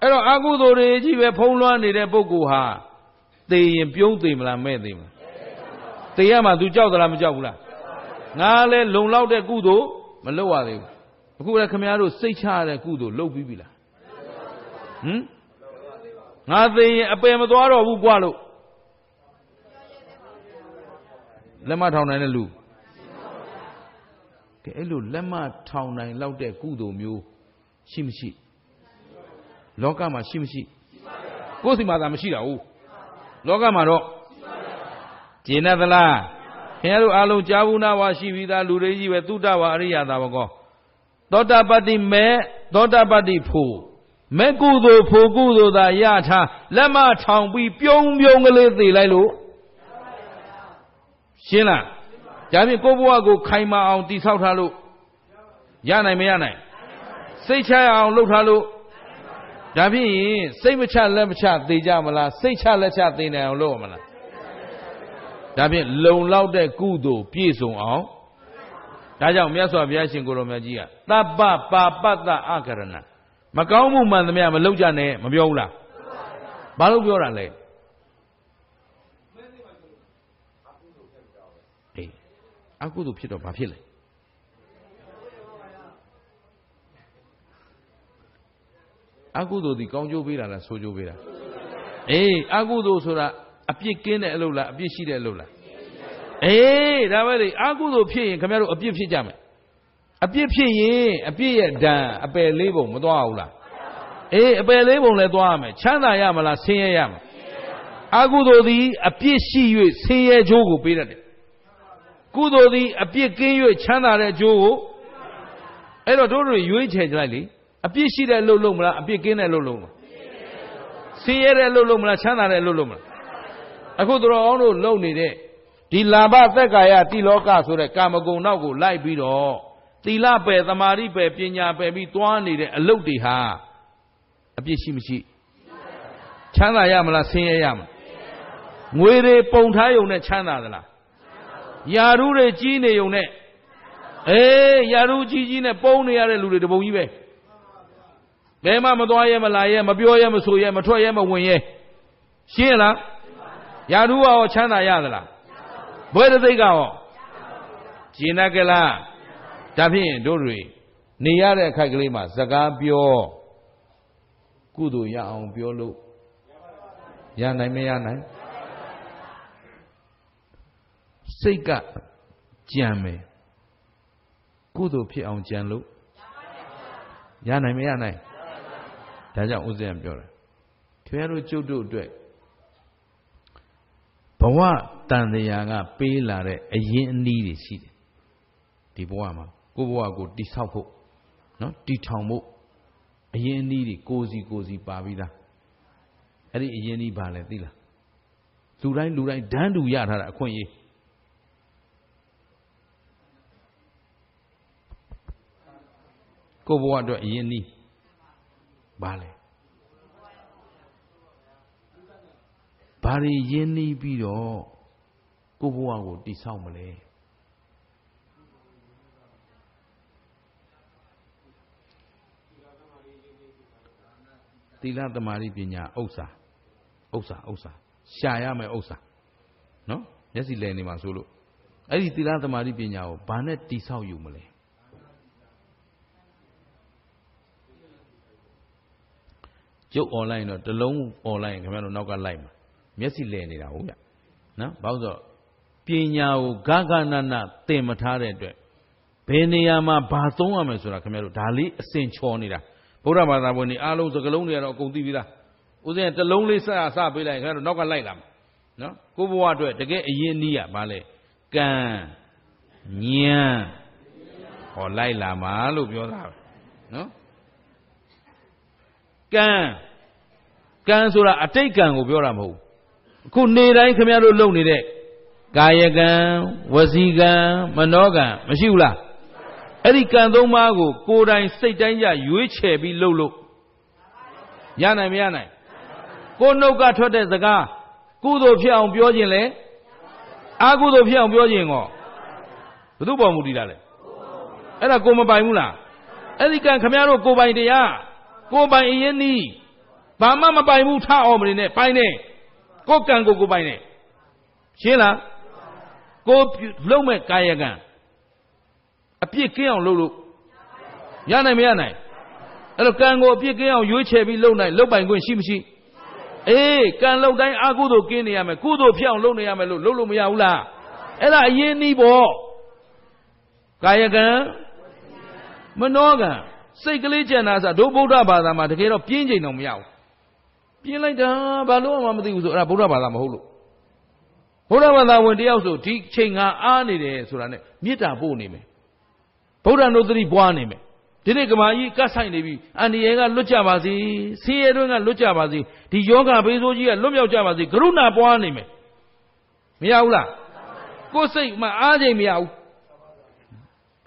Speaker 1: အဲ့တော့အကုသိုလ်တွေကြီးပဲဖုံးလွှမ်းနေတဲ့ပုဂ္ဂိုလ်ဟာသေရင်ပြုံးသေးမလားမဲ့သေးမလားသေရမှ तू ကြောက်သလားမကြောက်ဘူးလားငါလည်းလုံလောက်တဲ့ကုသိုလ်မလုပ်ရသေးဘူးအခုလည်းခမရတို့စိတ်ချရတဲ့ကုသိုလ်လုပ်ပြီးပြီလားဟမ်ငါသေရင်အပယ်မသွားတော့ဘူးကွာလို့လက်မထောင်နိုင်တဲ့လူကဲအဲ့လိုလက်မထောင်နိုင်လောက်တဲ့ကုသိုလ်မျိုးရှိမရှိလောကမှာရှိမရှိကိုယ်စီမှာသာမရှိတာဟုတ်လောကမှာတော့ကျေနပ်သလားခင်ဗျားတို့အားလုံးကြားဘူးနာဝါရှိပြီးသားလူတွေကြီးပဲသုတဝါအရိယသာဘကောသောတာပတ္တိမဲသောတာပတ္တိဖို့မဲကုသိုလ်ဖို့ကုသိုလ်သာရထားလက်မထောင်ပြီးပြုံးပြုံးကလေးသေလိုက်လို့ရှင်းလားဒါဖြင့်ကိုဘဝကိုခိုင်မာအောင်တိဆောက်ထားလို့ရနိုင်မရနိုင်စိတ်ချရအောင်လှုပ်ထားလို့ဒါဖြစ်ရင်စိတ်မချလက်မချသေကြမလားစိတ်ချလက်ချသေနိုင်အောင် လုပ်ရမလားဒါဖြင့်လုံလောက်တဲ့ကုသိုလ်ပြည့်စုံအောင်ဒါကြောင့်မြတ်စွာဘုရားရှင်ကိုရောမြတ်ကြီးကတပ္ပပါပတ္တအကရဏမကောင်းမှုမှန်သမျှမလုပ်ကြနဲ့မပြောဘူးလားဘာလို့ပြောတာလဲအေးအကုသိုလ်ဖြစ်တော့ဘာဖြစ်လဲအကုသိုလ်ဒီကောင်းကျိုးပေးတာလားဆိုးကျိုးပေးတာအေးအကုသိုလ်ဆိုတာအပြစ်ကင်းတဲ့အလုပ်လားအပြစ်ရှိတဲ့အလုပ်လားအေးဒါပဲလေအကုသိုလ်ဖြစ်ရင်ခင်ဗျားတို့အပြစ်ဖြစ်ကြမယ်အပြစ်ဖြစ်ရင်အပြစ်ရဲ့ဒဏ်အပယ်လေးပုံမသွားဘူးလားအေးအပယ်လေးပုံလည်းသွားရမယ်ချမ်းသာရမလားဆင်းရဲရမလားအကုသိုလ်သည် အပြစ်ရှိ၍ဆင်းရဲကြိုးကို ပေးတတ်တယ်ကုသိုလ်သည် အပြစ်ကင်း၍ချမ်းသာတဲ့ကြိုးကိုအဲ့တော့တို့တို့ရွေးချယ်ကြလိုက်လေအပြစ်ရှိတဲ့အလုပ်လုပ်မလားအပြစ်ကင်းတဲ့အလုပ်လုပ်မလားဆင်းရဲတဲ့အလုပ်လုပ်မလားချမ်းသာတဲ့အလုပ်လုပ်မလားအခုတော်အောင်တို့လုပ်နေတဲ့ဒီလာဘသက်ကာယတိလောကဆိုတဲ့ကာမဂုဏ်နောက်ကိုလိုက်ပြီးတော့သီလပယ်သမာဓိပယ်ပညာပယ်ပြီးတွားနေတဲ့အလုပ်တွေဟာအပြစ်ရှိမရှိချမ်းသာရမလားဆင်းရဲရမလားငွေတွေပုံထားယုံနဲ့ချမ်းသာသလားယာရုတွေကြီးနေုံနဲ့အေးယာရုကြီးကြီးနဲ့ပုံနေရတဲ့လူတွေတပုံကြီးပဲဘယ်မှမသွားရဲမလာရဲမပြောရဲမဆိုရဲမထွက်ရဲမဝင်ရဲရှင်းလားယာဓုကရောချမ်းသာရသလားဘွဲတသိကရောဂျင်းနကလားဒါဖြင့်တို့တွေနေရတဲ့ခိုက်ကလေးမှာစကားပြောကုသိုလ်ရအောင်ပြောလို့ရနိုင်မရနိုင်စိတ်ကကြံမယ်ကုသိုလ်ဖြစ်အောင်ကြံလို့ရနိုင်မရနိုင်ဒါကြောင့်ဦးဇင်းကပြောတာခင်ဗျားတို့ကျုပ်တို့အတွက်ဘဝတန်တရားကပေးလာတဲ့အရင်အနည်းတွေရှိတယ်ဒီဘဝမှာကိုဘဝကိုတိဆောက်ဖို့နော်တီထောင်ဖို့အရင်အနည်းတွေကိုစီကိုစီပါပြီးသားအဲ့ဒီအရင်အနည်းပါလဲသိလားလူတိုင်းလူတိုင်းဒန်းတူရထားတာအခွင့်အရေးကိုဘဝအတွက်အရင်အနည်းဘာလဲဘာတွေရင်းနှီးပြီးတော့ကိုဘဝကိုတိဆောက်မလဲသီလသမารိပညာဥစ္စာဥစ္စာဥစ္စာရှာရမယ်ဥစ္စာနော်မျက်စိလည်နေမှာဆိုလို့အဲ့ဒီသီလသမารိပညာကိုဘာနဲ့တိဆောက်ယူမလဲရုပ် online တော့တလုံး online ခင်ဗျားတို့နောက်ကလိုက်မှာမျက်စိလဲနေတာဟုတ်ဗျနော်ဘာလို့ဆိုပညာကိုဂဂနနသင်မထားတဲ့အတွက်ဘယ်နေရာမှာဘာသုံးရမယ်ဆိုတာခင်ဗျားတို့ဒါလေးအစင်ချောနေတာဗုဒ္ဓဘာသာဝင်တွေအားလုံးစကလုံးတွေကတော့အကုန်သိပြီလားဦးဇင်းကတလုံးလေးစအစပေးလိုက်ခင်ဗျားတို့နောက်ကလိုက်လာမှာနော်ကိုဘဝအတွက်တကယ်အရင်နည်းရဘာလဲကံညံဟောလိုက်လာမှာလို့ပြောတာနော်ကံကံဆိုတာအတိတ်ကံကိုပြောတာမဟုတ်အခုနေတိုင်းခင်ဗျားတို့ လုပ်နေတဲ့ကာယကံဝစီကံမနောကံမရှိဘူးလားအဲ့ဒီကံသုံးပါးကို ကိုယ်တိုင် စိတ်တိုင်းကြရွေးချယ်ပြီးလုပ်လို့ရနိုင်မရနိုင်ကိုနှုတ်ကထွက်တဲ့စကားကုသိုလ်ဖြစ်အောင်ပြောခြင်းလေအကုသိုလ်ဖြစ်အောင်ပြောခြင်းကောဘု து ပေါ်မူတည်တာလေအဲ့ဒါကိုမပိုင်ဘူးလားအဲ့ဒီကံခမရတို့ကိုပိုင်တရားကိုပိုင်အရင်နီးဘာမှမပိုင်ဘူးထအောင်မနေနဲ့ပိုင်နေကိုကံကိုကိုပိုင်နေရှင်းလားကိုလုံးမဲ့ကာယကံအပြစ်ကင်းအောင်လုပ်လို့ရနိုင်မရနိုင်အဲ့တော့ကံကိုအပြစ်ကင်းအောင်ရွေးချယ်ပြီးလုပ်နိုင်လုပ်ပိုင်ခွင့်ရှိမရှိအေးကံလုပ်တိုင်းအကုသို့ကင်းနေရမယ်ကုသို့ဖြစ်အောင်လုပ်နေရမယ်လို့လုပ်လို့မရဘူးလားအဲ့ဒါအရင်နီးပေါ့ကာယကံမနောကံစိတ်ကလေးကြံတာဆိုတို့ဗုဒ္ဓဘာသာမှာတကယ်တော့ပြင်းချိန်တော့မရဘူးပြင်းလိုက်တာဘာလို့မှမသိဘူးဆိုအဲ့ဒါဗုဒ္ဓဘာသာမဟုတ်လို့ဗုဒ္ဓဘာသာဝင်တယောက်ဆိုဒီချိန်ကအားနေတယ်ဆိုတာနဲ့မေတ္တာပို့နေမယ်ဗုဒ္ဓနုသတိပွားနေမယ်ဒီနေ့ကမာကြီးကတ်ဆိုင်နေပြီအန္တရာယ်ကလွတ်ကြပါစေဆင်းရဲတွင်းကလွတ်ကြပါစေဒီယောဂဘေးဆိုးကြီးကလွတ်မြောက်ကြပါစေကရုဏာပွားနေမယ်မရဘူးလားကိုယ်စိတ်မှအားချိန်မရဘူး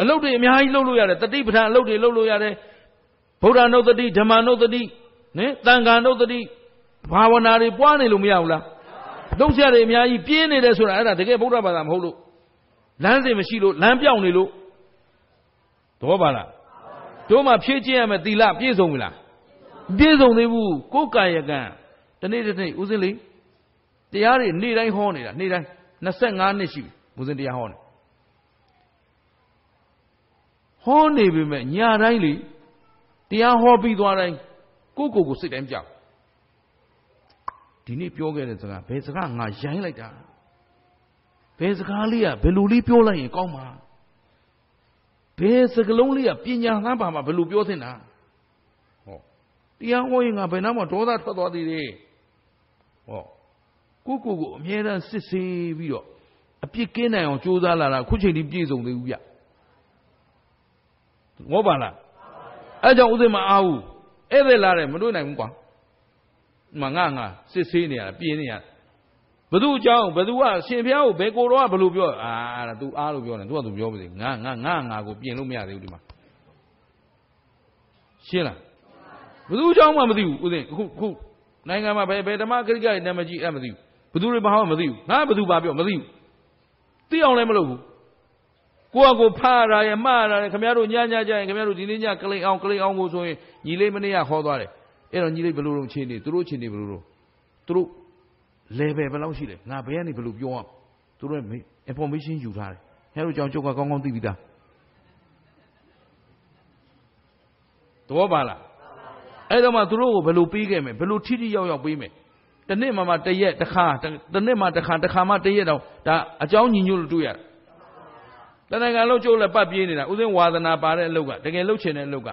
Speaker 1: အလုပ်တွေအများကြီးလုပ်လို့ရတယ်တတိပဌာန်အလုပ်တွေလုပ်လို့ရတယ်ဗုဒ္ဓနုတ္တိဓမ္မနုတ္တိနဲသံဃာနုတ္တိဘာဝနာတွေပွားနေလို့မရဘူးလားလုံးချရတယ်အများကြီးပြင်းနေတယ်ဆိုတာအဲ့ဒါတကယ်ဗုဒ္ဓဘာသာမဟုတ်လို့လမ်းစဉ်မရှိလို့လမ်းပြောင်းနေလို့သဘောပါလားတို့မှဖြည့်ကျင့်ရမယ်သီလပြည့်စုံပြီလားပြည့်စုံသေးဘူးကိုယ်ကာယကံတနေ့တစ်နေ့ဦးစင်းလေးတရားတွေနေ့တိုင်းဟောနေတာနေ့တိုင်း25နှစ်ရှိပြီဦးစင်းတရားဟောနေဟောနေပြီမဲ့ညာတိုင်းလေတရားဟောပြီးသွားတိုင်းကိုကိုကိုစိတ်တိုင်းပြောက်ဒီနေ့ပြောခဲ့တဲ့စကားဘယ်စကားငါရိုင်းလိုက်တာဘယ်စကားလေးကဘယ်လိုလေးပြောလိုက်ရင်ကောင်းမှာဘယ်စကလုံးလေးကပညာသမ်းပါမှာဘယ်လိုပြောသင့်တာဟောတရားဟောရင်ငါဘယ်နှမှာဒေါသထွက်သွားသေးတယ်ဟောကိုကိုကိုအမြဲတမ်းစစ်ဆေးပြီးတော့အပြစ်ကင်းနိုင်အောင်ကြိုးစားလာတာခုချိန်ထိပြည့်စုံသေးဘူးဗျသဘောပါလားအဲကြောင့်ဥစဉ်မအားဘူးဧည့်သည်လာတယ်မတွေ့နိုင်ဘူးကွာမငါငါစစ်ဆေးနေရတာပြင်းနေရတာဘသူအကြောင်းဘသူကရှင်ဖျားကိုဘယ်ကိုတော့ဘလို့ပြောအာအဲ့ဒါ तू အားလို့ပြောနေ तू က तू ပြောမသိငါငါငါငါကိုပြင်လို့မရသေးဘူးဒီမှာရှင်းလားဘသူအကြောင်းမှမသိဘူးဥစဉ်အခုအခုနိုင်ငံမှာဘယ်ဘယ်ဓမ္မခရိကရဲ့နာမည်ကြီးအဲ့မသိဘူးဘသူတွေဘာမှမသိဘူးငါဘသူဘာပြောမသိဘူးသိအောင်လည်းမလုပ်ဘူးကိုယ့်အကိုဖားရတယ်မှားရတယ်ခင်ဗျားတို့ညညကြရင်ခင်ဗျားတို့ဒီနေ့ညကလိန်အောင်ကလိန်အောင်ကိုဆိုရင်ညီလေးမနေ့ကခေါ်သွားတယ်အဲ့တော့ညီလေးဘယ်လိုလုပ်ချင်းနေသူတို့ချင်းနေဘယ်လိုလုပ်သူတို့ level ဘယ်လောက်ရှိလဲငါဘယ်ကနေဘယ်လိုပြောအောင်သူတို့ information ယူထားတယ်ခင်ဗျားတို့ကြောင်ကျုပ်ကကောင်းကောင်းသိပြီးသားသဘောပါလားအဲ့တော့မှသူတို့ကိုဘယ်လိုပေးခဲ့မယ်ဘယ်လိုထိထိရောက်ရောက်ပေးမယ်တနေ့မှမှတရက်တစ်ခါတနေ့မှတစ်ခါတစ်ခါမှတရက်တော့ဒါအเจ้าညီညွတ်လို့တွေ့ရတယ်တဏ္ဍာလုံးကျိုးလည်းပတ်ပြေးနေတာဥစဉ်ဝါသနာပါတဲ့အလုပ်ကတကယ်လှုပ်ချင်တဲ့အလုပ်က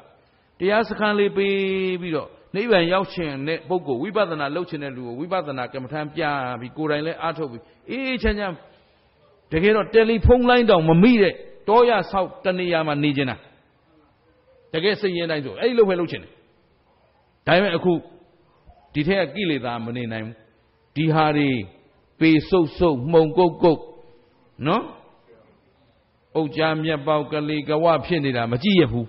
Speaker 1: တရားစခန်းလေးပေးပြီးတော့နိဗ္ဗာန်ရောက်ချင်တဲ့ပုဂ္ဂိုလ်ဝိပဿနာလှုပ်ချင်တဲ့လူကိုဝိပဿနာကမ္မထံပြပြီးကိုယ်တိုင်လည်းအားထုတ်ပြီးအေးအေးချမ်းချမ်းတကယ်တော့တယ်လီဖုန်းလိုင်းတောင်မမိတဲ့တောရဆောက်တနေရာမှာနေကျင်တာတကယ်စိတ်ရင်းတိုင်းဆိုအဲ့ဒီလိုပဲလှုပ်ချင်တယ်ဒါပေမဲ့အခုဒီထက်ကကိလေသာမနေနိုင်ဘူးဒီဟာတွေပေဆုပ်ဆုပ်မှုံကုတ်ကုတ်နော်အုတ်ကြားမျက်ပေါက်ကလေးကဝဖြစ်နေတာမကြည့်ရဘူး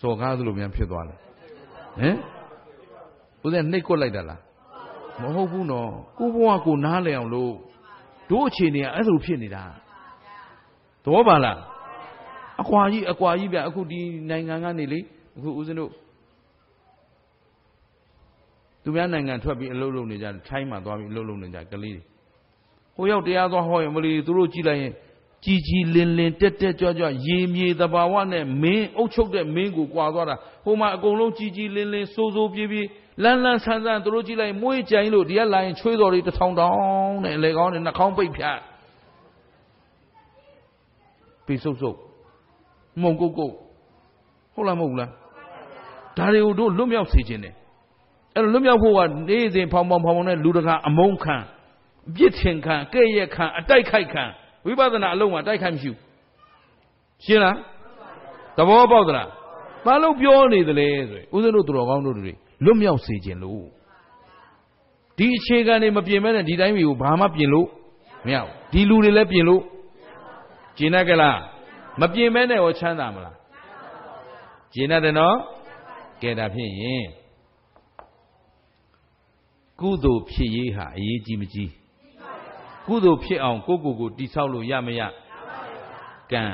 Speaker 1: စော်ကားသလိုများဖြစ်သွားတယ်ဟမ်ဦးဇင်းနှိပ်ကွက်လိုက်တာလားမဟုတ်ဘူးနော်ကိုဘဝကိုနားလည်အောင်လို့တို့အခြေအနေကအဲ့လိုဖြစ်နေတာသဘောပါလားအကွာကြီးအကွာကြီးဗျအခုဒီနိုင်ငံကနေလေအခုဦးဇင်းတို့သူများနိုင်ငံထွက်ပြီးအလုပ်လုပ်နေကြတယ်ထိုင်းမှာသွားပြီးအလုပ်လုပ်နေကြကလေးတွေိုရောက်တရားသွားဟောရင်မလီသူတို့ကြည့်လိုက်ရင်ကြည်ကြည်လင်လင်တက်တက်ကြွကြွရေမြေတဘာဝနဲ့မင်းအုပ်ချုပ်တဲ့မင်းကိုကြွာသွားတာဟိုမှာအကုန်လုံးကြည်ကြည်လင်လင်စိုးစိုးပြေးပြေးလန်းလန်းဆန်းဆန်းသူတို့ကြည့်လိုက်မွေးကြိုင်လို့ဒီကလာရင်ချွေးတော်တွေတစ်ထောင်တောင်းနဲ့လေကောင်းနဲ့နှာခေါင်းပိတ်ဖြတ်ပိတ်ဆုပ်ဆုပ်မုံကုတ်ကုတ်ဟုတ်လားမဟုတ်လားဒါတွေကိုတို့လွတ်မြောက်စေခြင်းနဲ့အဲ့တော့လွတ်မြောက်ဖို့ကနေ့စဉ်ဖောင်ဖောင်ဖောင်ဖောင်နဲ့လူတကာအမုန်းခံပြစ်ထင်ခံကဲ့ရဲ့ခံအတိုက်ခိုက်ခံဝိပဿနာအလုံးမှာတိုက်ခိုက်မရှိဘူးရှင်းလားသဘောပေါက်သလားဘာလို့ပြောနေသလဲဆိုဦးဇင်းတို့သူတော်ကောင်းတို့တွေလွတ်မြောက်စေခြင်းလို့ဒီအခြေခံတွေမပြင်မဲနဲ့ဒီတိုင်းမျိုးကိုဘာမှပြင်လို့မရဘူးဒီလူတွေလည်းပြင်လို့ကျင်တတ်ကြလားမပြင်မဲနဲ့ရောချမ်းသာမလားကျင်တတ်တယ်နော်ကဲဒါဖြစ်ရင်ကုသိုလ်ဖြစ်ရေးဟာအရေးကြီးမကြီးကုသိုလ်ဖြစ်အောင်ကိုယ့်ကိုယ်ကိုတိဆောက်လို့ရမရကံ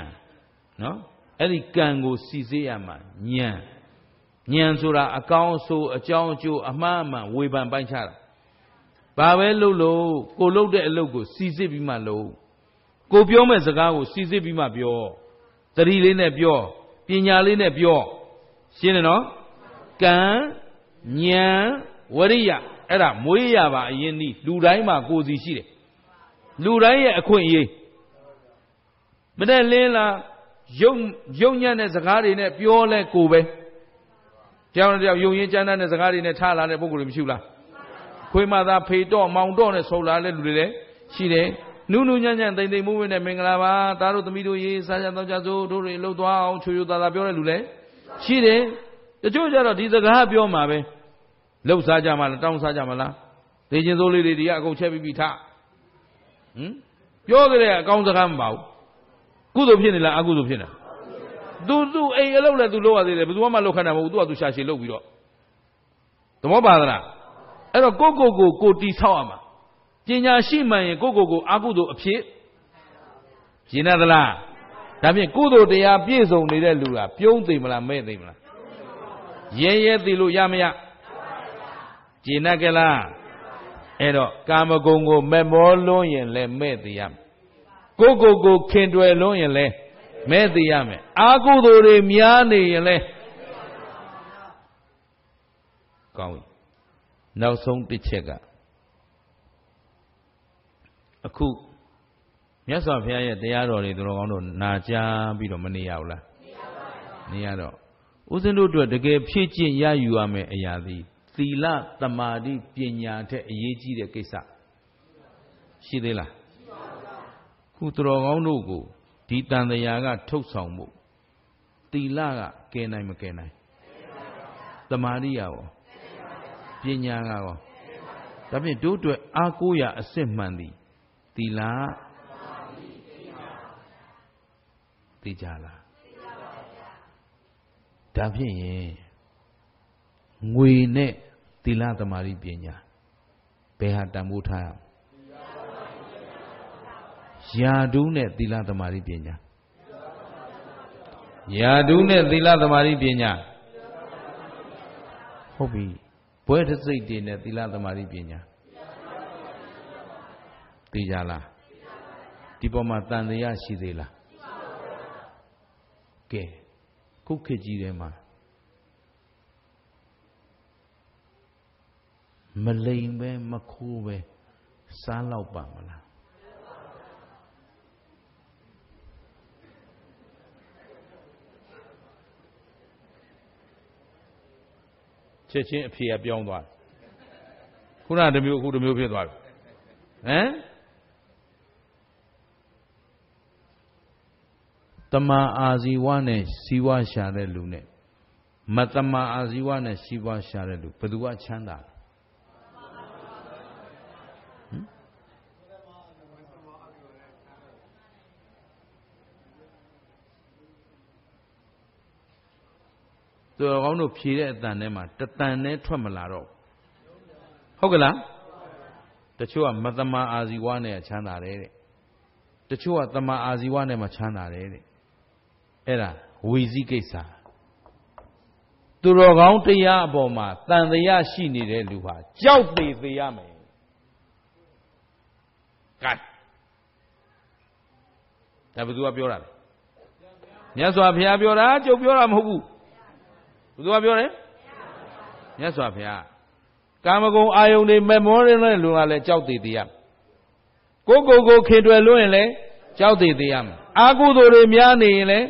Speaker 1: နော်အဲ့ဒီကံကိုစီစေရမှာဉာဏ်ဉာဏ်ဆိုတာအကောင်းအဆိုးအကြောင်းအကျိုးအမှားအမှန်ဝေဖန်ပိုင်းခြားတာဘာပဲလုပ်လို့ကိုလုပ်တဲ့အလုပ်ကိုစီစစ်ပြီးမှလုပ်ကိုပြောမဲ့စကားကိုစီစစ်ပြီးမှပြောတတိလေးနဲ့ပြောပညာလေးနဲ့ပြောရှင်းတယ်နော်ကံဉာဏ်ဝရိယအဲ့ဒါမွေးရပါအရင်ဒီလူတိုင်းမှာကိုယ်စီရှိတယ်လူတိုင်းရဲ့အခွင့်အရေးမနဲ့လင်းလားယုံယုံညံ့တဲ့စကားတွေနဲ့ပြောလဲကိုပဲတရားနဲ့တရားယုံရင်ကြမ်းတမ်းတဲ့စကားတွေနဲ့ထားလာတဲ့ပုဂ္ဂိုလ်တွေမရှိဘူးလားခွေးမသားဖေတော့မောင်တော့နဲ့ဆုံလာတဲ့လူတွေလည်းရှိတယ်နုနုညံ့ညံ့တိမ်တိမ်မိုးဝဲနဲ့မင်္ဂလာပါသားတို့သမီးတို့ရေးစားကြတော့ကြစို့တို့တွေလှုပ်သွားအောင်ချွေချွေသားသားပြောတဲ့လူလည်းရှိတယ်တချို့ကြတော့ဒီစကားပြောမှာပဲလှုပ်စားကြမှာလားတောင်းစားကြမှာလားဒေချင်းစိုးလေးတွေဒီကအကုန်ချက်ပြီးပြီးထားဟင်ပြောကြတဲ့အကောင်းစကားမပါဘူးကုသိုလ်ဖြစ်နေလားအကုသိုလ်ဖြစ်နေလားသူသူအိမ်အလုပ်လည်းသူလုပ်ရသေးတယ်ဘယ်သူမှလုပ်ခဏမဟုတ်ဘူးသူကသူရှာရှည်လုပ်ပြီးတော့သဘောပါသလားအဲ့တော့ကိုကိုကိုကိုတီဆောက်ရမှာပညာရှိမှန်ရင်ကိုကိုကို အကုသိုလ်အဖြစ်ရင်းရသလားဒါဖြင့်ကုသိုလ်တရားပြည့်စုံ နေတဲ့လူက ပြုံးသိမလားမဲ့သိမလားရဲရဲသိလို့ရမရကျေနပ်ကြလားအဲ့တော့ကာမဂုဏ်ကိုမက်မောလွန်းရင်လည်းမဲ့သေးရမယ်ကိုကိုကို ခင်တွယ်လွန်းရင်လည်းမဲ့သေးရမယ်အာကုသိုလ်တွေများနေရင်လည်းကောင်းပြီနောက်ဆုံးတစ်ချက်ကအခုမြတ်စွာဘုရားရဲ့တရားတော်တွေသူတော်ကောင်းတို့နာကြားပြီးတော့မနေရဘူးလားနေရပါဘူးနေရတော့ဦးဇင်းတို့အတွက်တကယ်ဖြည့်ကျင့်ရယူရမယ့်အရာသည်သီလသမာဓိပညာထက်အရေးကြီးတဲ့ကိစ္စရှိသေးလားခုတော်ကောင်းတို့ကိုဒီတန်တရားကထုတ်ဆောင်မှု သီလကကယ်နိုင်မကယ်နိုင်သမာဓိရောပညာကရောဒါဖြင့်တို့တွေအားကိုးရအစစ်မှန်သည်သီလသိကြလားဒါဖြင့်ငွေနဲ့သီလသမာဓိပညာဘယ်ဟာတန်ဖိုးထားရရာဒုနဲ့သီလသမာဓိပညာရာဒုနဲ့သီလသမာဓိပညာဟုတ်ပြီဘွဲတစိတ်တွေနဲ့သီလသမာဓိပညာသိကြလားဒီပေါ်မှာတန်တရားရှိသေးလားကဲခုခေတ်ကြီးထဲမှာမလိမ်ပဲမခိုးပဲစားလောက်ပါမလားချက်ချင်းအဖြေကပြောင်းသွားတယ်ခုနတစ်မျိုးအခုတစ်မျိုးဖြစ်သွားပြီဟမ်တမာအာဇီဝနဲ့စီဝါရှာတဲ့လူနဲ့မတမာအာဇီဝနဲ့စီဝါရှာတဲ့လူဘယ်သူကချမ်းသာလဲသူတော်ကောင်းတို့ဖြေတဲ့အတန်ထဲမှာတတန်နဲ့ထွက်မလာတော့ဟုတ်ကလားတချို့ကမတမာအာဇီဝနဲ့ချမ်းသာတယ်တဲ့တချို့ကတမာအာဇီဝနဲ့မှချမ်းသာတယ်တဲ့အဲ့ဒါဝီစီကိစ္စသူတော်ကောင်းတရားအပေါ်မှာတန်တရားရှိနေတဲ့လူဟာကြောက်ပေသေးရမယ်ကတ်ဒါဘယ်သူကပြောတာလဲမြတ်စွာဘုရားပြောတာကျုပ်ပြောတာမဟုတ်ဘူးဘုသူကပြောတယ်မြတ်စွာဘုရားကာမဂုဏ်အာယုန်တွေမမောရင်းတဲ့လူကလည်းကြောက်တည်တည်ရမယ်ကိုကိုကိုခေတွယ်လွင့်လည်းကြောက်တည်တည်ရမယ်အာကုသိုလ်တွေများနေရင်လည်း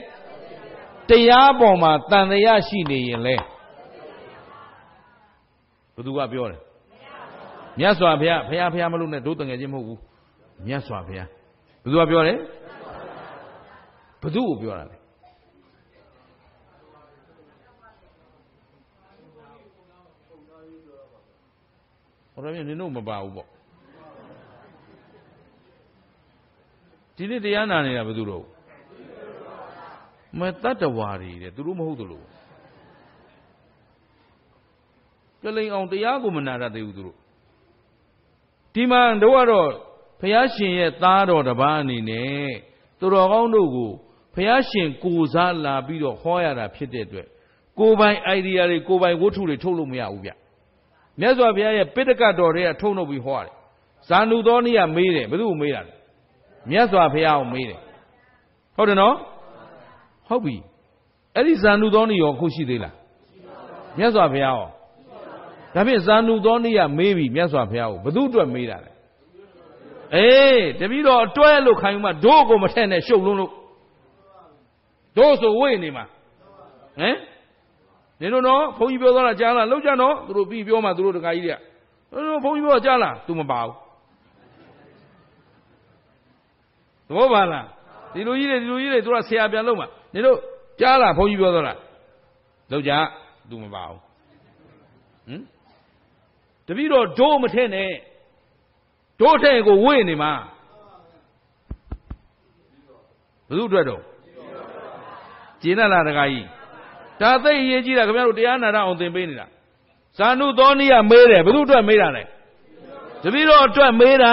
Speaker 1: တရားပေါ်မှာတန်တရားရှိနေရင်လည်းဘသူကပြောတယ်မြတ်စွာဘုရားဘုရားဘုရားမလို့နဲ့ဒုတငယ်ချင်းမဟုတ်ဘူးမြတ်စွာဘုရားဘသူကပြောတယ်ဘသူ့ကိုပြောတာလဲဟောတော့ပြင်းနင်တို့မပါဘူးပေါ့ဒီနေ့တရားနာနေတာဘယ်သူတို့မတတ္တဝါတွေတဲ့သူတို့မဟုတ်သလိုပြလိန်အောင်တရားကိုမနာရသေးဘူးသူတို့ဒီမှာတို့ကတော့ဘုရားရှင်ရဲ့သားတော်တပါးအနေနဲ့သူတော်ကောင်းတို့ကိုဘုရားရှင် ကိုစားလာပြီးတော့ဟောရတာဖြစ်တဲ့အတွက် ကိုယ်ပိုင် idea တွေကိုယ်ပိုင်ဝတ္ထုတွေထုတ်လို့မရဘူးဗျ။မြတ်စွာဘုရားရဲ့ပိဋကတော်တွေကထုံထုတ်ပြီးဟောတယ်ဇာနုသောနိယမေးတယ်ဘယ်သူ့ကိုမေးတာလဲမြတ်စွာဘုရားကိုမေးတယ်ဟုတ်တယ်နော်ဟုတ်ပြီအဲ့ဒီဇာနုသောနိရောခုရှိသေးလားမြတ်စွာဘုရားရောဒါဖြင့်ဇာနုသောနိယမေးပြီမြတ်စွာဘုရားကိုဘယ်သူ့အတွက်မေးတာလဲအေးတပည့်တော်အတွက်လို့ခံယူမှဒို့ကိုမထက်နဲ့ရှုပ်လုံးလို့ဒို့ဆိုဝိတ်နေမှာဟမ်နေတော့နော်ဘုန်းကြီးပြောသွားတာကြားလားလောက်ကြနော်သူတို့ပြီးပြောမှသူတို့တခါကြီးတွေကတို့ဘုန်းကြီးပြောကြားလား तू မပါဘူးသဘောပါလားဒီလူကြီးတွေဒီလူကြီးတွေသူကဆရာပြန်လုံးမှာနေတော့ကြားလားဘုန်းကြီးပြောသွားလားလောက်ကြ तू မပါဘူးဟင်တပည့်တော်ဒိုးမထဲနဲ့ဒိုးထဲကိုဝေ့နေမှာဘုသူ့အတွက်တော့ကျေနပ်လားတခါကြီးဒါသိရေးကြည့်တာခင်ဗျားတို့တရားနာတာအောင်သင်ပေးနေတာဇာနုသောနိယမေးတယ်ဘယ်သူအတွက်မေးတာလဲတပည့်တော်အတွက်မေးတာ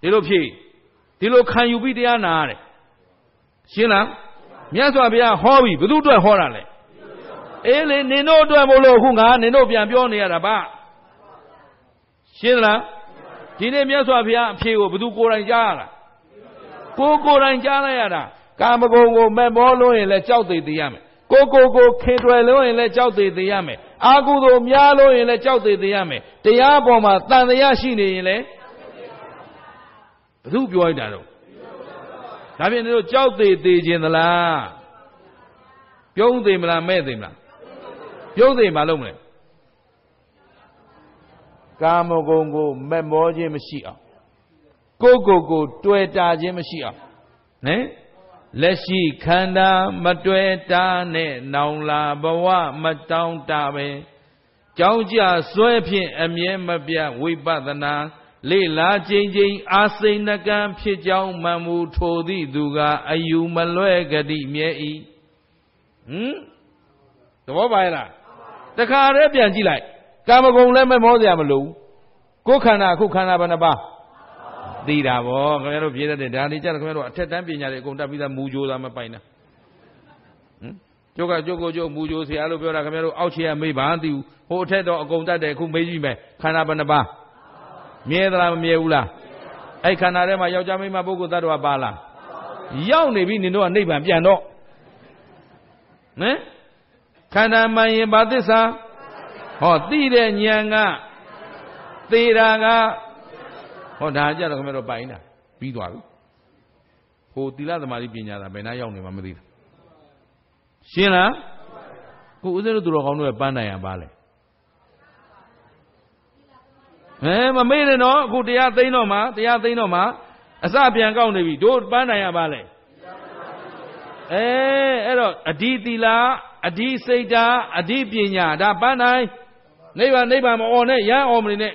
Speaker 1: ဒီလိုဖြည့်ဒီလိုခံယူပြီးတရားနာရတယ်ရှင်းလားမြတ်စွာဘုရားဟောပြီဘယ်သူအတွက်ဟောတာလဲအေးလေနင်တို့အတွက်မလို့အခုငါနင်တို့ပြန်ပြောနေရတာဗျရှင်းလားဒီနေ့မြတ်စွာဘုရားအဖြေကိုဘယ်သူကိုယ်တိုင်ကြားရလားကိုယ်ကိုယ်တိုင်ကြားလိုက်ရတာကာမဂုဏ်ကိုမဲ့မောလို့ရင်လည်းကြောက်သိသိရမယ်ကိုကိုကိုခင်တွယ်လို့ရင်လည်းကြောက်သေးသေးရမယ်အာကုသို့များလို့ရင်လည်းကြောက်သေးသေးရမယ်တရားပေါ်မှာတန်တရားရှိနေရင်လည်းဘသူပြောလိုက်တာတော့ဒါဖြင့်တို့ကြောက်သေးသေးခြင်းသလားပြုံးသေးမလားမဲ့သေးမလားပြုံးသေးမလို့မလဲကာမဂုဏ်ကိုမက်မောခြင်းမရှိအောင်ကိုကိုကို တွေ့တာခြင်းမရှိအောင်နဲလက်ရှိခန္ဓာမတွေ့တာနဲ့နောင်လာဘဝမတောင်းတပဲကြောင်းကြဆွဲဖြင့်အမြဲမပြတ်ဝိပဿနာလေလာချင်းချင်းအာစိဏကံဖြစ်ကြောင်းမှန်မူထိုသည့်သူကအယူမလွဲကတိမြဲ၏ဟင်သဘောပါရဲ့လားတခါတည်းပြန်ကြည့်လိုက်ကာမဂုဏ်လည်းမမောစရာမလိုဘူးကိုယ်ခန္ဓာအခုခန္ဓာဘယ်နှပါးသိတာဗောခင်ဗျားတို့ဖြေတတ်တယ်ဒါလေးကြတော့ခင်ဗျားတို့အထက်တန်းပညာတွေအကုန်တက်ပြီးသားမူကြိုးသားမပိုင်တာဟင်ကျုပ်ကကျုပ်ကိုကျုပ်မူကြိုးဆရာလို့ပြောတာခင်ဗျားတို့အောက်ခြေကမေးပါသိဘူးဟိုအထက်တော့အကုန်တက်တယ်အခုမေးကြည့်မယ်ခန္ဓာဘယ်နှပါးမြဲသလားမမြဲဘူးလားအဲ့ခန္ဓာထဲမှာယောက်ျားမိန်းမပုဂ္ဂိုလ်သတ္တဝါပါလားရောက်နေပြီနင်တို့ကနိဗ္ဗာန်ပြန်တော့ဟင်ခန္ဓာမှန်ရင်ဘာသစ္စာဟောသိတဲ့ဉာဏ်ကသေတာကဟောဒါကြတော့ခင်ဗျားတို့ပိုင်တာပြီးသွားပြီဟိုသီလသမာဓိပညာသာဘယ်နှရောက်နေမှမသိဘူးရှင်းလားခုဦးဇင်းတို့သူတော်ကောင်းတို့ရဲ့ပန်းတိုင်ရပါလေဟဲမမေ့နဲ့နော်အခုတရားသိမ်းတော့မှတရားသိမ်းတော့မှအစပြန်ကောက်နေပြီတို့ပန်းတိုင်ရပါလေအဲအဲ့တော့အဒီသီလာအဒီစိတ်ဓာအဒီပညာဒါပန်းတိုင်နိဗ္ဗာန်နိဗ္ဗာန်မအော်နဲ့ရန်အော်မနေနဲ့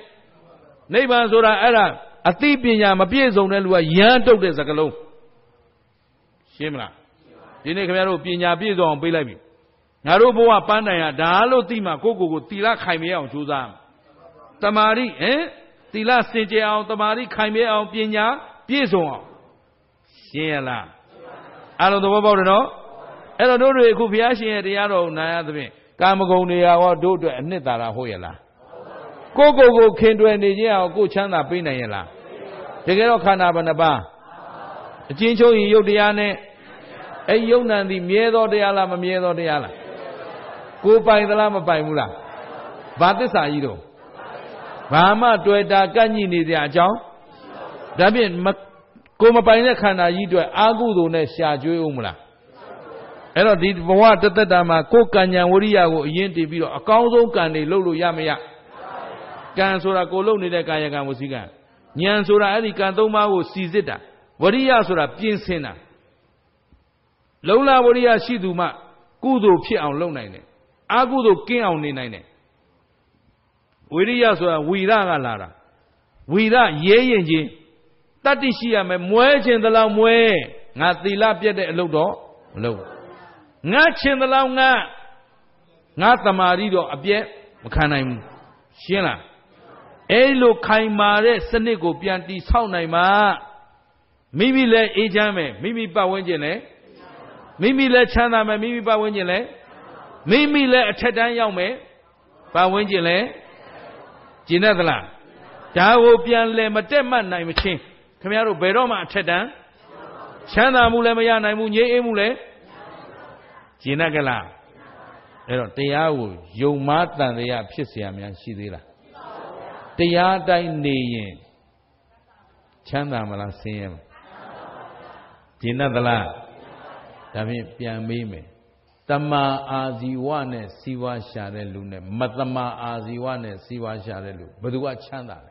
Speaker 1: နိဗ္ဗာန်ဆိုတာအဲ့ဒါအသိပညာမပြည့်စုံတဲ့လူကရမ်းတုတ်တဲ့စကားလုံးရှင်းမလားဒီနေ့ခင်ဗျားတို့ပညာပြည့်စုံအောင်ပေးလိုက်ပြီငါတို့ဘဝပန်းတိုင်ကဒါလို့သိမှကိုယ့်ကိုယ်ကိုတီလာခိုင်မြဲအောင်ကြိုးစားတမာရီဟင်တီလာစင်ကြယ်အောင်တမာရီခိုင်မြဲအောင်ပညာပြည့်စုံအောင်ရှင်းရလားအားလုံးသဘောပေါက်တယ်နော်အဲ့တော့တို့တွေအခုဘုရားရှင်ရဲ့တရားတော်နာရသဖြင့်ကာမဂုဏ်တွေရောတို့အတွက်အနှစ်သာရဟုတ်ရလားကိုကိုကိုခင်တွယ်နေခြင်းအောင်ကို ချမ်းသာပေးနိုင်ရလားတကယ်တော့ခန္ဓာဘယ်နှပါးအချင်းချုပ်ရင်ယုတ်တရားနဲ့အဲ့ယုတ်နံသည်မြဲသောတရားလားမမြဲသောတရားလားကိုပိုင်သလားမပိုင်ဘူးလားဘာသစ္စာကြီးတော့ဘာမှတွေ့တာကန့်ညိနေကြအကြောင်းဒါဖြင့်ကိုမပိုင်တဲ့ခန္ဓာကြီးတွေ့အာဟုသူနဲ့ရှာကျွေးဦးမလားအဲ့တော့ဒီဘဝတသက်တာမှာကိုကံဉဏ်ဝိရိယကိုအရင်တည်ပြီးတော့အကောင်းဆုံးကံတွေလုပ်လို့ရမရကံဆိုတာကိုလုံနေတဲ့ကာယကံဝစီကံဉာဏ်ဆိုတာအဲ့ဒီကံသုံးပါးကိုစီစစ်တာဝရိယဆိုတာပြင်ဆင်တာလုံလာဝရိယရှိသူမှ ကုသိုလ်ဖြစ်အောင်လုပ်နိုင်တယ်အကုသိုလ်ကင်းအောင်နေနိုင်တယ်ဝိရိယဆိုတာဝီရကလာတာဝီရရဲရင်ချင်းတတ္တိရှိရမယ်မွဲခြင်းသလောက်မွဲငါသီလပြတ်တဲ့အလုပ်တော့မလုပ်ငါခြင်းသလောက်ငါငါတမာရီတော့အပြည့်မခံနိုင်ဘူးရှင်းလားအဲဒီလိုခိုင်မာတဲ့စနစ်ကိုပြန်တည်ဆောက်နိုင်မှမိမိလည်းအေးချမ်းမယ်မိမိပတ်ဝန်းကျင်လည်းမိမိလည်းချမ်းသာမယ်မိမိပတ်ဝန်းကျင်လည်းမိမိလည်းအထက်တန်းရောက်မယ်ပတ်ဝန်းကျင်လည်းကျင်တတ်သလားဒါကိုပြန်လဲမတက်မှတ်နိုင်မချင်းခင်ဗျားတို့ဘယ်တော့မှအထက်တန်းချမ်းသာမှုလည်းမရနိုင်ဘူးငြိမ်းအေးမှုလည်းကျင်တတ်ကြလားအဲ့တော့တရားကိုယုံမားတန်တရားဖြစ်เสียများရှိသေးလားတရားတိုင်းနေရင်ချမ်းသာမလားဆင်းရဲမလားကျေနပ်သလားဒါဖြင့်ပြန်မေးမယ်တမာအာဇီဝနဲ့စီဝါရှာတဲ့လူနဲ့မတမာအာဇီဝနဲ့စီဝါရှာတဲ့လူဘယ်သူကချမ်းသာလဲ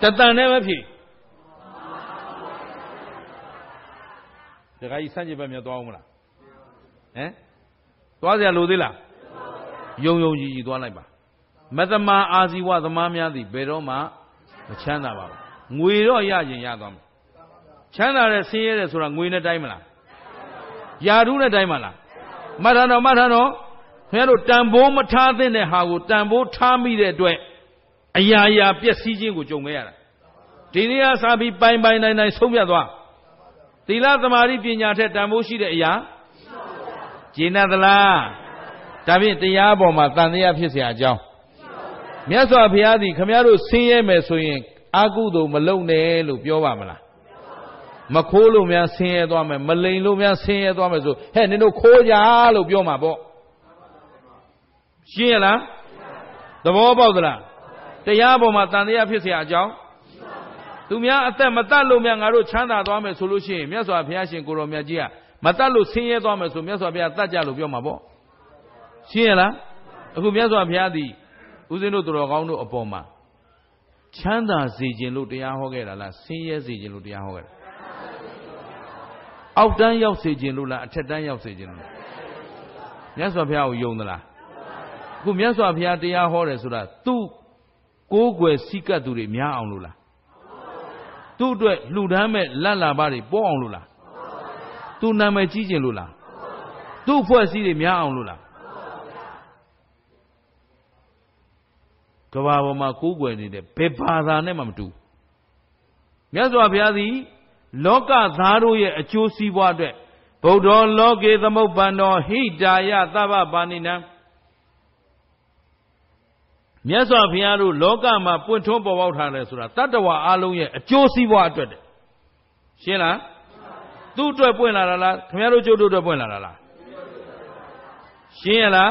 Speaker 1: တတန်နဲ့မဖြစ်ဒကာကြီးစန့်ကျင်ဘက်မြတ်သွားအောင်မလားဟမ်သွားเสียလို့သေးလားယုံယုံကြည်ကြည်သွားလိုက်ပါမသမာအာဇီဝသမားများသည်ဘယ်တော့မှမချမ်းသာပါဘူးငွေတော့ရရင်ရသွားမယ်ချမ်းသာတယ်ဆင်းရဲတယ်ဆိုတာငွေနဲ့တိုင်းမလားယာဓုနဲ့တိုင်းမလားမထာတော်မထာတော်ခင်ဗျားတို့တန်ဖိုးမထားသင့်တဲ့ဟာကိုတန်ဖိုးထားမိတဲ့အတွက်အရာရာပျက်စီးခြင်းကိုကြုံခဲ့ရတာဒီနေ့ကစာပြီးပိုင်ပိုင်နိုင်နိုင်ဆုံးဖြတ်သွားသီလသမာဓိပညာထက်တန်ဖိုးရှိတဲ့အရာကျေနပ်သလားဒါဖြင့်တရားပေါ်မှာတန်တရားဖြစ်เสียအကြောင်းမြတ်စွာဘုရားသည်ခမရတို့ဆင်းရဲမယ်ဆိုရင်အာကုသို့မလုံနဲ့လို့ပြောပါမလားမခိုးလို့များဆင်းရဲသွားမယ်မလိန်လို့များဆင်းရဲသွားမယ်ဆိုဟဲ့နင်တို့ခိုးကြလို့ပြောမှာပေါ့ရှင်းရလားသဘောပေါက်သလားတရားပေါ်မှာတန်တရားဖြစ်เสียအကြောင်းသူများအသက်မတတ်လို့များငါတို့ချမ်းသာသွားမယ်ဆိုလို့ရှိရင်မြတ်စွာဘုရားရှင်ကိုရောမြတ်ကြီးကမတတ်လို့ဆင်းရဲသွားမယ်ဆိုမြတ်စွာဘုရားတတ်ကြလို့ပြောမှာပေါ့ရှင်းရလားအခုမြတ်စွာဘုရားသည်ဦးဇင်းတို့သူတော်ကောင်းတို့အပေါ်မှာချမ်းသာစေခြင်းလို့တရားဟောခဲ့တာလားဆင်းရဲစေခြင်းလို့တရားဟောခဲ့တာအောက်တန်းရောက်စေခြင်းလို့လားအထက်တန်းရောက်စေခြင်းလို့မြတ်စွာဘုရားကိုယုံသလားအခုမြတ်စွာဘုရားတရားဟောတယ်ဆိုတာသူ့ကိုးကွယ်စိတ်ကပ်သူတွေများအောင်လို့လားသူ့အတွက်လှူဒန်းမဲ့လတ်လာပါတွေပေါ်အောင်လို့လားသူ့နာမည်ကြီးခြင်းလို့လားသူ့ဖွဲ့စည်းတွေများအောင်လို့လားကဘာပေါ်မှာကိုးကွယ်နေတဲ့ဘယ်ဘာသာနဲ့မှမတူမြတ်စွာဘုရားသည်လောကသားတို့ရဲ့အကျိုးစီးပွားအတွက်ဗုဒ္ဓောလောကေသမုပ္ပန္နောဟိတာယသဗ္ဗပါဏိနံမြတ်စွာဘုရားတို့လောကမှာပွင့်ထွန်းပေါ်ပေါက်ထားတယ်ဆိုတာတတ္တဝါအလုံးရဲ့အကျိုးစီးပွားအတွက်ရှင်းလားသူ့အတွက်ပွင့်လာတာလားခင်ဗျားတို့ကျုပ်တို့အတွက်ပွင့်လာတာလားရှင်းရလား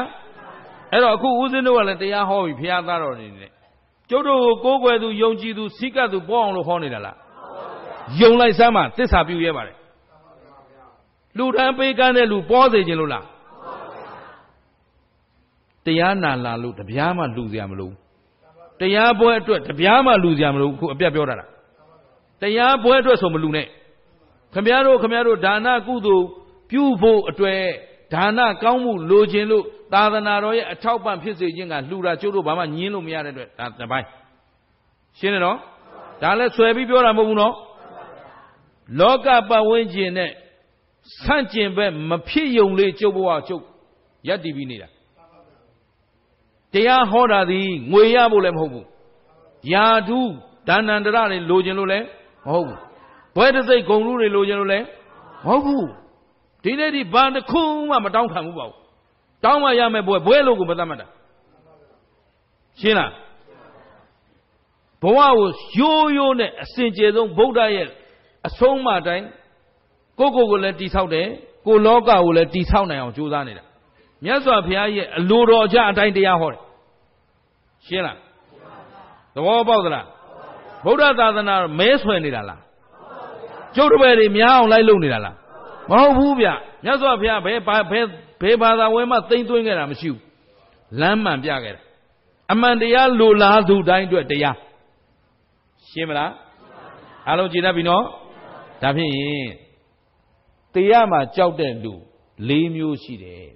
Speaker 1: အဲ့တော့အခုဦးဇင်းတို့ကလည်းတရားဟောပြီဘုရားသားတော်နေနဲ့ကျုပ်တို့ကိုကိုးကွယ်သူယုံကြည်သူ စိကတ်သူပေါ်အောင်လို့ဟောနေတာလားယုံလိုက်စမ်းပါသစ္စာပြုရဲပါတယ်လူတန်းပေးကမ်းတဲ့လူပေါ်စေခြင်းလို့လားတရားနာလာလို့တပြားမှလူစရာမလိုတရားပွဲအတွက်တပြားမှလူစရာမလိုခုအပြတ်ပြောတာလားတရားပွဲအတွက်ဆိုမလူနဲ့ခမရတို့ခမရတို့ဒါနကုသိုလ်ပြုဖို့အတွက်ဒါနကောင်းမှုလိုခြင်းလို့သာသနာတော်ရဲ့အထောက်ပံ့ဖြစ်စေခြင်းကလှူတာကျို့တို့ဘာမှညင်းလို့မရတဲ့အတွက်ဒါတစ်ပိုင်းရှင်းတယ်နော်ဒါလည်းဆွဲပြီးပြောတာမဟုတ်ဘူးနော်လောကပတ်ဝန်းကျင်နဲ့ဆန့်ကျင်ဘက်မဖြစ်ယုံလေကျုပ်ဘဝကျုပ်ရပ်တည်ပြီးနေတာတရားဟောတာသည်ငွေရဖို့လည်းမဟုတ်ဘူးယာဓုဒါနန္တရတွေလိုချင်လို့လည်းမဟုတ်ဘူးဘွဲတစိတ်ဂုံလူတွေလိုချင်လို့လည်းမဟုတ်ဘူးဒီနေ့ဒီဘာတစ်ခုမှမတောင်းခံဘူးပါဘူးတောင်းမှရမယ်ဘွဲဘွဲလို့ကိုမသတ်မှတ်တာရှင်းလားဘဝကိုရိုးရိုးနဲ့အစဉ်ကျေဆုံးဗုဒ္ဓရဲ့အဆုံးအမတိုင်းကိုကိုကိုလည်းတိဆောက်တယ်ကိုလောကကိုလည်းတိဆောက်နိုင်အောင် ကြိုးစားနေတာမြတ်စွာဘုရားရဲ့အလိုတော်ကြအတိုင်းတရားဟောတယ်ရှင်းလားသဘောပေါက်သလားဗုဒ္ဓသာသနာမဲဆွယ်နေတာလားကျုပ်တပည့်တွေများအောင်လိုက်လုပ်နေတာလားမဟုတ်ဘူးဗျမြတ်စွာဘုရားဘယ်ဘယ်ဘယ်ဘာသာဝဲမှသိမ့်သွင်းခဲ့တာမရှိဘူးလမ်းမှန်ပြခဲ့တာအမှန်တရားလိုလားသူတိုင်းအတွက် တရားရှင်းမလားအားလုံးကျေနပ်ပြီနော်ဒါဖြင့်တရားမှာကြောက်တဲ့လူ၄မျိုးရှိတယ်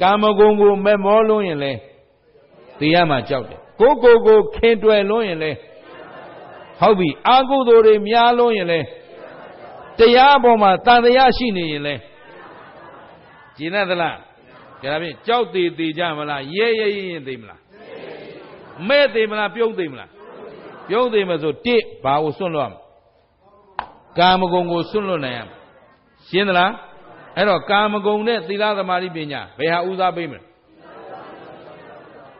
Speaker 1: ကာမဂုဏ်ကိုမက်မောလို့ရင်လဲတရားမှာကြောက်တယ်ကိုကိုကိုခင်တွယ်လို့ရင်လဲဟုတ်ပြီ အာဟုသူတွေများလို့ရင်လဲတရားပေါ်မှာတန်တရားရှိနေရင်လဲကျင်တတ်သလားကျင်တာဖြင့်ကြောက်သေးသေးကြမလားရဲရဲရင်ရင်သေးမလားမဲ့သေးမလားပြုံးသေးမလားပြုံးသေးမဆိုတစ်ဘာကိုစွန့်လွတ်ရမလဲကာမဂုဏ်ကိုစွန့်လွတ်နိုင်ရမလဲရှင်းသလားအဲ့တော့ကာမဂုဏ်နဲ့သီလသမာဓိပညာဘယ်ဟာဦးစားပေးမလဲ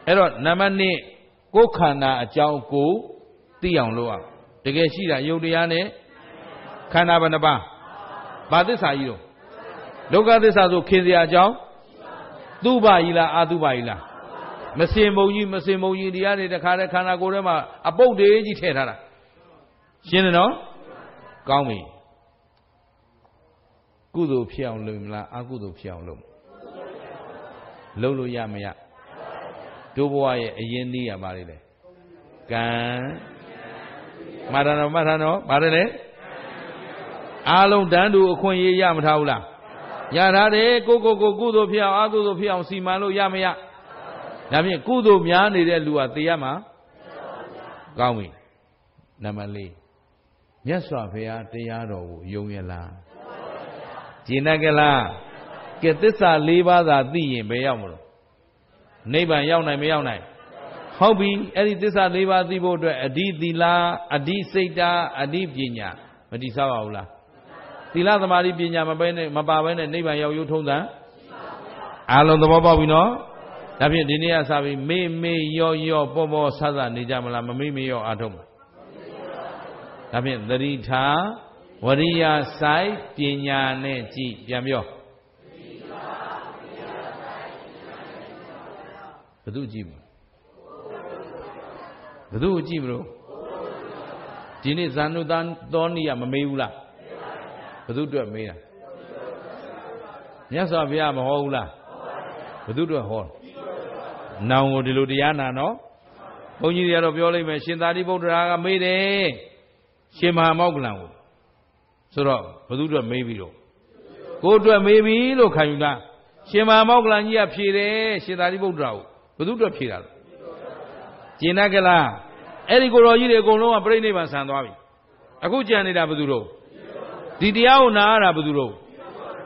Speaker 1: အဲ့တော့နံပါတ်1ကိုယ်ခန္ဓာအကြောင်းကိုသိအောင်လုပ်အောင်တကယ်ရှိတာယုတ်တရားနဲ့ခန္ဓာဘယ်နှပါးဘာသစ္စာကြီးတော့ဒုက္ခသစ္စာဆိုခင်စရာအကြောင်းသူ့ပါကြီးလားအာသူ့ပါကြီးလားမစင်မုံကြီးမစင်မုံကြီးတရားတွေတခါတည်းခန္ဓာကိုယ်ထဲမှာအပုတ်တွေကြီးထည့်ထားတာရှင်းတယ်နော်ကောင်းပြီကုသိုလ်ဖြစ်အောင်လုပ်မလားအကုသိုလ်ဖြစ်အောင်လုပ်လုပ်လို့ရမရတို့ဘဝရဲ့အရင်နေ့ရပါလေလေကံမာရဏောမာရဏောပါတယ်လေအားလုံးတန်းတူအခွင့်အရေးရမထားဘူးလားရထားတယ်ကိုကိုကိုကုသိုလ်ဖြစ်အောင်အကုသိုလ်ဖြစ်အောင်စီမံလို့ရမရဒါဖြင့်ကုသိုလ်များနေတဲ့လူကသိရမှာကောင်းပြီနံပါတ်၄မြတ်စွာဘုရားတရားတော်ကိုယုံရလားဂျင်းနက်ကလားကဲသစ္စာ၄ပါးသာသိရင်ဘယ်ရောက်မလို့နိဗ္ဗာန်ရောက်နိုင်မရောက်နိုင်ဟုတ်ပြီအဲ့ဒီသစ္စာ၄ပါးသိဖို့အတွက်အဓိသီလအဓိစိတ်တာအဓိပညာမတိစားပါဘူးလားသီလသမာဓိပညာမပဲနဲ့မပါပဲနဲ့နိဗ္ဗာန်ရောက်ရုံထုံးတာအားလုံးသဘောပေါက်ပြီနော်ဒါဖြင့်ဒီနေ့ကစပြီးမေ့မေ့ရော့ရော့ပေါ်ပေါ်ဆဆနေကြမလားမမေ့မေ့ရော့အားထုတ်မှာဒါဖြင့်သတိထားဝရိယဆိုင်ပညာနဲ့ကြည်ပြန်ပြောဘု து ကြည့်မလို့ဘု து ကြည့်မလို့ဒီနေ့ဇာနုသားတော်နီကမမေ့ဘူးလားဘသူအတွက်မေးတာမြတ်စွာဘုရား မဟောဘူးလားဘသူအတွက်ဟောနောင်ကိုဒီလိုတရားနာနော်ဘုန်းကြီးတွေကတော့ပြောလိုက်မယ်ရှင်သာရိပုတ္တရာကမေးတယ်ရှင်မဟာမောက္ကလံကိုဆိုတော့ဘသူအတွက်မေးပြီးတော့ကိုယ်အတွက်မေးပြီလို့ခံယူလားရှင်မဟာမောက္ကလံကြီးကဖြေတယ်ရှင်သာရိပုတ္တရာကိုဘသူအတွက်ဖြေတာလဲကျင်တတ်ကြလားအဲ့ဒီကိုတော်ကြီးတွေအကုန်လုံးကပြိဋိနိဗ္ဗာန်ဆန်သွားပြီအခုကြံနေတာဘယ်သူတို့ဒီတရားကိုနာရတာဘယ်သူတို့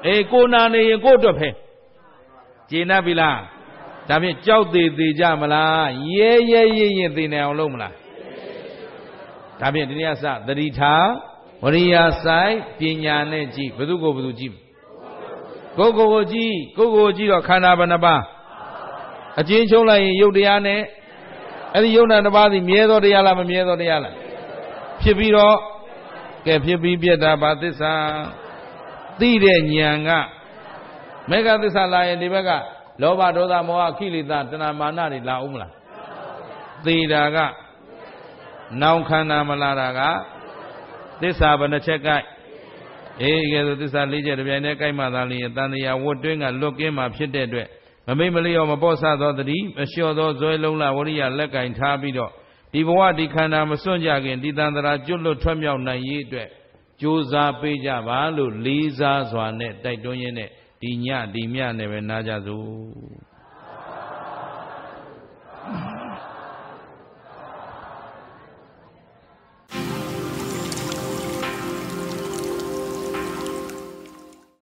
Speaker 1: အေးကိုနာနေရင်ကိုအတွက်ပဲကျေနပ်ပြီလားဒါဖြင့်ကြောက်သေးသေးကြမလားရဲရဲရင့်ရင့်သေနေအောင်လုပ်မလားဒါဖြင့်ဒီနေ့ကစသတိထားဝရိယဆိုင်ပညာနဲ့ကြည့်ဘယ်သူကိုဘယ်သူကြည့်ကိုကိုကိုကြည့်ကိုကိုကြည့်တော့ခန္ဓာဘယ်နှပါးအချင်းချုံးလိုက်ရင်ယုတ်တရားနဲ့အဲ့ဒီယုတ်နာတစ်ပါးစီမြဲသောတရားလားမမြဲသောတရားလားဖြစ်ပြီးတော့ကဲဖြစ်ပြီးပြက်တာဘာသစ္စာသိတဲ့ဉာဏ်ကမေဃသစ္စာလာရင်ဒီဘက်ကလောဘဒေါသမောဟခိလေသာတဏမာနတွေလာအောင်မလားသေတာကနောင်ခန္ဓာမလာတာကသစ္စာဘယ်နှချက်ကိုက်အေးကဲဆိုသစ္စာ၄ချက်တစ်ပြိုင်တည်းကိုက်မှသာလျင်တန်တရားဝတ်တွင်းကလွတ်ကင်းမှဖြစ်တဲ့အတွက်မမိတ်မလျော်မပေါ့ဆသောတတိမလျှော်သောဇွဲလုံးလာဝရိယလက်ကင်ထားပြီးတော့ဒီဘဝဒီခန္ဓာမစွန့်ကြခင်ဒီတန်တရာကျွတ်လွတ်ထွက်မြောက်နိုင်ရေးအတွက်ကြိုးစားပေးကြပါလို့လေးစားစွာနဲ့တိုက်တွန်းရင်းနဲ့ဒီညဒီမြနဲ့ပဲနားကြစို့